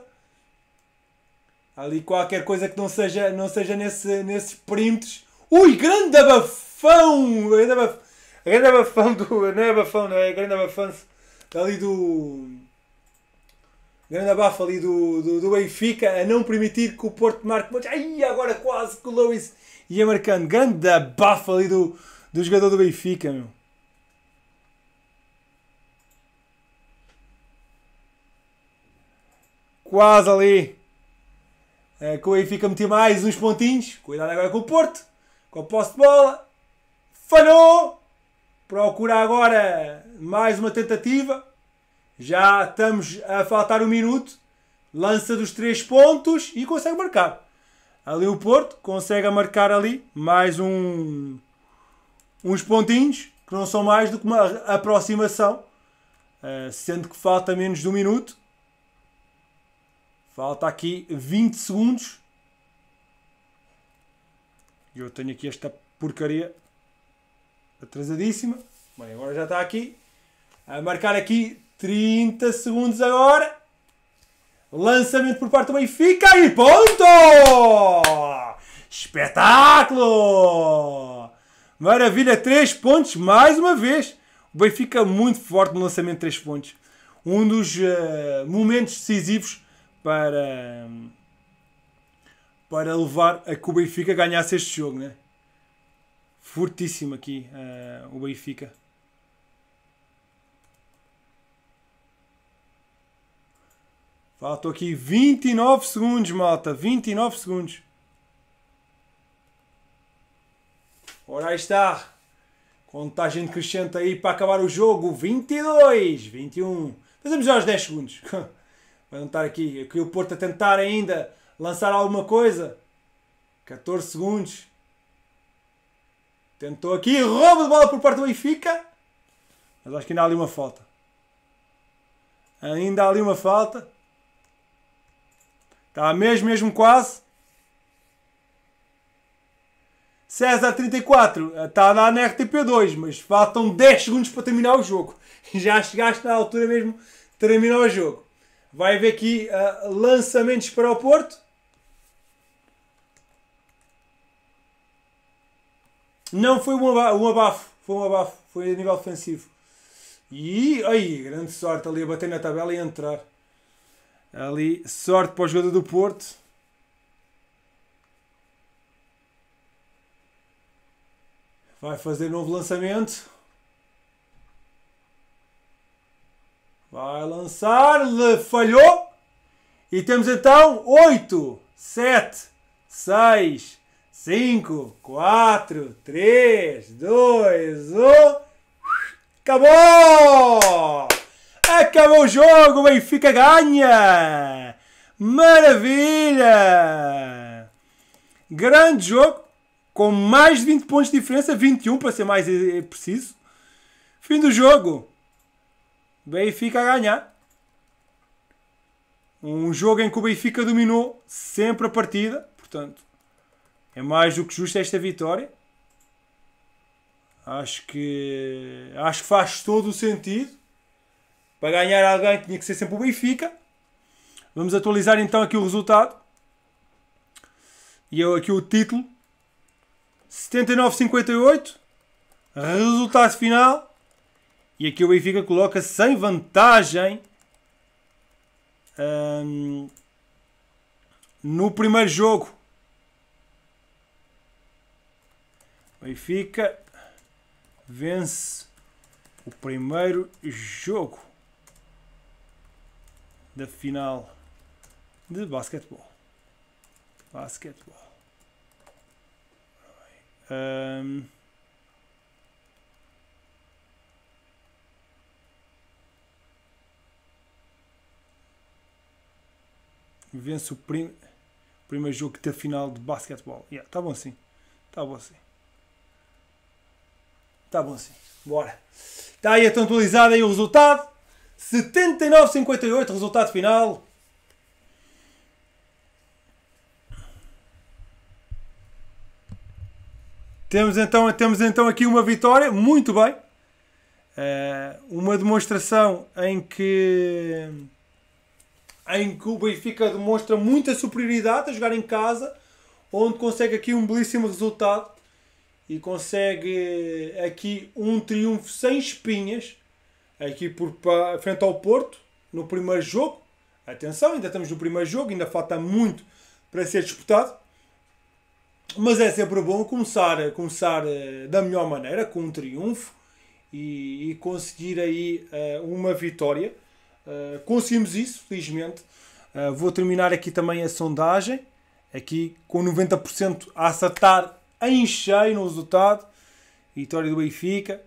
Ali qualquer coisa que não seja, não seja nesse, nesses perímetros. Ui, grande abafão! Grande abafão, grande abafão do. Não é abafão, não é? Grande abafão ali do. Grande abafo ali do, do, do Benfica a não permitir que o Porto marque. Ai, agora quase que o Lewis ia marcando. Grande abafo ali do, do jogador do Benfica, meu. Quase ali. É, o Benfica meti mais uns pontinhos. Cuidado agora com o Porto. Com o posse de bola. Falhou. Procura agora mais uma tentativa. Já estamos a faltar um minuto. Lança dos três pontos e consegue marcar. Ali o Porto consegue marcar ali mais um uns pontinhos, que não são mais do que uma aproximação, uh, sendo que falta menos de um minuto. Falta aqui 20 segundos. E eu tenho aqui esta porcaria atrasadíssima. Bem, agora já está aqui. A marcar aqui 30 segundos agora. Lançamento por parte do Benfica e ponto! Espetáculo! Maravilha, três pontos mais uma vez. O Benfica muito forte no lançamento de três pontos. Um dos uh, momentos decisivos para, para levar a que o Benfica ganhasse este jogo. Né? Fortíssimo aqui uh, o Benfica. Faltam aqui 29 segundos, malta. 29 segundos. Ora está. Contagem crescente aí para acabar o jogo. 22, 21. Fazemos já os 10 segundos. Vai estar aqui. Aqui o Porto a tentar ainda lançar alguma coisa. 14 segundos. Tentou aqui. Roubo de bola por parte do Benfica. Mas acho que ainda há ali uma falta. Ainda há ali uma falta. Está mesmo, mesmo quase. César 34 está eh, na na RTP2, mas faltam 10 segundos para terminar o jogo. Já chegaste na altura mesmo de terminar o jogo. Vai haver aqui uh, lançamentos para o Porto. Não foi um abafo, um abafo, foi um abafo, foi a nível defensivo. E aí, grande sorte ali a bater na tabela e entrar. Ali, sorte para o jogador do Porto. Vai fazer novo lançamento. Vai lançar, falhou. E temos então 8, 7, 6, 5, 4, 3, 2, 1. Acabou! Acabou o jogo, o Benfica ganha! Maravilha! Grande jogo, com mais de 20 pontos de diferença, 21 para ser mais eh, preciso. Fim do jogo. Benfica a ganhar. Um jogo em que o Benfica dominou sempre a partida, portanto, é mais do que justa esta vitória. Acho que acho que faz todo o sentido. Para ganhar alguém tinha que ser sempre o Benfica. Vamos atualizar então aqui o resultado. E eu aqui o título 79-58. Resultado final. E aqui o Benfica coloca sem vantagem um, no primeiro jogo. Benfica vence o primeiro jogo da final de basquetebol. Basquetebol. Um... Vence o prim... primeiro jogo da final de basquetebol. Yeah, tá bom sim. Tá bom sim. Tá bom sim. Bora. Está aí atualizado aí o resultado. 79-58, resultado final. Temos então, temos então aqui uma vitória, muito bem. Uh, uma demonstração em que, em que o Benfica demonstra muita superioridade a jogar em casa, onde consegue aqui um belíssimo resultado e consegue aqui um triunfo sem espinhas, aqui por, frente ao Porto, no primeiro jogo. Atenção, ainda estamos no primeiro jogo, ainda falta muito para ser disputado. Mas é sempre bom começar, começar eh, da melhor maneira, com um triunfo e, e conseguir aí eh, uma vitória. Eh, conseguimos isso, felizmente. vou terminar aqui também a sondagem, aqui com 90% a acertar em cheio no resultado. Vitória do Benfica,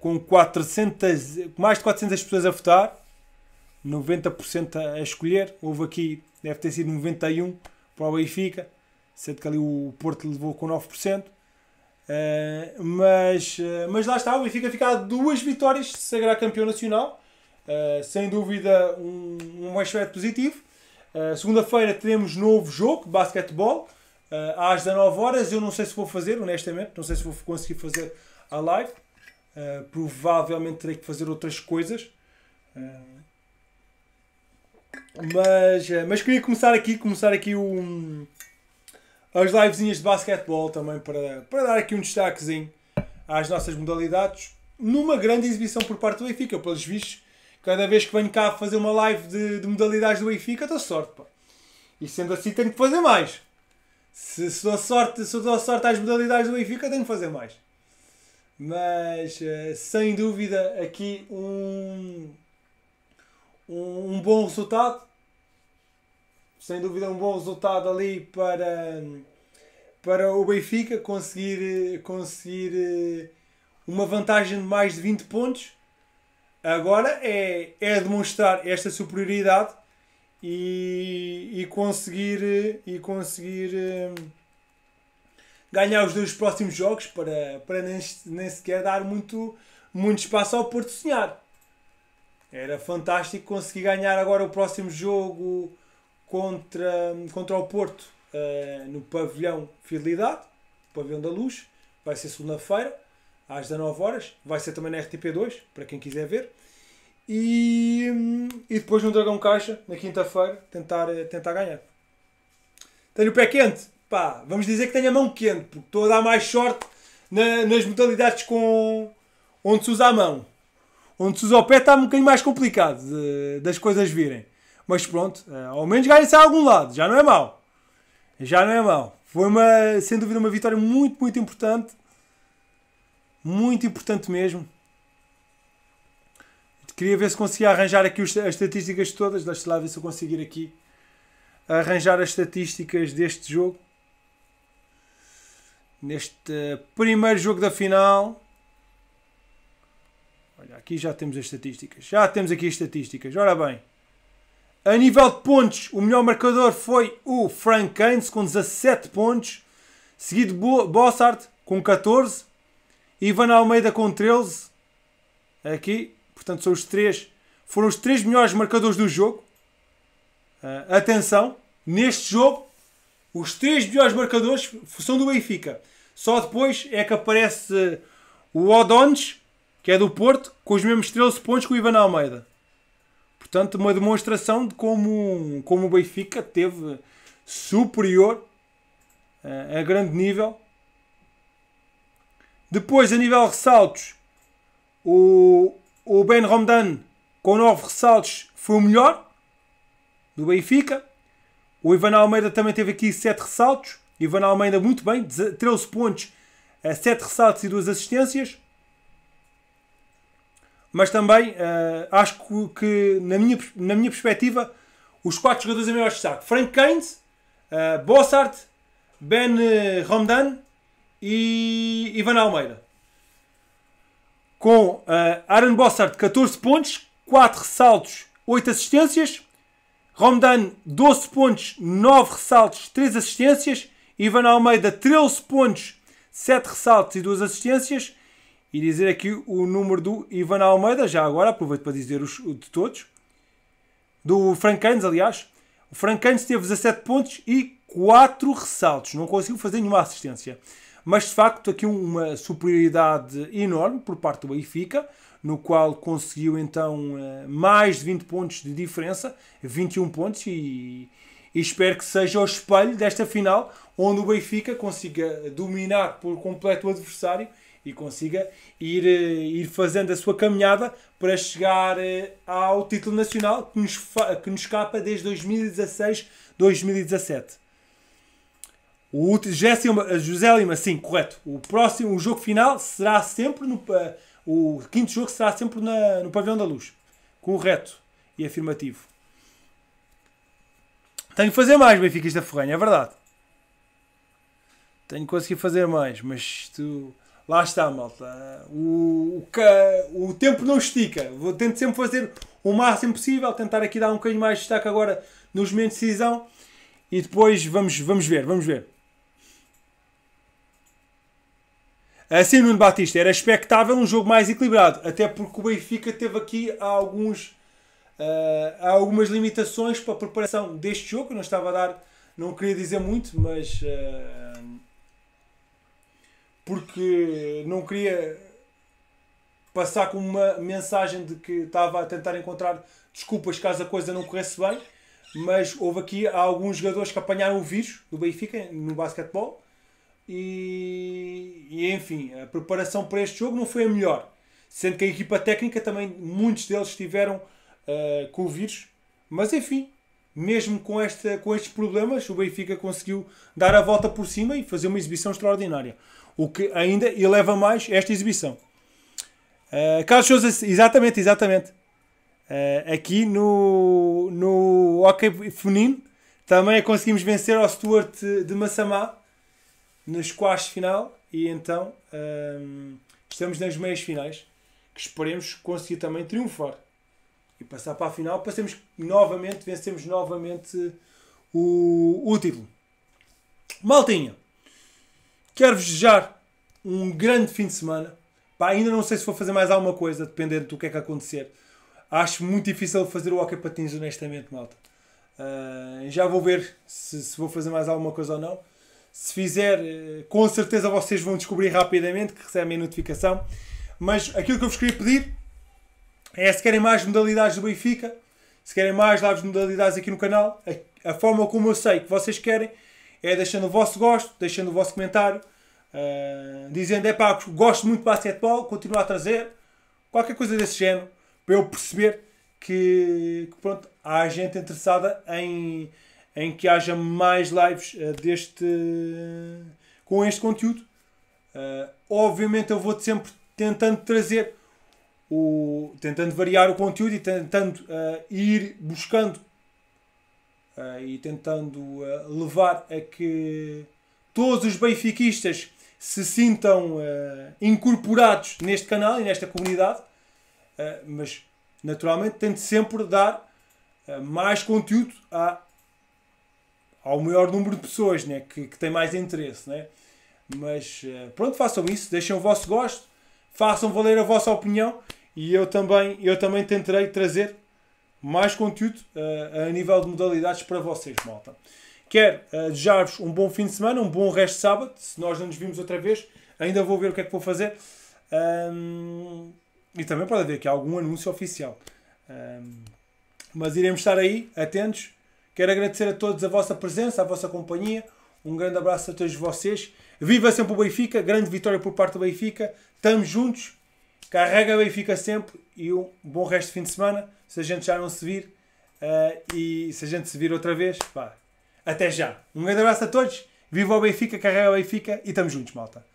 com 400, mais de 400 pessoas a votar, 90% a escolher. Houve aqui, deve ter sido 91% para o Benfica sendo que ali o Porto levou com 9%. Uh, eh, mas, uh, mas lá está, o Benfica fica a duas vitórias, sagrado campeão nacional. Uh, sem dúvida, um, um aspecto positivo. Segunda-feira teremos novo jogo, basquetebol, às 19 horas Eu não sei se vou fazer, honestamente, não sei se vou conseguir fazer a live. provavelmente terei que fazer outras coisas. mas, mas queria começar aqui, começar aqui um, as livezinhas de basquetebol também para, para dar aqui um destaquezinho às nossas modalidades. Numa grande exibição por parte do Benfica, pelos vistos, cada vez que venho cá fazer uma live de, de modalidades do Benfica, dou sorte, pá. E sendo assim, tenho que fazer mais. Se, se, dou, sorte, se dou sorte às modalidades do Benfica, tenho que fazer mais. Mas, eh, sem dúvida, aqui um, um, um bom resultado sem dúvida um bom resultado ali para, para o Benfica conseguir, conseguir eh, uma vantagem de mais de 20 pontos. Agora é, é demonstrar esta superioridade e, e conseguir, eh, e conseguir eh, ganhar os dois próximos jogos para, para nem, nem sequer dar muito, muito espaço ao Porto sonhar. Era fantástico conseguir ganhar agora o próximo jogo contra, contra o Porto uh, no pavilhão Fidelidade, pavilhão da Luz, vai ser segunda-feira, às 19 horas, vai ser também na RTP2, para quem quiser ver. E, e depois no Dragão Caixa, na quinta-feira, tentar, eh, tentar ganhar. Tenho o pé quente, pá, vamos dizer que tenho a mão quente, porque estou a dar mais sorte na, nas modalidades com, onde se usa a mão. Onde se usa o pé está um bocadinho mais complicado de, das coisas virem. Mas pronto, é, ao menos ganha-se a algum lado, já não é mau. Já não é mau. Foi uma, sem dúvida uma vitória muito, muito importante. Muito importante mesmo. Queria ver se conseguia arranjar aqui as estatísticas todas. Deixa lá ver se eu conseguir aqui arranjar as estatísticas deste jogo. Neste eh, primeiro jogo da final. Olha, aqui já temos as estatísticas. Já temos aqui as estatísticas. Ora bem. A nível de pontos, o melhor marcador foi o Frank Keynes com 17 pontos, seguido de Bossard com 14, Ivan Almeida com 13. Aqui, portanto, são os três, foram os três melhores marcadores do jogo. Uh, atenção, neste jogo, os três melhores marcadores são do Benfica. Só depois é que aparece o Odones, que é do Porto, com os mesmos 13 pontos que o Ivan Almeida. Portanto, uma demonstração de como, como o Benfica teve superior uh, a grande nível. Depois, a nível de ressaltos, o, o Ben Romdan com 9 ressaltos foi o melhor do Benfica. O Ivan Almeida também teve aqui 7 ressaltos. Ivan Almeida muito bem, 13 pontos, 7 ressaltos e 2 assistências. Mas também uh, acho que, que, na, minha, na minha perspectiva, os quatro jogadores a é maiores destaque: Frank Keynes, uh, eh, Bossart, Ben eh, Romdan e Ivan Almeida. Com uh, Aaron Bossart, 14 pontos, 4 ressaltos, 8 assistências. Romdan, 12 pontos, 9 ressaltos, 3 assistências. Ivan Almeida, 13 pontos, 7 ressaltos e 2 assistências e dizer aqui o número do Ivan Almeida, já agora aproveito para dizer os de todos, do Francais aliás. O Francais teve 17 pontos e 4 ressaltos, não conseguiu fazer nenhuma assistência. Mas de facto, aqui uma superioridade enorme por parte do Benfica, no qual conseguiu então eh, mais de 20 pontos de diferença, 21 pontos, e, e espero que seja o espelho desta final, onde o Benfica consiga dominar por completo o adversário e consiga ir, eh, ir fazendo a sua caminhada para chegar eh, ao título nacional que nos, que nos escapa desde 2016, 2017. O último, José Lima, José Lima, sim, correto. O próximo, o jogo final será sempre no. Eh, o quinto jogo será sempre na, no Pavilhão da Luz. Correto e afirmativo. Tenho que fazer mais, Benfica, esta é forranha, é verdade. Tenho que conseguir fazer mais, mas isto lá está, malta. O, o, o tempo não estica. Vou, tento sempre fazer o máximo possível, tentar aqui dar um bocadinho mais de destaque agora nos momentos de decisão e depois vamos, vamos ver, vamos ver. Assim, Nuno Batista, era expectável um jogo mais equilibrado, até porque o Benfica teve aqui alguns, uh, algumas limitações para a preparação deste jogo. Eu não estava a dar, não queria dizer muito, mas uh, porque não queria passar com uma mensagem de que estava a tentar encontrar desculpas caso a coisa não corresse bem, mas houve aqui alguns jogadores que apanharam o vírus do Benfica no basquetebol e, e, enfim, a preparação para este jogo não foi a melhor. Sendo que a equipa técnica também, muitos deles estiveram uh, com o vírus, mas enfim, mesmo com, esta, com estes problemas, o Benfica conseguiu dar a volta por cima e fazer uma exibição extraordinária o que ainda eleva mais esta exibição. Uh, Carlos Souza, exatamente, exatamente. Uh, aqui no, no hockey feminino também conseguimos vencer ao Stuart de Massamá nos quartos final e então ehm, estamos nas meias finais que esperemos conseguir também triunfar e passar para a final passemos novamente, vencemos novamente o, o título. Maltinha, Quero vos desejar um grande fim de semana. Pá, ainda não sei se vou fazer mais alguma coisa, dependendo do que é que acontecer. Acho muito difícil fazer o hockey patins, honestamente, malta. Uh, já vou ver se, se, vou fazer mais alguma coisa ou não. Se fizer, eh, com certeza vocês vão descobrir rapidamente que recebem a notificação. Mas aquilo que eu vos queria pedir é se querem mais modalidades do Benfica, se querem mais lives de modalidades aqui no canal, a, a forma como eu sei que vocês querem é deixando o vosso gosto, deixando o vosso comentário, uh, dizendo: é pá, gosto muito de basquetebol, continuo a trazer, qualquer coisa desse género, para eu perceber que, que pronto, há gente interessada em, em que haja mais lives uh, deste, uh, com este conteúdo. Eh, obviamente, eu vou sempre tentando trazer. O, tentando variar o conteúdo e tentando ir buscando uh, e tentando uh, levar a que todos os benfiquistas se sintam eh, incorporados neste canal e nesta comunidade, mas naturalmente tento sempre dar mais conteúdo à, ao maior número de pessoas né, que, que têm mais interesse. Né? Mas pronto, façam isso, deixem o vosso gosto, façam valer a vossa opinião e eu também, eu também tentarei trazer mais conteúdo uh, a nível de modalidades para vocês, malta. Quero uh, desejar-vos um bom fim de semana, um bom resto de sábado. Se nós não nos vimos outra vez, ainda vou ver o que é que vou fazer. Um, e também pode haver aqui algum anúncio oficial. Um, mas iremos estar aí, atentos. Quero agradecer a todos a vossa presença, a vossa companhia. Um grande abraço a todos vocês. Viva sempre o Benfica, grande vitória por parte do Benfica. Estamos juntos. Carrega Benfica sempre e um bom resto de fim de semana se a gente já não se vir uh, e se a gente se vir outra vez, pá, até já. Um grande abraço a todos, viva o Benfica, carrega o Benfica e estamos juntos, malta.